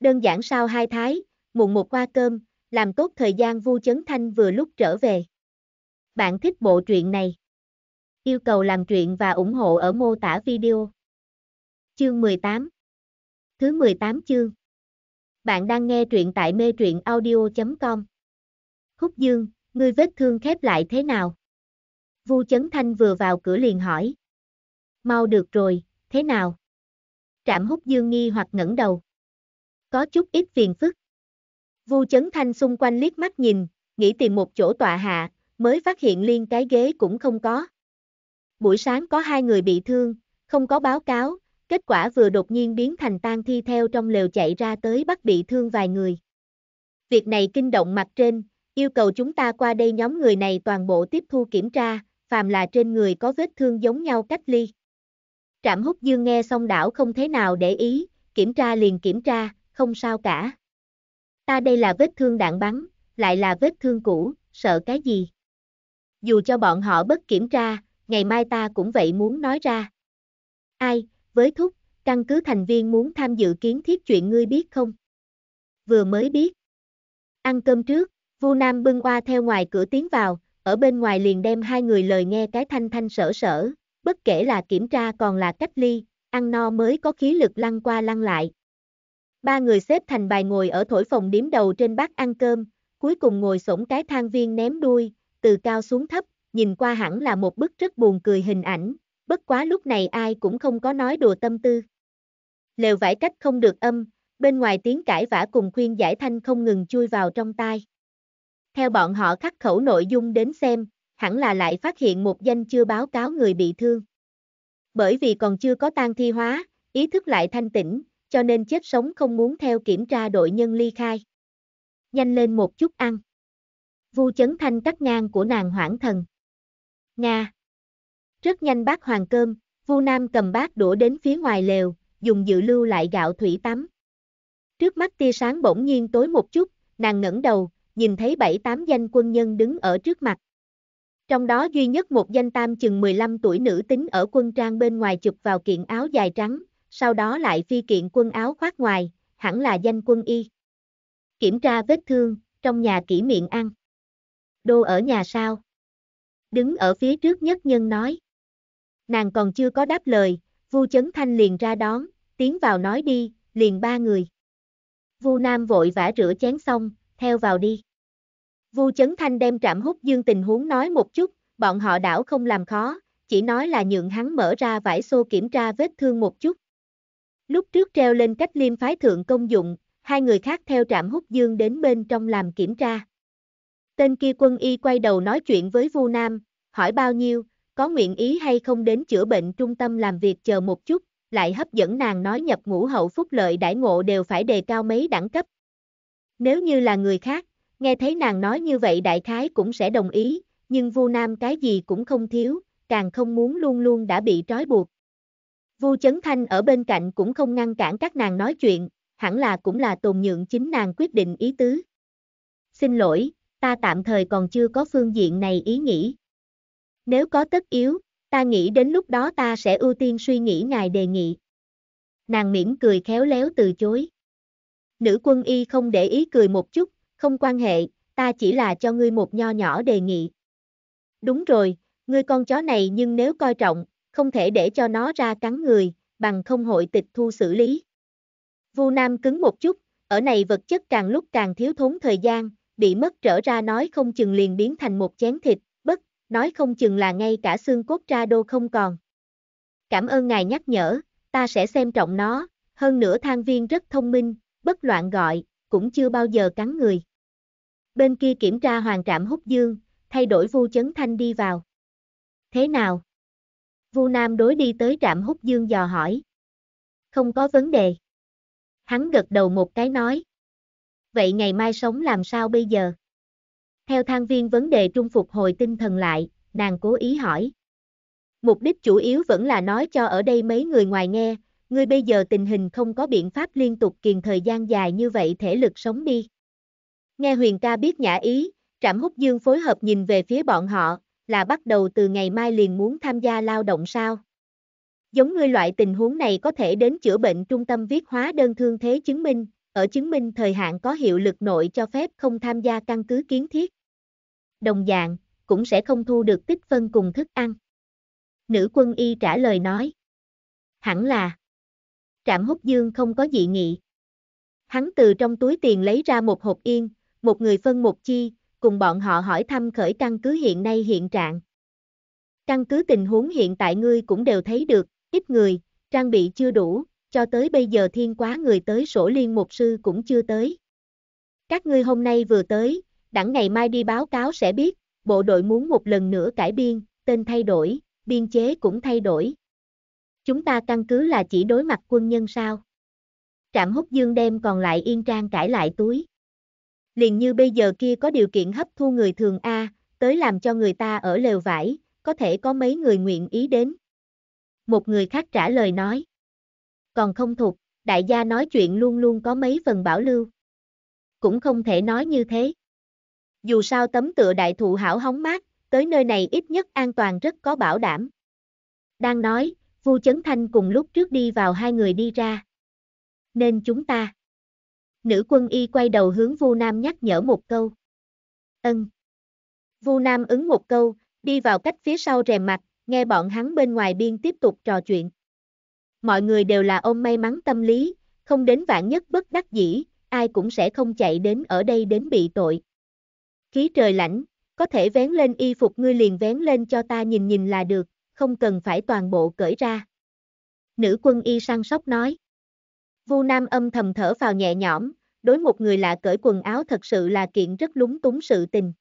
Đơn giản sao hai thái, mùng một qua cơm, làm tốt thời gian Vu Chấn Thanh vừa lúc trở về. Bạn thích bộ truyện này? Yêu cầu làm truyện và ủng hộ ở mô tả video. Chương 18 Thứ 18 chương Bạn đang nghe truyện tại mê truyện audio.com Khúc Dương, ngươi vết thương khép lại thế nào? Vu Chấn Thanh vừa vào cửa liền hỏi. Mau được rồi, thế nào? Trạm Húc dương nghi hoặc ngẩng đầu. Có chút ít phiền phức. Vu Chấn Thanh xung quanh liếc mắt nhìn, nghĩ tìm một chỗ tọa hạ, mới phát hiện liên cái ghế cũng không có. Buổi sáng có hai người bị thương, không có báo cáo, kết quả vừa đột nhiên biến thành tan thi theo trong lều chạy ra tới bắt bị thương vài người. Việc này kinh động mặt trên, yêu cầu chúng ta qua đây nhóm người này toàn bộ tiếp thu kiểm tra, phàm là trên người có vết thương giống nhau cách ly. Trạm hút dương nghe xong đảo không thế nào để ý, kiểm tra liền kiểm tra, không sao cả. Ta đây là vết thương đạn bắn, lại là vết thương cũ, sợ cái gì? Dù cho bọn họ bất kiểm tra, ngày mai ta cũng vậy muốn nói ra. Ai, với thúc, căn cứ thành viên muốn tham dự kiến thiết chuyện ngươi biết không? Vừa mới biết. Ăn cơm trước, Vu Nam bưng qua theo ngoài cửa tiến vào, ở bên ngoài liền đem hai người lời nghe cái thanh thanh sở sở, bất kể là kiểm tra còn là cách ly, ăn no mới có khí lực lăn qua lăn lại, Ba người xếp thành bài ngồi ở thổi phòng điếm đầu trên bát ăn cơm, cuối cùng ngồi sổng cái thang viên ném đuôi, từ cao xuống thấp, nhìn qua hẳn là một bức rất buồn cười hình ảnh, bất quá lúc này ai cũng không có nói đùa tâm tư. Lều vải cách không được âm, bên ngoài tiếng cãi vã cùng khuyên giải thanh không ngừng chui vào trong tai. Theo bọn họ khắc khẩu nội dung đến xem, hẳn là lại phát hiện một danh chưa báo cáo người bị thương. Bởi vì còn chưa có tan thi hóa, ý thức lại thanh tĩnh, cho nên chết sống không muốn theo kiểm tra đội nhân ly khai. Nhanh lên một chút ăn. Vu chấn thanh cắt ngang của nàng hoảng thần. Nga. Rất nhanh bác hoàng cơm, Vu Nam cầm bát đũa đến phía ngoài lều, dùng dự lưu lại gạo thủy tắm. Trước mắt tia sáng bỗng nhiên tối một chút, nàng ngẩng đầu, nhìn thấy bảy tám danh quân nhân đứng ở trước mặt. Trong đó duy nhất một danh tam chừng 15 tuổi nữ tính ở quân trang bên ngoài chụp vào kiện áo dài trắng, sau đó lại phi kiện quân áo khoác ngoài, hẳn là danh quân y. Kiểm tra vết thương, trong nhà kỹ miệng ăn. Đô ở nhà sao? Đứng ở phía trước nhất nhân nói. Nàng còn chưa có đáp lời, Vu Chấn Thanh liền ra đón, tiến vào nói đi, liền ba người. Vu Nam vội vã rửa chén xong, theo vào đi. Vu Chấn Thanh đem trạm hút dương tình huống nói một chút, bọn họ đảo không làm khó, chỉ nói là nhượng hắn mở ra vải xô kiểm tra vết thương một chút. Lúc trước treo lên cách liêm phái thượng công dụng, hai người khác theo trạm hút dương đến bên trong làm kiểm tra. Tên kia quân y quay đầu nói chuyện với Vu Nam, hỏi bao nhiêu, có nguyện ý hay không đến chữa bệnh trung tâm làm việc chờ một chút, lại hấp dẫn nàng nói nhập ngũ hậu phúc lợi đãi ngộ đều phải đề cao mấy đẳng cấp. Nếu như là người khác, nghe thấy nàng nói như vậy đại khái cũng sẽ đồng ý, nhưng Vu Nam cái gì cũng không thiếu, càng không muốn luôn luôn đã bị trói buộc. Vu Chấn Thanh ở bên cạnh cũng không ngăn cản các nàng nói chuyện, hẳn là cũng là tồn nhượng chính nàng quyết định ý tứ. Xin lỗi, ta tạm thời còn chưa có phương diện này ý nghĩ. Nếu có tất yếu, ta nghĩ đến lúc đó ta sẽ ưu tiên suy nghĩ ngài đề nghị. Nàng mỉm cười khéo léo từ chối. Nữ quân y không để ý cười một chút, không quan hệ, ta chỉ là cho ngươi một nho nhỏ đề nghị. Đúng rồi, ngươi con chó này nhưng nếu coi trọng, không thể để cho nó ra cắn người, bằng không hội tịch thu xử lý. Vu Nam cứng một chút, ở này vật chất càng lúc càng thiếu thốn thời gian, bị mất trở ra nói không chừng liền biến thành một chén thịt, bất, nói không chừng là ngay cả xương cốt ra đô không còn. Cảm ơn ngài nhắc nhở, ta sẽ xem trọng nó, hơn nữa thang viên rất thông minh, bất loạn gọi, cũng chưa bao giờ cắn người. Bên kia kiểm tra hoàng trạm hút dương, thay đổi vu chấn thanh đi vào. Thế nào? Vu Nam đối đi tới trạm hút dương dò hỏi. Không có vấn đề. Hắn gật đầu một cái nói. Vậy ngày mai sống làm sao bây giờ? Theo thang viên vấn đề trung phục hồi tinh thần lại, nàng cố ý hỏi. Mục đích chủ yếu vẫn là nói cho ở đây mấy người ngoài nghe, ngươi bây giờ tình hình không có biện pháp liên tục kiền thời gian dài như vậy thể lực sống đi. Nghe huyền ca biết nhã ý, trạm hút dương phối hợp nhìn về phía bọn họ, là bắt đầu từ ngày mai liền muốn tham gia lao động sao? Giống ngươi loại tình huống này có thể đến chữa bệnh trung tâm viết hóa đơn thương thế chứng minh, ở chứng minh thời hạn có hiệu lực nội cho phép không tham gia căn cứ kiến thiết. Đồng dạng, cũng sẽ không thu được tích phân cùng thức ăn. Nữ quân y trả lời nói. Hẳn là. Trạm húc dương không có dị nghị. Hắn từ trong túi tiền lấy ra một hộp yên, một người phân một chi, cùng bọn họ hỏi thăm khởi căn cứ hiện nay hiện trạng. Căn cứ tình huống hiện tại ngươi cũng đều thấy được, ít người, trang bị chưa đủ, cho tới bây giờ thiên quá người tới sổ liên một sư cũng chưa tới. Các ngươi hôm nay vừa tới, đẳng ngày mai đi báo cáo sẽ biết, bộ đội muốn một lần nữa cải biên, tên thay đổi, biên chế cũng thay đổi. Chúng ta căn cứ là chỉ đối mặt quân nhân sao? Trạm hút dương đem còn lại yên trang cải lại túi liền như bây giờ kia có điều kiện hấp thu người thường A, tới làm cho người ta ở lều vải, có thể có mấy người nguyện ý đến. Một người khác trả lời nói. Còn không thuộc, đại gia nói chuyện luôn luôn có mấy phần bảo lưu. Cũng không thể nói như thế. Dù sao tấm tựa đại thụ hảo hóng mát, tới nơi này ít nhất an toàn rất có bảo đảm. Đang nói, Vu Chấn Thanh cùng lúc trước đi vào hai người đi ra. Nên chúng ta Nữ quân y quay đầu hướng Vu Nam nhắc nhở một câu. Ân. Vu Nam ứng một câu, đi vào cách phía sau rèm mặt, nghe bọn hắn bên ngoài biên tiếp tục trò chuyện. Mọi người đều là ôm may mắn tâm lý, không đến vạn nhất bất đắc dĩ, ai cũng sẽ không chạy đến ở đây đến bị tội. Khí trời lạnh, có thể vén lên y phục ngươi liền vén lên cho ta nhìn nhìn là được, không cần phải toàn bộ cởi ra. Nữ quân y săn sóc nói. Vu Nam âm thầm thở vào nhẹ nhõm, đối một người lạ cởi quần áo thật sự là kiện rất lúng túng sự tình.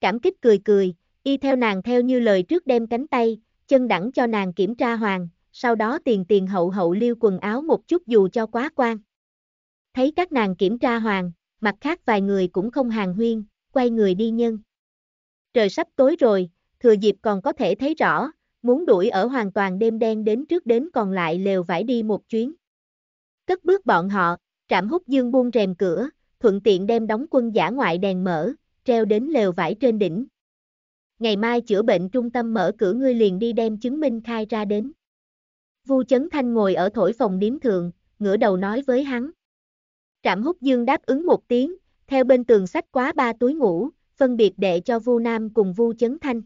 Cảm kích cười cười, y theo nàng theo như lời trước đem cánh tay, chân đẳng cho nàng kiểm tra hoàng, sau đó tiền tiền hậu hậu liêu quần áo một chút dù cho quá quan. Thấy các nàng kiểm tra hoàng, mặt khác vài người cũng không hàng huyên, quay người đi nhân. Trời sắp tối rồi, thừa dịp còn có thể thấy rõ, muốn đuổi ở hoàn toàn đêm đen đến trước đến còn lại lều vải đi một chuyến cất bước bọn họ, trạm hút dương buông rèm cửa, thuận tiện đem đóng quân giả ngoại đèn mở, treo đến lều vải trên đỉnh. Ngày mai chữa bệnh trung tâm mở cửa ngươi liền đi đem chứng minh khai ra đến. Vu Chấn Thanh ngồi ở thổi phòng điếm thường, ngửa đầu nói với hắn. Trạm hút dương đáp ứng một tiếng, theo bên tường sách quá ba túi ngủ, phân biệt đệ cho Vu Nam cùng Vu Chấn Thanh.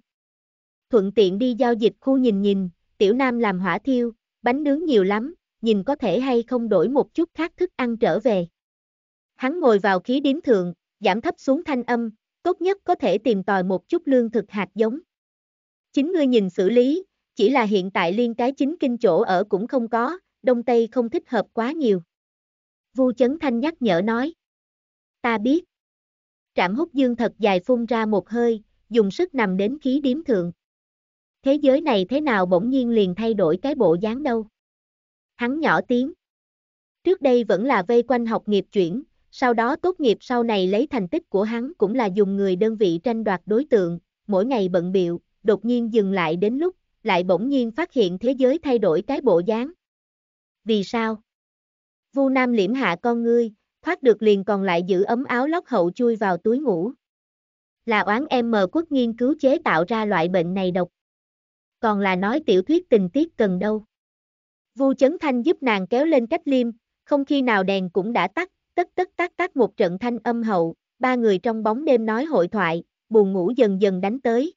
Thuận tiện đi giao dịch khu nhìn nhìn, tiểu Nam làm hỏa thiêu, bánh nướng nhiều lắm, nhìn có thể hay không đổi một chút khác thức ăn trở về. Hắn ngồi vào khí điếm thượng, giảm thấp xuống thanh âm, tốt nhất có thể tìm tòi một chút lương thực hạt giống. Chính ngươi nhìn xử lý, chỉ là hiện tại liên cái chính kinh chỗ ở cũng không có, Đông Tây không thích hợp quá nhiều. Vu Chấn Thanh nhắc nhở nói. Ta biết. Trạm hút dương thật dài phun ra một hơi, dùng sức nằm đến khí điếm thượng. Thế giới này thế nào bỗng nhiên liền thay đổi cái bộ dáng đâu. Hắn nhỏ tiếng. Trước đây vẫn là vây quanh học nghiệp chuyển, sau đó tốt nghiệp sau này lấy thành tích của hắn cũng là dùng người đơn vị tranh đoạt đối tượng, mỗi ngày bận biệu, đột nhiên dừng lại đến lúc, lại bỗng nhiên phát hiện thế giới thay đổi cái bộ dáng. Vì sao? Vu Nam liễm hạ con ngươi, thoát được liền còn lại giữ ấm áo lót hậu chui vào túi ngủ. Là oán em mờ quốc nghiên cứu chế tạo ra loại bệnh này độc. Còn là nói tiểu thuyết tình tiết cần đâu. Vu Chấn Thanh giúp nàng kéo lên cách liêm, không khi nào đèn cũng đã tắt, tất tất tắt tắt một trận thanh âm hậu, ba người trong bóng đêm nói hội thoại, buồn ngủ dần dần đánh tới.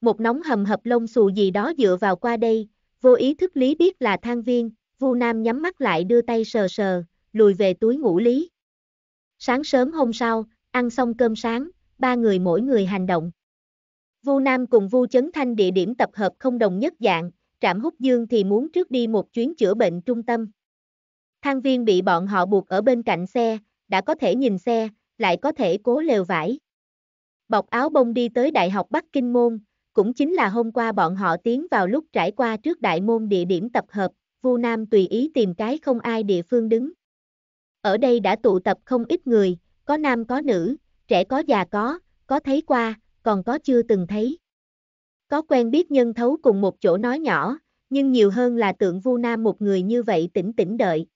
Một nóng hầm hập lông xù gì đó dựa vào qua đây, vô ý thức lý biết là thang viên, Vu Nam nhắm mắt lại đưa tay sờ sờ, lùi về túi ngủ lý. Sáng sớm hôm sau, ăn xong cơm sáng, ba người mỗi người hành động. Vu Nam cùng Vu Chấn Thanh địa điểm tập hợp không đồng nhất dạng, trạm hút dương thì muốn trước đi một chuyến chữa bệnh trung tâm. Thang viên bị bọn họ buộc ở bên cạnh xe, đã có thể nhìn xe, lại có thể cố lều vải. Bọc áo bông đi tới Đại học Bắc Kinh Môn, cũng chính là hôm qua bọn họ tiến vào lúc trải qua trước đại môn địa điểm tập hợp, Vu Nam tùy ý tìm cái không ai địa phương đứng. Ở đây đã tụ tập không ít người, có nam có nữ, trẻ có già có, có thấy qua, còn có chưa từng thấy. Có quen biết nhân thấu cùng một chỗ nói nhỏ, nhưng nhiều hơn là tượng vu nam một người như vậy tỉnh tỉnh đợi.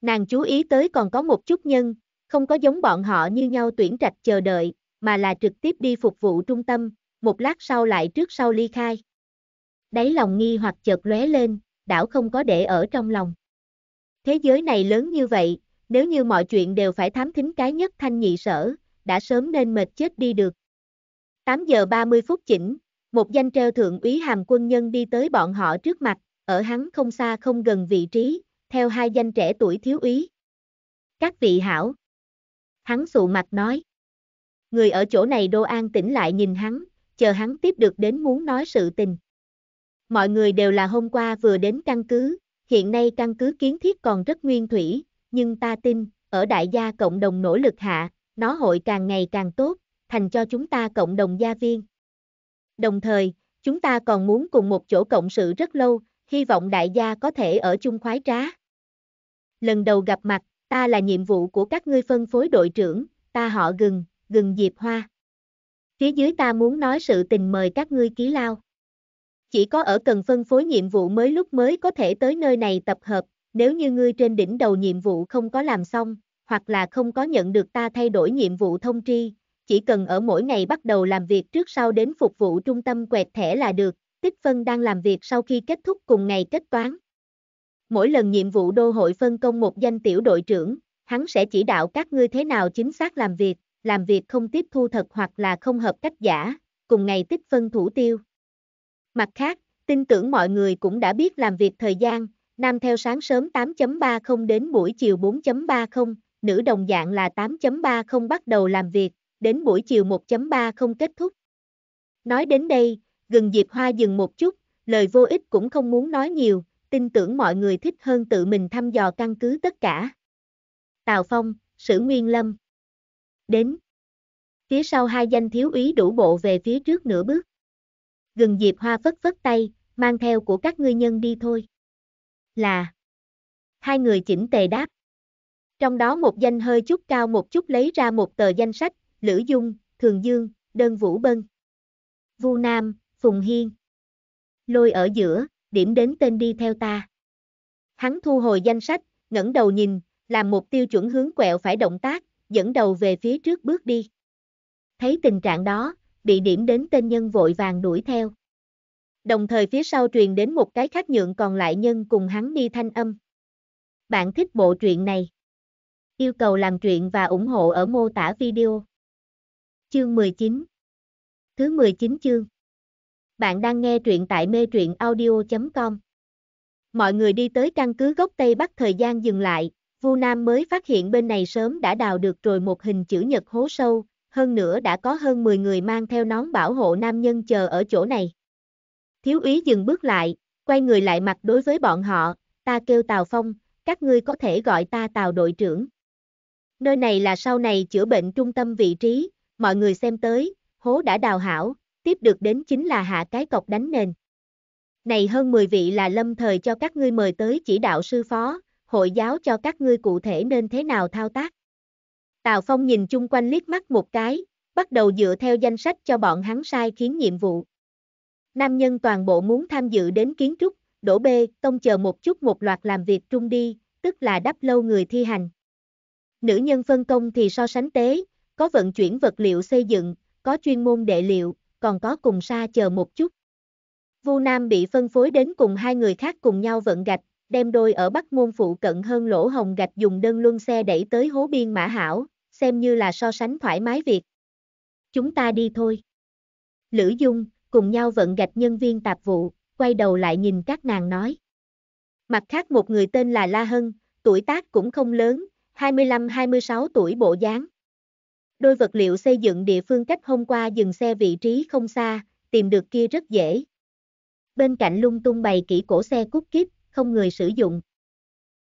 Nàng chú ý tới còn có một chút nhân, không có giống bọn họ như nhau tuyển trạch chờ đợi, mà là trực tiếp đi phục vụ trung tâm, một lát sau lại trước sau ly khai. Đáy lòng nghi hoặc chợt lóe lên, đảo không có để ở trong lòng. Thế giới này lớn như vậy, nếu như mọi chuyện đều phải thám thính cái nhất thanh nhị sở, đã sớm nên mệt chết đi được. 8 giờ 30 phút chỉnh, một danh treo thượng úy hàm quân nhân đi tới bọn họ trước mặt, ở hắn không xa không gần vị trí, theo hai danh trẻ tuổi thiếu úy. Các vị hảo. Hắn sụ mặt nói. Người ở chỗ này đô an tỉnh lại nhìn hắn, chờ hắn tiếp được đến muốn nói sự tình. Mọi người đều là hôm qua vừa đến căn cứ, hiện nay căn cứ kiến thiết còn rất nguyên thủy, nhưng ta tin, ở đại gia cộng đồng nỗ lực hạ, nó hội càng ngày càng tốt, thành cho chúng ta cộng đồng gia viên. Đồng thời, chúng ta còn muốn cùng một chỗ cộng sự rất lâu, hy vọng đại gia có thể ở chung khoái trá. Lần đầu gặp mặt, ta là nhiệm vụ của các ngươi phân phối đội trưởng, ta họ gừng, gừng Diệp Hoa. Phía dưới ta muốn nói sự tình mời các ngươi ký lao. Chỉ có ở cần phân phối nhiệm vụ mới lúc mới có thể tới nơi này tập hợp, nếu như ngươi trên đỉnh đầu nhiệm vụ không có làm xong, hoặc là không có nhận được ta thay đổi nhiệm vụ thông tri, chỉ cần ở mỗi ngày bắt đầu làm việc trước sau đến phục vụ trung tâm quẹt thẻ là được, tích phân đang làm việc sau khi kết thúc cùng ngày kết toán. Mỗi lần nhiệm vụ đô hội phân công một danh tiểu đội trưởng, hắn sẽ chỉ đạo các ngươi thế nào chính xác làm việc, làm việc không tiếp thu thật hoặc là không hợp cách giả, cùng ngày tích phân thủ tiêu. Mặt khác, tin tưởng mọi người cũng đã biết làm việc thời gian, nam theo sáng sớm 8.30 đến buổi chiều 4.30, nữ đồng dạng là 8.30 bắt đầu làm việc, đến buổi chiều 1 3 không kết thúc. Nói đến đây, gần Diệp Hoa dừng một chút, lời vô ích cũng không muốn nói nhiều, tin tưởng mọi người thích hơn tự mình thăm dò căn cứ tất cả. Tào Phong, Sử Nguyên Lâm Đến Phía sau hai danh thiếu úy đủ bộ về phía trước nửa bước. Gần Diệp Hoa phất phất tay, mang theo của các ngươi nhân đi thôi. Là Hai người chỉnh tề đáp. Trong đó một danh hơi chút cao một chút lấy ra một tờ danh sách, Lữ Dung, Thường Dương, Đơn Vũ Bân. Vu Nam, Phùng Hiên. Lôi ở giữa, điểm đến tên đi theo ta. Hắn thu hồi danh sách, ngẩng đầu nhìn, làm một tiêu chuẩn hướng quẹo phải động tác, dẫn đầu về phía trước bước đi. Thấy tình trạng đó, bị điểm đến tên nhân vội vàng đuổi theo. Đồng thời phía sau truyền đến một cái khách nhượng còn lại nhân cùng hắn đi thanh âm. Bạn thích bộ truyện này? Yêu cầu làm truyện và ủng hộ ở mô tả video. Chương 19 Thứ 19 chương Bạn đang nghe truyện tại mê truyện audio.com Mọi người đi tới căn cứ gốc Tây Bắc thời gian dừng lại, Vu Nam mới phát hiện bên này sớm đã đào được rồi một hình chữ nhật hố sâu, hơn nữa đã có hơn 10 người mang theo nón bảo hộ nam nhân chờ ở chỗ này. Thiếu úy dừng bước lại, quay người lại mặt đối với bọn họ, ta kêu Tào Phong, các ngươi có thể gọi ta Tào đội trưởng. Nơi này là sau này chữa bệnh trung tâm vị trí, mọi người xem tới, hố đã đào hảo, tiếp được đến chính là hạ cái cọc đánh nền. Này hơn 10 vị là lâm thời cho các ngươi mời tới chỉ đạo sư phó, hội giáo cho các ngươi cụ thể nên thế nào thao tác. Tào Phong nhìn chung quanh liếc mắt một cái, bắt đầu dựa theo danh sách cho bọn hắn sai khiến nhiệm vụ. Nam nhân toàn bộ muốn tham dự đến kiến trúc, đổ bê, tông chờ một chút một loạt làm việc trung đi, tức là đắp lâu người thi hành. Nữ nhân phân công thì so sánh tế, có vận chuyển vật liệu xây dựng, có chuyên môn đệ liệu, còn có cùng xa chờ một chút. Vu Nam bị phân phối đến cùng hai người khác cùng nhau vận gạch, đem đôi ở Bắc Môn phụ cận hơn lỗ hồng gạch dùng đơn luân xe đẩy tới hố biên Mã Hảo, xem như là so sánh thoải mái việc. Chúng ta đi thôi. Lữ Dung, cùng nhau vận gạch nhân viên tạp vụ, quay đầu lại nhìn các nàng nói. Mặt khác một người tên là La Hân, tuổi tác cũng không lớn, 25-26 tuổi bộ dáng. Đôi vật liệu xây dựng địa phương cách hôm qua dừng xe vị trí không xa, tìm được kia rất dễ. Bên cạnh lung tung bày kỹ cổ xe cút kíp, không người sử dụng.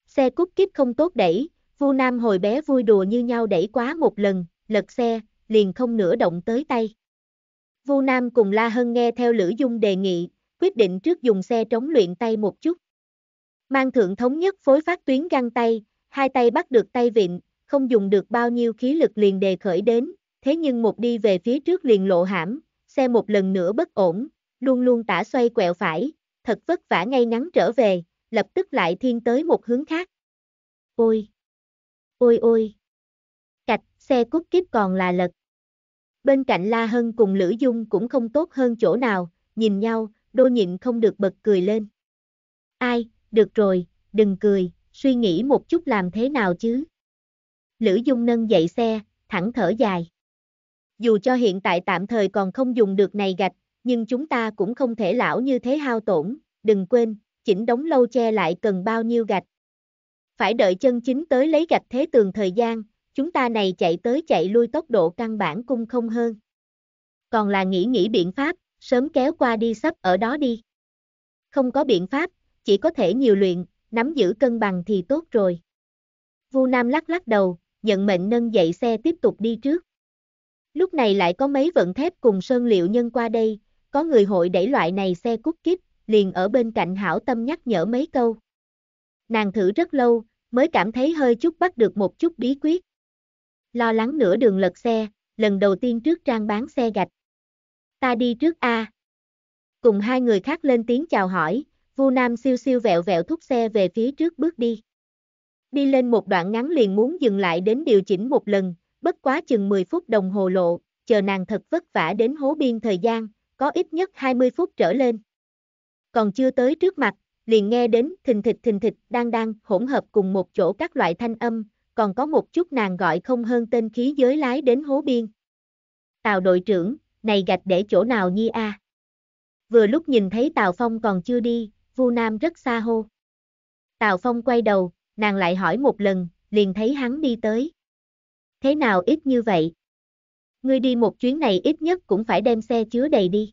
Xe cút kíp không tốt đẩy, Vu Nam hồi bé vui đùa như nhau đẩy quá một lần, lật xe, liền không nửa động tới tay. Vu Nam cùng La Hân nghe theo Lữ Dung đề nghị, quyết định trước dùng xe trống luyện tay một chút. Mang thượng thống nhất phối phát tuyến găng tay, hai tay bắt được tay vịn, không dùng được bao nhiêu khí lực liền đề khởi đến, thế nhưng một đi về phía trước liền lộ hãm, xe một lần nữa bất ổn, luôn luôn tả xoay quẹo phải, thật vất vả ngay ngắn trở về, lập tức lại thiên tới một hướng khác. Ôi! Ôi ôi! Cạch, xe cút kiếp còn là lật. Bên cạnh La Hân cùng Lữ Dung cũng không tốt hơn chỗ nào, nhìn nhau, đô nhịn không được bật cười lên. Ai, được rồi, đừng cười, suy nghĩ một chút làm thế nào chứ. Lữ Dung nâng dậy xe, thẳng thở dài. Dù cho hiện tại tạm thời còn không dùng được này gạch, nhưng chúng ta cũng không thể lão như thế hao tổn, đừng quên, chỉnh đóng lâu che lại cần bao nhiêu gạch. Phải đợi chân chính tới lấy gạch thế tường thời gian, chúng ta này chạy tới chạy lui tốc độ căn bản cung không hơn. Còn là nghĩ nghĩ biện pháp, sớm kéo qua đi sắp ở đó đi. Không có biện pháp, chỉ có thể nhiều luyện, nắm giữ cân bằng thì tốt rồi. Vu Nam lắc lắc đầu, nhận mệnh nâng dậy xe tiếp tục đi trước. Lúc này lại có mấy vận thép cùng sơn liệu nhân qua đây, có người hội đẩy loại này xe cút kíp, liền ở bên cạnh hảo tâm nhắc nhở mấy câu. Nàng thử rất lâu, mới cảm thấy hơi chút bắt được một chút bí quyết. Lo lắng nửa đường lật xe, lần đầu tiên trước trang bán xe gạch. Ta đi trước A. Cùng hai người khác lên tiếng chào hỏi, Vu Nam siêu siêu vẹo vẹo thúc xe về phía trước bước đi đi lên một đoạn ngắn liền muốn dừng lại đến điều chỉnh một lần, bất quá chừng 10 phút đồng hồ lộ, chờ nàng thật vất vả đến hố biên thời gian, có ít nhất 20 phút trở lên. Còn chưa tới trước mặt, liền nghe đến thình thịch thình thịch đang đang hỗn hợp cùng một chỗ các loại thanh âm, còn có một chút nàng gọi không hơn tên khí giới lái đến hố biên. Tào đội trưởng, này gạch để chỗ nào nhi a? Vừa lúc nhìn thấy Tào Phong còn chưa đi, Vu Nam rất xa hô. Tào Phong quay đầu, nàng lại hỏi một lần, liền thấy hắn đi tới. Thế nào ít như vậy? Ngươi đi một chuyến này ít nhất cũng phải đem xe chứa đầy đi.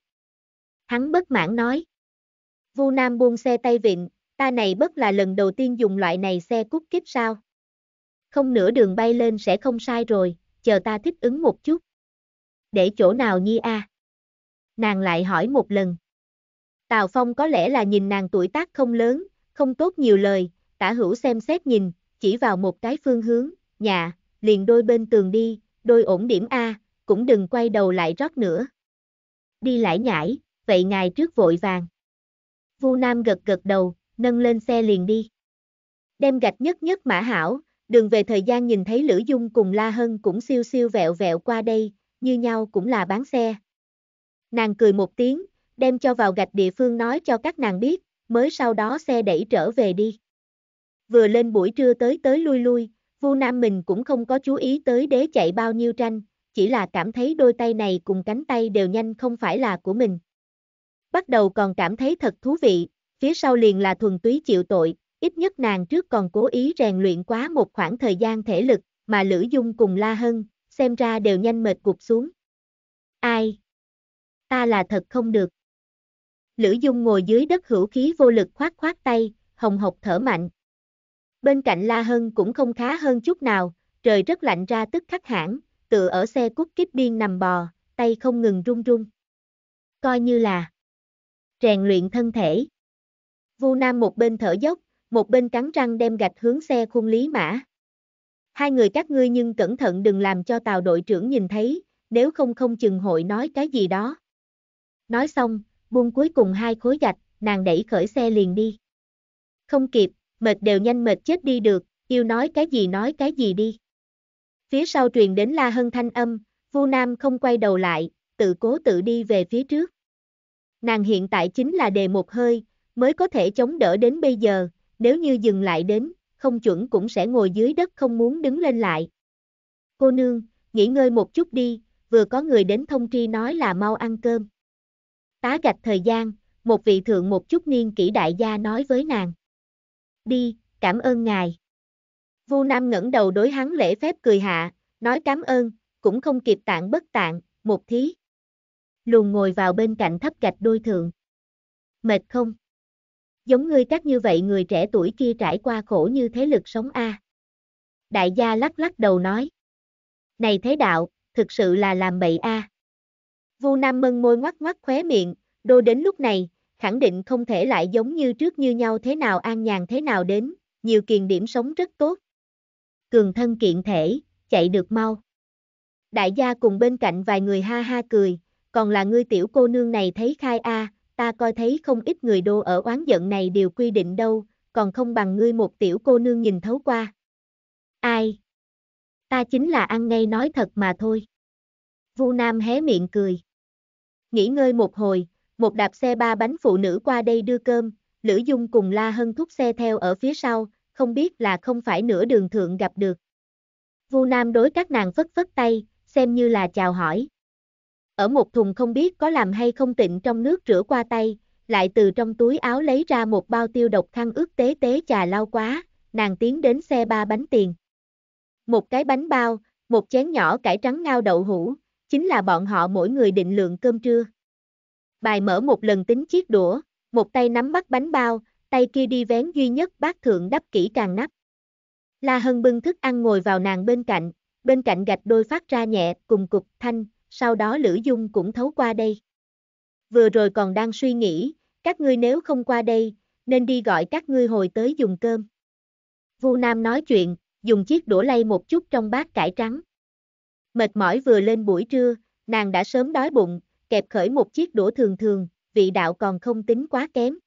Hắn bất mãn nói. Vu Nam buông xe tay vịn, ta này bất là lần đầu tiên dùng loại này xe cút kiếp sao? Không nửa đường bay lên sẽ không sai rồi, chờ ta thích ứng một chút. Để chỗ nào nhi a? À? Nàng lại hỏi một lần. Tào Phong có lẽ là nhìn nàng tuổi tác không lớn, không tốt nhiều lời, tả hữu xem xét nhìn, chỉ vào một cái phương hướng, nhà, liền đôi bên tường đi, đôi ổn điểm A, cũng đừng quay đầu lại rót nữa. Đi lại nhảy, vậy ngài trước vội vàng. Vu Nam gật gật đầu, nâng lên xe liền đi. Đem gạch nhất nhất mã hảo, đường về thời gian nhìn thấy Lữ Dung cùng La Hân cũng siêu siêu vẹo vẹo qua đây, như nhau cũng là bán xe. Nàng cười một tiếng, đem cho vào gạch địa phương nói cho các nàng biết, mới sau đó xe đẩy trở về đi vừa lên buổi trưa tới tới lui lui, Vu Nam mình cũng không có chú ý tới đế chạy bao nhiêu tranh, chỉ là cảm thấy đôi tay này cùng cánh tay đều nhanh không phải là của mình. Bắt đầu còn cảm thấy thật thú vị, phía sau liền là thuần túy chịu tội, ít nhất nàng trước còn cố ý rèn luyện quá một khoảng thời gian thể lực, mà Lữ Dung cùng La Hân, xem ra đều nhanh mệt cục xuống. Ai? Ta là thật không được. Lữ Dung ngồi dưới đất hữu khí vô lực khoát khoát tay, hồng hộc thở mạnh, Bên cạnh La Hân cũng không khá hơn chút nào, trời rất lạnh ra tức khắc hẳn tựa ở xe cút kíp biên nằm bò, tay không ngừng run run. Coi như là rèn luyện thân thể. Vu Nam một bên thở dốc, một bên cắn răng đem gạch hướng xe khung lý mã. Hai người các ngươi nhưng cẩn thận đừng làm cho tàu đội trưởng nhìn thấy, nếu không không chừng hội nói cái gì đó. Nói xong, buông cuối cùng hai khối gạch, nàng đẩy khởi xe liền đi. Không kịp, mệt đều nhanh mệt chết đi được, yêu nói cái gì nói cái gì đi. Phía sau truyền đến La Hân thanh âm, Vu Nam không quay đầu lại, tự cố tự đi về phía trước. Nàng hiện tại chính là đề một hơi, mới có thể chống đỡ đến bây giờ, nếu như dừng lại đến, không chuẩn cũng sẽ ngồi dưới đất không muốn đứng lên lại. Cô nương, nghỉ ngơi một chút đi, vừa có người đến thông tri nói là mau ăn cơm. Tá gạch thời gian, một vị thượng một chút niên kỹ đại gia nói với nàng. Đi, cảm ơn ngài. Vu Nam ngẩng đầu đối hắn lễ phép cười hạ, nói cảm ơn, cũng không kịp tạng bất tạng, một thí. Luồn ngồi vào bên cạnh thấp gạch đôi thượng. Mệt không? Giống ngươi các như vậy người trẻ tuổi kia trải qua khổ như thế lực sống a. À. Đại gia lắc lắc đầu nói. Này thế đạo, thực sự là làm bậy a. À. Vu Nam mân môi ngoắc ngoắc khóe miệng, đô đến lúc này, khẳng định không thể lại giống như trước như nhau thế nào an nhàn thế nào đến, nhiều kiền điểm sống rất tốt. Cường thân kiện thể, chạy được mau. Đại gia cùng bên cạnh vài người ha ha cười, còn là ngươi tiểu cô nương này thấy khai a, ta coi thấy không ít người đô ở oán giận này đều quy định đâu, còn không bằng ngươi một tiểu cô nương nhìn thấu qua. Ai? Ta chính là ăn ngay nói thật mà thôi. Vu Nam hé miệng cười. Nghỉ ngơi một hồi, một đạp xe ba bánh phụ nữ qua đây đưa cơm, Lữ Dung cùng La Hân thúc xe theo ở phía sau, không biết là không phải nửa đường thượng gặp được. Vu Nam đối các nàng phất phất tay, xem như là chào hỏi. Ở một thùng không biết có làm hay không tịnh trong nước rửa qua tay, lại từ trong túi áo lấy ra một bao tiêu độc khăn ướt tế tế trà lau quá, nàng tiến đến xe ba bánh tiền. Một cái bánh bao, một chén nhỏ cải trắng ngao đậu hũ, chính là bọn họ mỗi người định lượng cơm trưa bài mở một lần tính chiếc đũa, một tay nắm bắt bánh bao, tay kia đi vén duy nhất bát thượng đắp kỹ càng nắp. La Hân bưng thức ăn ngồi vào nàng bên cạnh, bên cạnh gạch đôi phát ra nhẹ cùng cục thanh, sau đó Lữ Dung cũng thấu qua đây. Vừa rồi còn đang suy nghĩ, các ngươi nếu không qua đây, nên đi gọi các ngươi hồi tới dùng cơm. Vu Nam nói chuyện, dùng chiếc đũa lay một chút trong bát cải trắng. Mệt mỏi vừa lên buổi trưa, nàng đã sớm đói bụng, kẹp khởi một chiếc đũa thường thường, vị đạo còn không tính quá kém.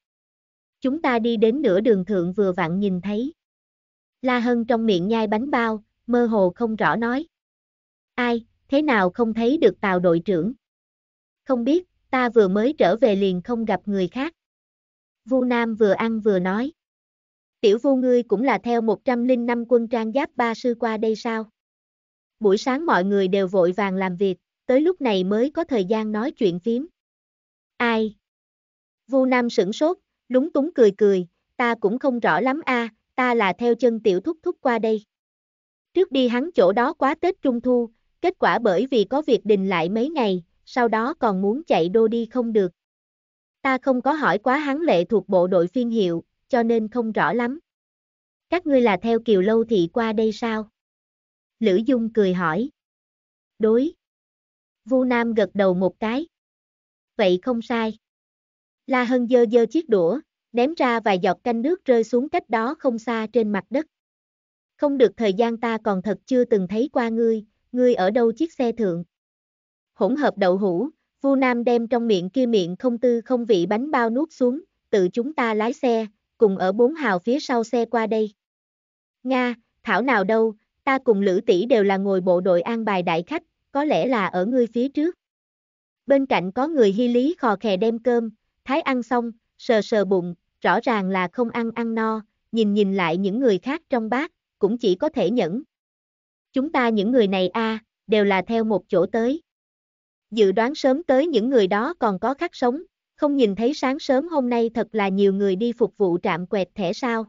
Chúng ta đi đến nửa đường thượng vừa vặn nhìn thấy. La Hân trong miệng nhai bánh bao, mơ hồ không rõ nói. Ai, thế nào không thấy được tàu đội trưởng? Không biết, ta vừa mới trở về liền không gặp người khác. Vu Nam vừa ăn vừa nói. Tiểu Vu ngươi cũng là theo 105 quân trang giáp ba sư qua đây sao? Buổi sáng mọi người đều vội vàng làm việc, tới lúc này mới có thời gian nói chuyện phím. Ai? Vu Nam sửng sốt, lúng túng cười cười, ta cũng không rõ lắm a, à, ta là theo chân tiểu thúc thúc qua đây. Trước đi hắn chỗ đó quá Tết Trung Thu, kết quả bởi vì có việc đình lại mấy ngày, sau đó còn muốn chạy đô đi không được. Ta không có hỏi quá hắn lệ thuộc bộ đội phiên hiệu, cho nên không rõ lắm. Các ngươi là theo Kiều Lâu Thị qua đây sao? Lữ Dung cười hỏi. Đối. Vu Nam gật đầu một cái. Vậy không sai. La Hân dơ dơ chiếc đũa, ném ra vài giọt canh nước rơi xuống cách đó không xa trên mặt đất. Không được thời gian ta còn thật chưa từng thấy qua ngươi, ngươi ở đâu chiếc xe thượng. Hỗn hợp đậu hũ, Vu Nam đem trong miệng kia miệng không tư không vị bánh bao nuốt xuống, tự chúng ta lái xe, cùng ở bốn hào phía sau xe qua đây. Nga, Thảo nào đâu, ta cùng Lữ tỷ đều là ngồi bộ đội an bài đại khách, có lẽ là ở ngươi phía trước. Bên cạnh có người hy lý khò khè đem cơm, thái ăn xong, sờ sờ bụng, rõ ràng là không ăn ăn no, nhìn nhìn lại những người khác trong bát, cũng chỉ có thể nhẫn. Chúng ta những người này a à, đều là theo một chỗ tới. Dự đoán sớm tới những người đó còn có khắc sống, không nhìn thấy sáng sớm hôm nay thật là nhiều người đi phục vụ trạm quẹt thẻ sao.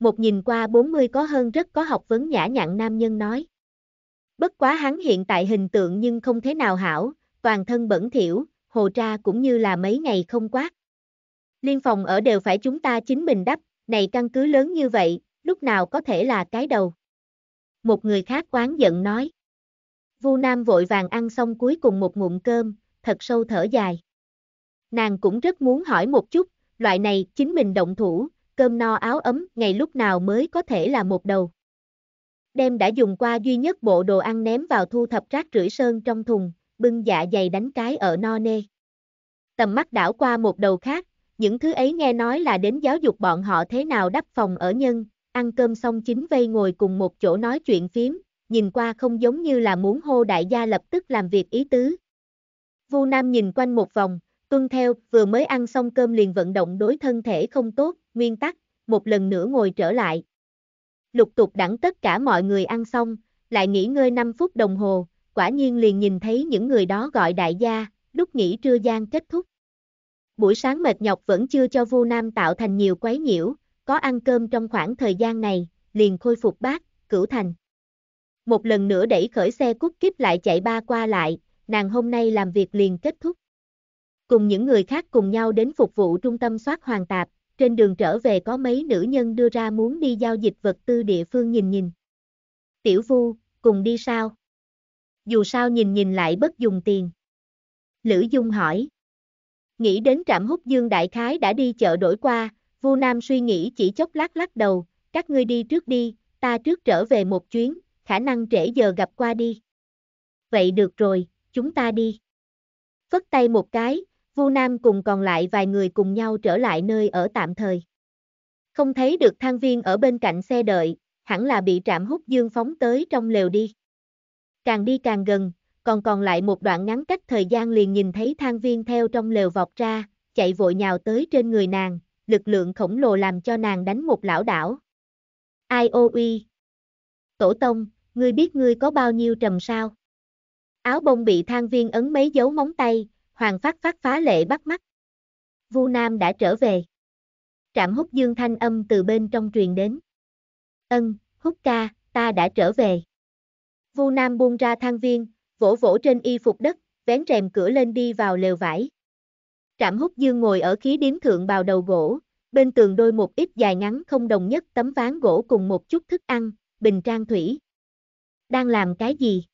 Một nhìn qua 40 có hơn rất có học vấn nhã nhặn nam nhân nói. Bất quá hắn hiện tại hình tượng nhưng không thế nào hảo, toàn thân bẩn thỉu, hồ tra cũng như là mấy ngày không quát. Liên phòng ở đều phải chúng ta chính mình đắp, này căn cứ lớn như vậy, lúc nào có thể là cái đầu. Một người khác oán giận nói. Vu Nam vội vàng ăn xong cuối cùng một ngụm cơm, thật sâu thở dài. Nàng cũng rất muốn hỏi một chút, loại này chính mình động thủ, cơm no áo ấm, ngày lúc nào mới có thể là một đầu đem đã dùng qua duy nhất bộ đồ ăn ném vào thu thập rác rưởi sơn trong thùng, bưng dạ dày đánh cái ở no nê. Tầm mắt đảo qua một đầu khác, những thứ ấy nghe nói là đến giáo dục bọn họ thế nào đắp phòng ở nhân, ăn cơm xong chính vây ngồi cùng một chỗ nói chuyện phím, nhìn qua không giống như là muốn hô đại gia lập tức làm việc ý tứ. Vu Nam nhìn quanh một vòng, tuân theo, vừa mới ăn xong cơm liền vận động đối thân thể không tốt, nguyên tắc, một lần nữa ngồi trở lại, lục tục đẳng tất cả mọi người ăn xong, lại nghỉ ngơi 5 phút đồng hồ, quả nhiên liền nhìn thấy những người đó gọi đại gia, lúc nghỉ trưa gian kết thúc. Buổi sáng mệt nhọc vẫn chưa cho Vu Nam tạo thành nhiều quấy nhiễu, có ăn cơm trong khoảng thời gian này, liền khôi phục bát cửu thành. Một lần nữa đẩy khởi xe cút kíp lại chạy ba qua lại, nàng hôm nay làm việc liền kết thúc. Cùng những người khác cùng nhau đến phục vụ trung tâm soát hoàn tạp, trên đường trở về có mấy nữ nhân đưa ra muốn đi giao dịch vật tư địa phương nhìn nhìn. Tiểu vu, cùng đi sao? Dù sao nhìn nhìn lại bất dùng tiền. Lữ Dung hỏi. Nghĩ đến trạm hút dương đại khái đã đi chợ đổi qua, Vu Nam suy nghĩ chỉ chốc lát lắc đầu, các ngươi đi trước đi, ta trước trở về một chuyến, khả năng trễ giờ gặp qua đi. Vậy được rồi, chúng ta đi. Phất tay một cái, Vu Nam cùng còn lại vài người cùng nhau trở lại nơi ở tạm thời. Không thấy được thang viên ở bên cạnh xe đợi, hẳn là bị trạm hút dương phóng tới trong lều đi. Càng đi càng gần, còn còn lại một đoạn ngắn cách thời gian liền nhìn thấy thang viên theo trong lều vọt ra, chạy vội nhào tới trên người nàng, lực lượng khổng lồ làm cho nàng đánh một lão đảo. Ai ô uy? Tổ tông, ngươi biết ngươi có bao nhiêu trầm sao? Áo bông bị thang viên ấn mấy dấu móng tay, hoàng phát phát phá lệ bắt mắt. Vu Nam đã trở về. Trạm hút dương thanh âm từ bên trong truyền đến. Ân, hút ca, ta đã trở về. Vu Nam buông ra thang viên, vỗ vỗ trên y phục đất, vén rèm cửa lên đi vào lều vải. Trạm hút dương ngồi ở khí điếm thượng bào đầu gỗ, bên tường đôi một ít dài ngắn không đồng nhất tấm ván gỗ cùng một chút thức ăn, bình trang thủy. Đang làm cái gì?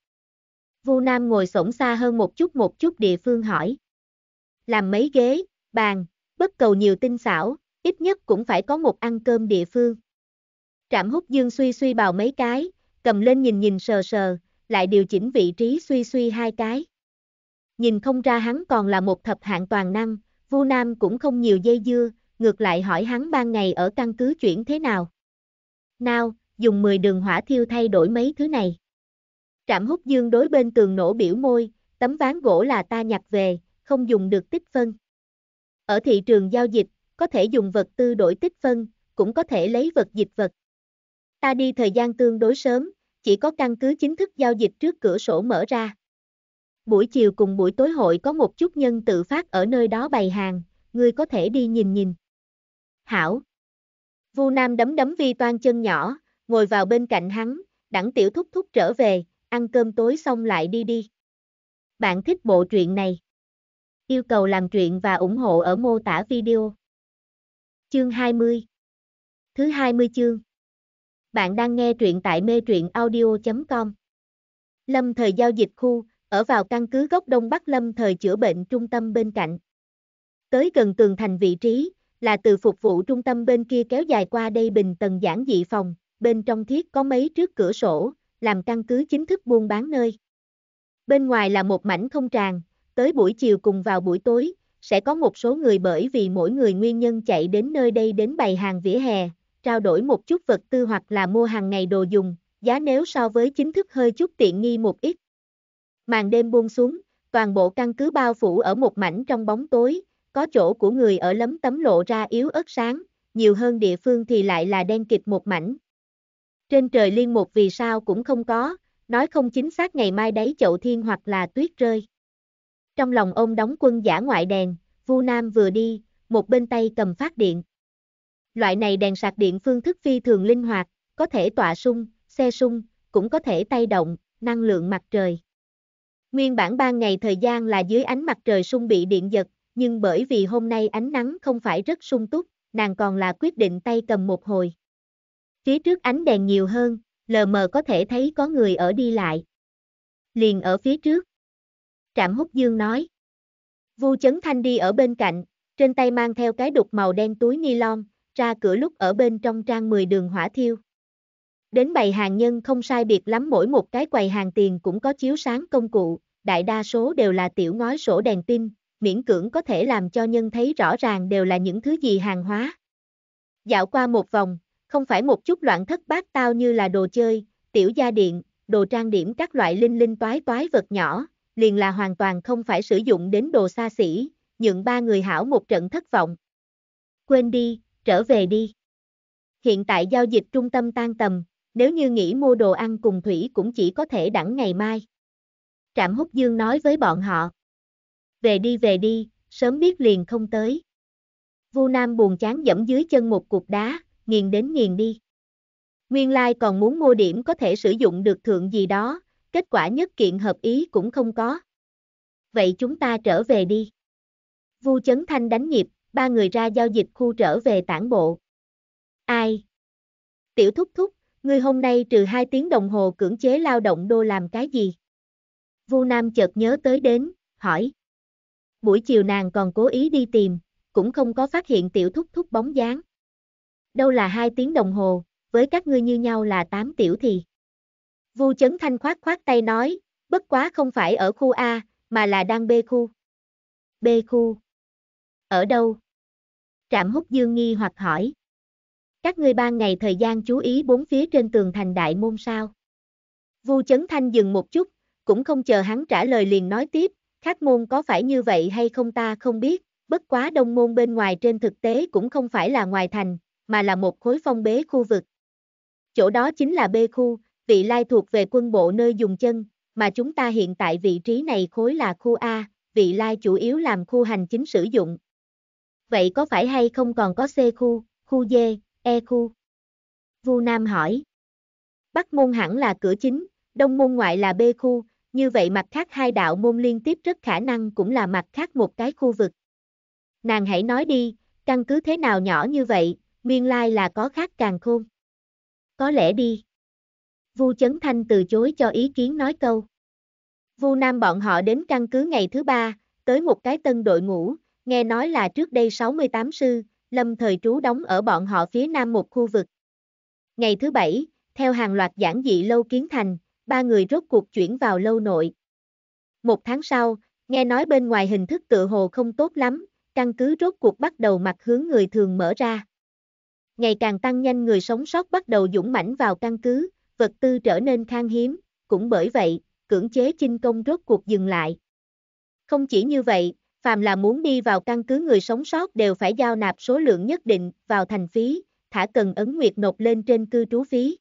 Vu Nam ngồi sổng xa hơn một chút một chút địa phương hỏi. Làm mấy ghế, bàn, bất cầu nhiều tinh xảo, ít nhất cũng phải có một ăn cơm địa phương. Trạm hút dương suy suy bào mấy cái, cầm lên nhìn nhìn sờ sờ, lại điều chỉnh vị trí suy suy hai cái. Nhìn không ra hắn còn là một thập hạng toàn năng, Vu Nam cũng không nhiều dây dưa, ngược lại hỏi hắn ban ngày ở căn cứ chuyển thế nào. Nào, dùng 10 đường hỏa thiêu thay đổi mấy thứ này. Trảm hút dương đối bên tường nổ biểu môi, tấm ván gỗ là ta nhặt về, không dùng được tích phân. Ở thị trường giao dịch, có thể dùng vật tư đổi tích phân, cũng có thể lấy vật dịch vật. Ta đi thời gian tương đối sớm, chỉ có căn cứ chính thức giao dịch trước cửa sổ mở ra. Buổi chiều cùng buổi tối hội có một chút nhân tự phát ở nơi đó bày hàng, ngươi có thể đi nhìn nhìn. Hảo. Vu Nam đấm đấm vi toan chân nhỏ, ngồi vào bên cạnh hắn, đẳng tiểu thúc thúc trở về, ăn cơm tối xong lại đi đi. Bạn thích bộ truyện này? Yêu cầu làm truyện và ủng hộ ở mô tả video. Chương 20 Thứ 20 chương Bạn đang nghe truyện tại mê truyện audio.com Lâm thời giao dịch khu, ở vào căn cứ gốc Đông Bắc Lâm thời chữa bệnh trung tâm bên cạnh. Tới gần tường thành vị trí, là từ phục vụ trung tâm bên kia kéo dài qua đây bình tầng giản dị phòng, bên trong thiết có mấy trước cửa sổ, làm căn cứ chính thức buôn bán nơi. Bên ngoài là một mảnh không tràn, tới buổi chiều cùng vào buổi tối, sẽ có một số người bởi vì mỗi người nguyên nhân chạy đến nơi đây đến bày hàng vỉa hè, trao đổi một chút vật tư hoặc là mua hàng ngày đồ dùng, giá nếu so với chính thức hơi chút tiện nghi một ít. Màn đêm buông xuống, toàn bộ căn cứ bao phủ ở một mảnh trong bóng tối, có chỗ của người ở lấm tấm lộ ra yếu ớt sáng, nhiều hơn địa phương thì lại là đen kịt một mảnh, trên trời liên một vì sao cũng không có, nói không chính xác ngày mai đấy chậu thiên hoặc là tuyết rơi. Trong lòng ông đóng quân giả ngoại đèn, Vu Nam vừa đi, một bên tay cầm phát điện. Loại này đèn sạc điện phương thức phi thường linh hoạt, có thể tọa sung, xe sung, cũng có thể tay động, năng lượng mặt trời. Nguyên bản ban ngày thời gian là dưới ánh mặt trời sung bị điện giật, nhưng bởi vì hôm nay ánh nắng không phải rất sung túc, nàng còn là quyết định tay cầm một hồi. Phía trước ánh đèn nhiều hơn, lờ mờ có thể thấy có người ở đi lại. Liền ở phía trước. Trạm hút dương nói. Vu chấn thanh đi ở bên cạnh, trên tay mang theo cái đục màu đen túi ni lông, ra cửa lúc ở bên trong trang 10 đường hỏa thiêu. Đến bày hàng nhân không sai biệt lắm mỗi một cái quầy hàng tiền cũng có chiếu sáng công cụ, đại đa số đều là tiểu ngói sổ đèn pin, miễn cưỡng có thể làm cho nhân thấy rõ ràng đều là những thứ gì hàng hóa. Dạo qua một vòng, không phải một chút loạn thất bát tao như là đồ chơi, tiểu gia điện, đồ trang điểm các loại linh linh toái toái vật nhỏ, liền là hoàn toàn không phải sử dụng đến đồ xa xỉ, nhượng ba người hảo một trận thất vọng. Quên đi, trở về đi. Hiện tại giao dịch trung tâm tan tầm, nếu như nghĩ mua đồ ăn cùng thủy cũng chỉ có thể đẳng ngày mai. Trạm Húc Dương nói với bọn họ. Về đi về đi, sớm biết liền không tới. Vu Nam buồn chán dẫm dưới chân một cục đá, nghiền đến nghiền đi. Nguyên lai like còn muốn mua điểm có thể sử dụng được thượng gì đó, kết quả nhất kiện hợp ý cũng không có. Vậy chúng ta trở về đi. Vu Chấn Thanh đánh nhịp, ba người ra giao dịch khu trở về tản bộ. Ai? Tiểu Thúc Thúc, người hôm nay trừ 2 tiếng đồng hồ cưỡng chế lao động đô làm cái gì? Vu Nam chợt nhớ tới đến, hỏi. Buổi chiều nàng còn cố ý đi tìm, cũng không có phát hiện tiểu thúc thúc bóng dáng đâu là hai tiếng đồng hồ, với các ngươi như nhau là tám tiểu thì. Vu Chấn Thanh khoát khoát tay nói, bất quá không phải ở khu A, mà là đang B khu. B khu. Ở đâu? Trạm Húc dương nghi hoặc hỏi. Các ngươi ban ngày thời gian chú ý bốn phía trên tường thành đại môn sao. Vu Chấn Thanh dừng một chút, cũng không chờ hắn trả lời liền nói tiếp, khác môn có phải như vậy hay không ta không biết, bất quá đông môn bên ngoài trên thực tế cũng không phải là ngoài thành, mà là một khối phong bế khu vực. Chỗ đó chính là B khu, vị lai thuộc về quân bộ nơi dùng chân, mà chúng ta hiện tại vị trí này khối là khu A, vị lai chủ yếu làm khu hành chính sử dụng. Vậy có phải hay không còn có C khu, khu D, E khu? Vu Nam hỏi. Bắc môn hẳn là cửa chính, đông môn ngoại là B khu, như vậy mặt khác hai đạo môn liên tiếp rất khả năng cũng là mặt khác một cái khu vực. Nàng hãy nói đi, căn cứ thế nào nhỏ như vậy, nguyên lai là có khác càng khôn. Có lẽ đi. Vu Chấn Thanh từ chối cho ý kiến nói câu. Vu Nam bọn họ đến căn cứ ngày thứ ba, tới một cái tân đội ngũ, nghe nói là trước đây 68 sư, lâm thời trú đóng ở bọn họ phía nam một khu vực. Ngày thứ bảy, theo hàng loạt giảng dị lâu kiến thành, ba người rốt cuộc chuyển vào lâu nội. Một tháng sau, nghe nói bên ngoài hình thức tự hồ không tốt lắm, căn cứ rốt cuộc bắt đầu mặt hướng người thường mở ra ngày càng tăng nhanh người sống sót bắt đầu dũng mãnh vào căn cứ, vật tư trở nên khan hiếm, cũng bởi vậy, cưỡng chế chinh công rốt cuộc dừng lại. Không chỉ như vậy, phàm là muốn đi vào căn cứ người sống sót đều phải giao nạp số lượng nhất định vào thành phí, thả cần ấn nguyệt nộp lên trên cư trú phí.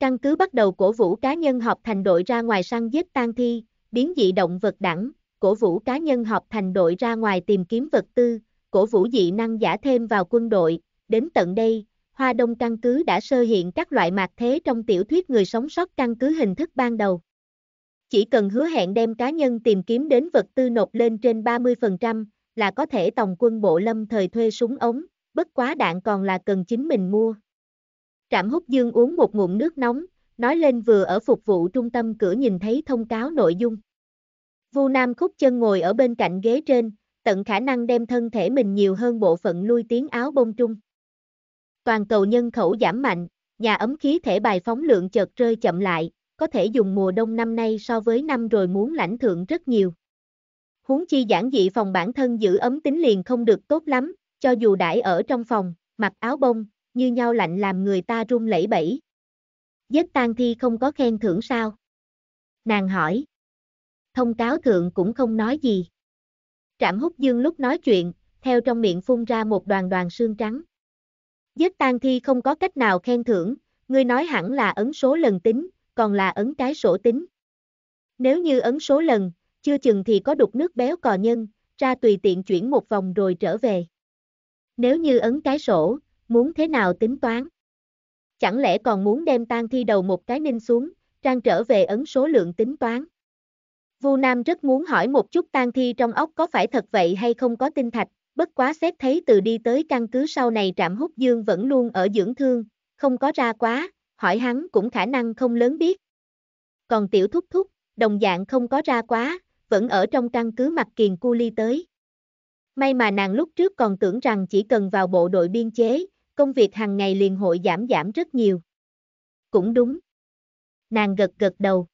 Căn cứ bắt đầu cổ vũ cá nhân họp thành đội ra ngoài săn giết tan thi, biến dị động vật đẳng, cổ vũ cá nhân họp thành đội ra ngoài tìm kiếm vật tư, cổ vũ dị năng giả thêm vào quân đội, Đến tận đây, Hoa Đông căn cứ đã sơ hiện các loại mạc thế trong tiểu thuyết người sống sót căn cứ hình thức ban đầu. Chỉ cần hứa hẹn đem cá nhân tìm kiếm đến vật tư nộp lên trên 30% là có thể tổng quân bộ lâm thời thuê súng ống, bất quá đạn còn là cần chính mình mua. Trạm hút dương uống một ngụm nước nóng, nói lên vừa ở phục vụ trung tâm cửa nhìn thấy thông cáo nội dung. Vu Nam khúc chân ngồi ở bên cạnh ghế trên, tận khả năng đem thân thể mình nhiều hơn bộ phận lui tiếng áo bông trung. Toàn cầu nhân khẩu giảm mạnh, nhà ấm khí thể bài phóng lượng chợt rơi chậm lại, có thể dùng mùa đông năm nay so với năm rồi muốn lãnh thượng rất nhiều. Huống chi giản dị phòng bản thân giữ ấm tính liền không được tốt lắm, cho dù đãi ở trong phòng, mặc áo bông, như nhau lạnh làm người ta run lẩy bẩy. Giết tan thi không có khen thưởng sao? Nàng hỏi. Thông cáo thượng cũng không nói gì. Trạm hút dương lúc nói chuyện, theo trong miệng phun ra một đoàn đoàn sương trắng. Giết tan thi không có cách nào khen thưởng, ngươi nói hẳn là ấn số lần tính, còn là ấn cái sổ tính. Nếu như ấn số lần, chưa chừng thì có đục nước béo cò nhân, ra tùy tiện chuyển một vòng rồi trở về. Nếu như ấn cái sổ, muốn thế nào tính toán? Chẳng lẽ còn muốn đem tan thi đầu một cái ninh xuống, trang trở về ấn số lượng tính toán? Vu Nam rất muốn hỏi một chút tan thi trong ốc có phải thật vậy hay không có tinh thạch, bất quá xét thấy từ đi tới căn cứ sau này trạm hút dương vẫn luôn ở dưỡng thương, không có ra quá, hỏi hắn cũng khả năng không lớn biết. Còn tiểu thúc thúc, đồng dạng không có ra quá, vẫn ở trong căn cứ mặt kiền cu ly tới. May mà nàng lúc trước còn tưởng rằng chỉ cần vào bộ đội biên chế, công việc hàng ngày liền hội giảm giảm rất nhiều. Cũng đúng. Nàng gật gật đầu.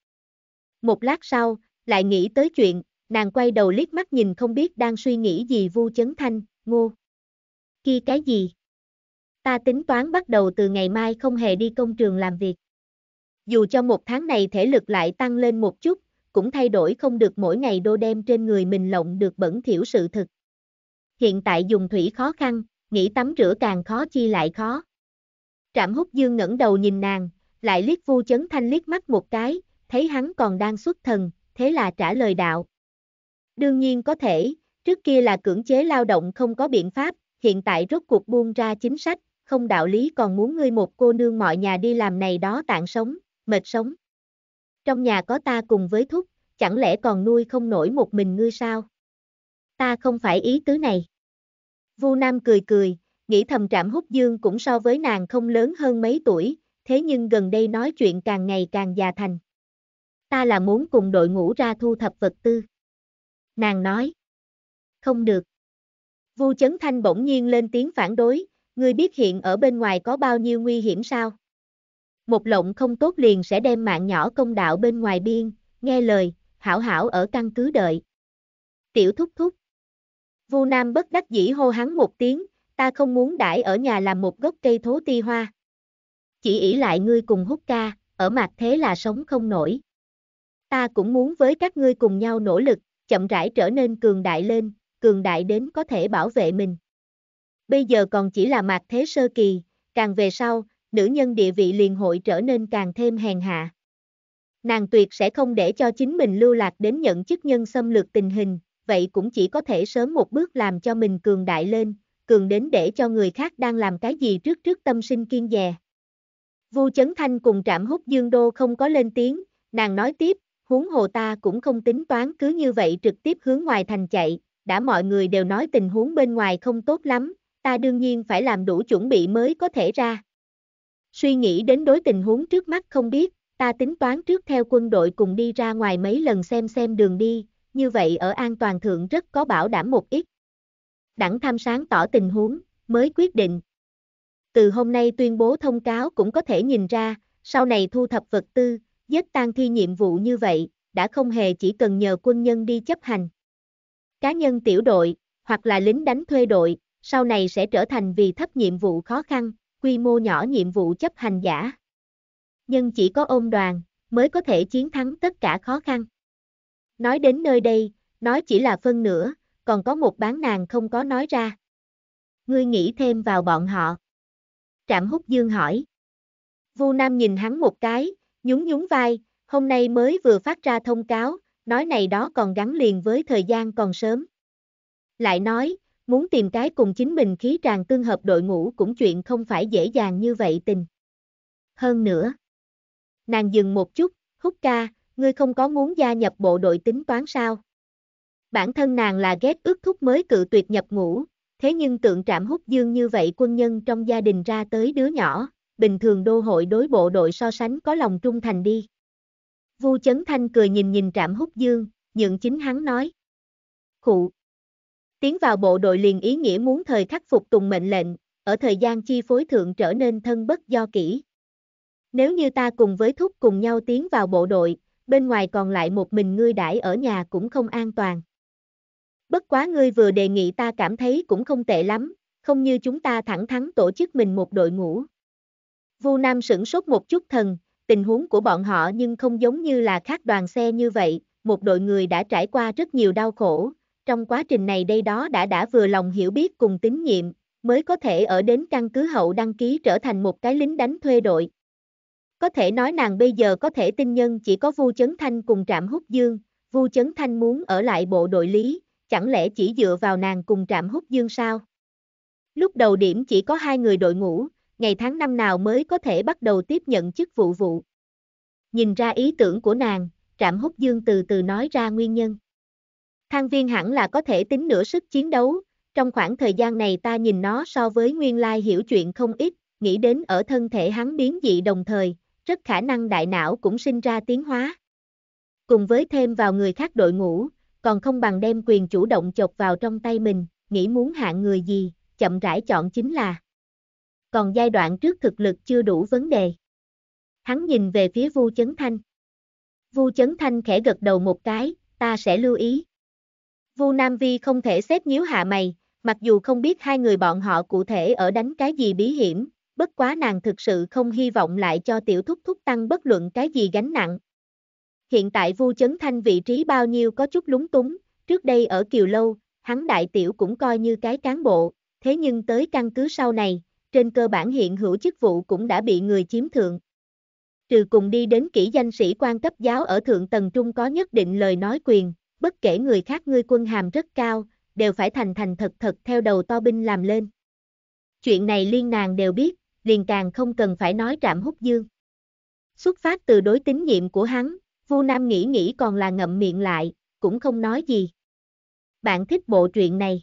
Một lát sau, lại nghĩ tới chuyện, Nàng quay đầu liếc mắt nhìn không biết đang suy nghĩ gì Vu Chấn Thanh, ngô. Kia cái gì? Ta tính toán bắt đầu từ ngày mai không hề đi công trường làm việc. Dù cho một tháng này thể lực lại tăng lên một chút, cũng thay đổi không được mỗi ngày đô đem trên người mình lộng được bẩn thiểu sự thực. Hiện tại dùng thủy khó khăn, nghĩ tắm rửa càng khó chi lại khó. Trạm hút dương ngẩng đầu nhìn nàng, lại liếc vu chấn thanh liếc mắt một cái, thấy hắn còn đang xuất thần, thế là trả lời đạo, Đương nhiên có thể, trước kia là cưỡng chế lao động không có biện pháp, hiện tại rốt cuộc buông ra chính sách, không đạo lý còn muốn ngươi một cô nương mọi nhà đi làm này đó tạng sống, mệt sống. Trong nhà có ta cùng với thúc, chẳng lẽ còn nuôi không nổi một mình ngươi sao? Ta không phải ý tứ này. Vu Nam cười cười, nghĩ thầm trạm hút dương cũng so với nàng không lớn hơn mấy tuổi, thế nhưng gần đây nói chuyện càng ngày càng già thành. Ta là muốn cùng đội ngũ ra thu thập vật tư nàng nói. Không được. Vu Chấn Thanh bỗng nhiên lên tiếng phản đối, ngươi biết hiện ở bên ngoài có bao nhiêu nguy hiểm sao? Một lộng không tốt liền sẽ đem mạng nhỏ công đạo bên ngoài biên, nghe lời, hảo hảo ở căn cứ đợi. Tiểu thúc thúc. Vu Nam bất đắc dĩ hô hắn một tiếng, ta không muốn đãi ở nhà làm một gốc cây thố ti hoa. Chỉ ỷ lại ngươi cùng hút ca, ở mặt thế là sống không nổi. Ta cũng muốn với các ngươi cùng nhau nỗ lực, chậm rãi trở nên cường đại lên, cường đại đến có thể bảo vệ mình. Bây giờ còn chỉ là mạc thế sơ kỳ, càng về sau, nữ nhân địa vị liền hội trở nên càng thêm hèn hạ. Nàng tuyệt sẽ không để cho chính mình lưu lạc đến nhận chức nhân xâm lược tình hình, vậy cũng chỉ có thể sớm một bước làm cho mình cường đại lên, cường đến để cho người khác đang làm cái gì trước trước tâm sinh kiên dè. Vu Chấn Thanh cùng Trạm Húc Dương Đô không có lên tiếng, nàng nói tiếp, huống hồ ta cũng không tính toán cứ như vậy trực tiếp hướng ngoài thành chạy, đã mọi người đều nói tình huống bên ngoài không tốt lắm, ta đương nhiên phải làm đủ chuẩn bị mới có thể ra. Suy nghĩ đến đối tình huống trước mắt không biết, ta tính toán trước theo quân đội cùng đi ra ngoài mấy lần xem xem đường đi, như vậy ở an toàn thượng rất có bảo đảm một ít. Đảng tham sáng tỏ tình huống, mới quyết định. Từ hôm nay tuyên bố thông cáo cũng có thể nhìn ra, sau này thu thập vật tư, giết tan thi nhiệm vụ như vậy, đã không hề chỉ cần nhờ quân nhân đi chấp hành. Cá nhân tiểu đội, hoặc là lính đánh thuê đội, sau này sẽ trở thành vì thấp nhiệm vụ khó khăn, quy mô nhỏ nhiệm vụ chấp hành giả. Nhưng chỉ có ôm đoàn, mới có thể chiến thắng tất cả khó khăn. Nói đến nơi đây, nói chỉ là phân nửa, còn có một bán nàng không có nói ra. Ngươi nghĩ thêm vào bọn họ. Trạm hút dương hỏi. Vu Nam nhìn hắn một cái, nhún nhún vai, hôm nay mới vừa phát ra thông cáo, nói này đó còn gắn liền với thời gian còn sớm. Lại nói, muốn tìm cái cùng chính mình khí tràng tương hợp đội ngũ cũng chuyện không phải dễ dàng như vậy tình. Hơn nữa, nàng dừng một chút, hút ca, ngươi không có muốn gia nhập bộ đội tính toán sao? Bản thân nàng là ghét ước thúc mới cự tuyệt nhập ngũ, thế nhưng tượng trạm hút dương như vậy quân nhân trong gia đình ra tới đứa nhỏ, bình thường đô hội đối bộ đội so sánh có lòng trung thành đi. Vu Chấn Thanh cười nhìn nhìn Trạm Húc Dương, nhượng chính hắn nói. Khụ. Tiến vào bộ đội liền ý nghĩa muốn thời khắc phục tùng mệnh lệnh, ở thời gian chi phối thượng trở nên thân bất do kỹ. Nếu như ta cùng với thúc cùng nhau tiến vào bộ đội, bên ngoài còn lại một mình ngươi đãi ở nhà cũng không an toàn. Bất quá ngươi vừa đề nghị ta cảm thấy cũng không tệ lắm, không như chúng ta thẳng thắn tổ chức mình một đội ngũ. Vu Nam sửng sốt một chút thần, tình huống của bọn họ nhưng không giống như là khác đoàn xe như vậy, một đội người đã trải qua rất nhiều đau khổ, trong quá trình này đây đó đã đã vừa lòng hiểu biết cùng tín nhiệm, mới có thể ở đến căn cứ hậu đăng ký trở thành một cái lính đánh thuê đội. Có thể nói nàng bây giờ có thể tin nhân chỉ có Vu Chấn Thanh cùng Trạm Húc Dương, Vu Chấn Thanh muốn ở lại bộ đội lý, chẳng lẽ chỉ dựa vào nàng cùng Trạm Húc Dương sao? Lúc đầu điểm chỉ có hai người đội ngũ, ngày tháng năm nào mới có thể bắt đầu tiếp nhận chức vụ vụ. Nhìn ra ý tưởng của nàng, Trạm Húc Dương từ từ nói ra nguyên nhân. Thang viên hẳn là có thể tính nửa sức chiến đấu, trong khoảng thời gian này ta nhìn nó so với nguyên lai hiểu chuyện không ít, nghĩ đến ở thân thể hắn biến dị đồng thời, rất khả năng đại não cũng sinh ra tiến hóa. Cùng với thêm vào người khác đội ngũ, còn không bằng đem quyền chủ động chọc vào trong tay mình, nghĩ muốn hạng người gì, chậm rãi chọn chính là còn giai đoạn trước thực lực chưa đủ vấn đề. Hắn nhìn về phía Vu Chấn Thanh. Vu Chấn Thanh khẽ gật đầu một cái, ta sẽ lưu ý. Vu Nam Vi không thể xếp nhíu hạ mày, mặc dù không biết hai người bọn họ cụ thể ở đánh cái gì bí hiểm, bất quá nàng thực sự không hy vọng lại cho tiểu thúc thúc tăng bất luận cái gì gánh nặng. Hiện tại Vu Chấn Thanh vị trí bao nhiêu có chút lúng túng, trước đây ở Kiều Lâu, hắn đại tiểu cũng coi như cái cán bộ, thế nhưng tới căn cứ sau này, trên cơ bản hiện hữu chức vụ cũng đã bị người chiếm thượng. Trừ cùng đi đến kỹ danh sĩ quan cấp giáo ở thượng tầng trung có nhất định lời nói quyền, bất kể người khác ngươi quân hàm rất cao, đều phải thành thành thật thật theo đầu to binh làm lên. Chuyện này liên nàng đều biết, liền càng không cần phải nói trạm hút dương. Xuất phát từ đối tín nhiệm của hắn, Vu Nam nghĩ nghĩ còn là ngậm miệng lại, cũng không nói gì. Bạn thích bộ truyện này.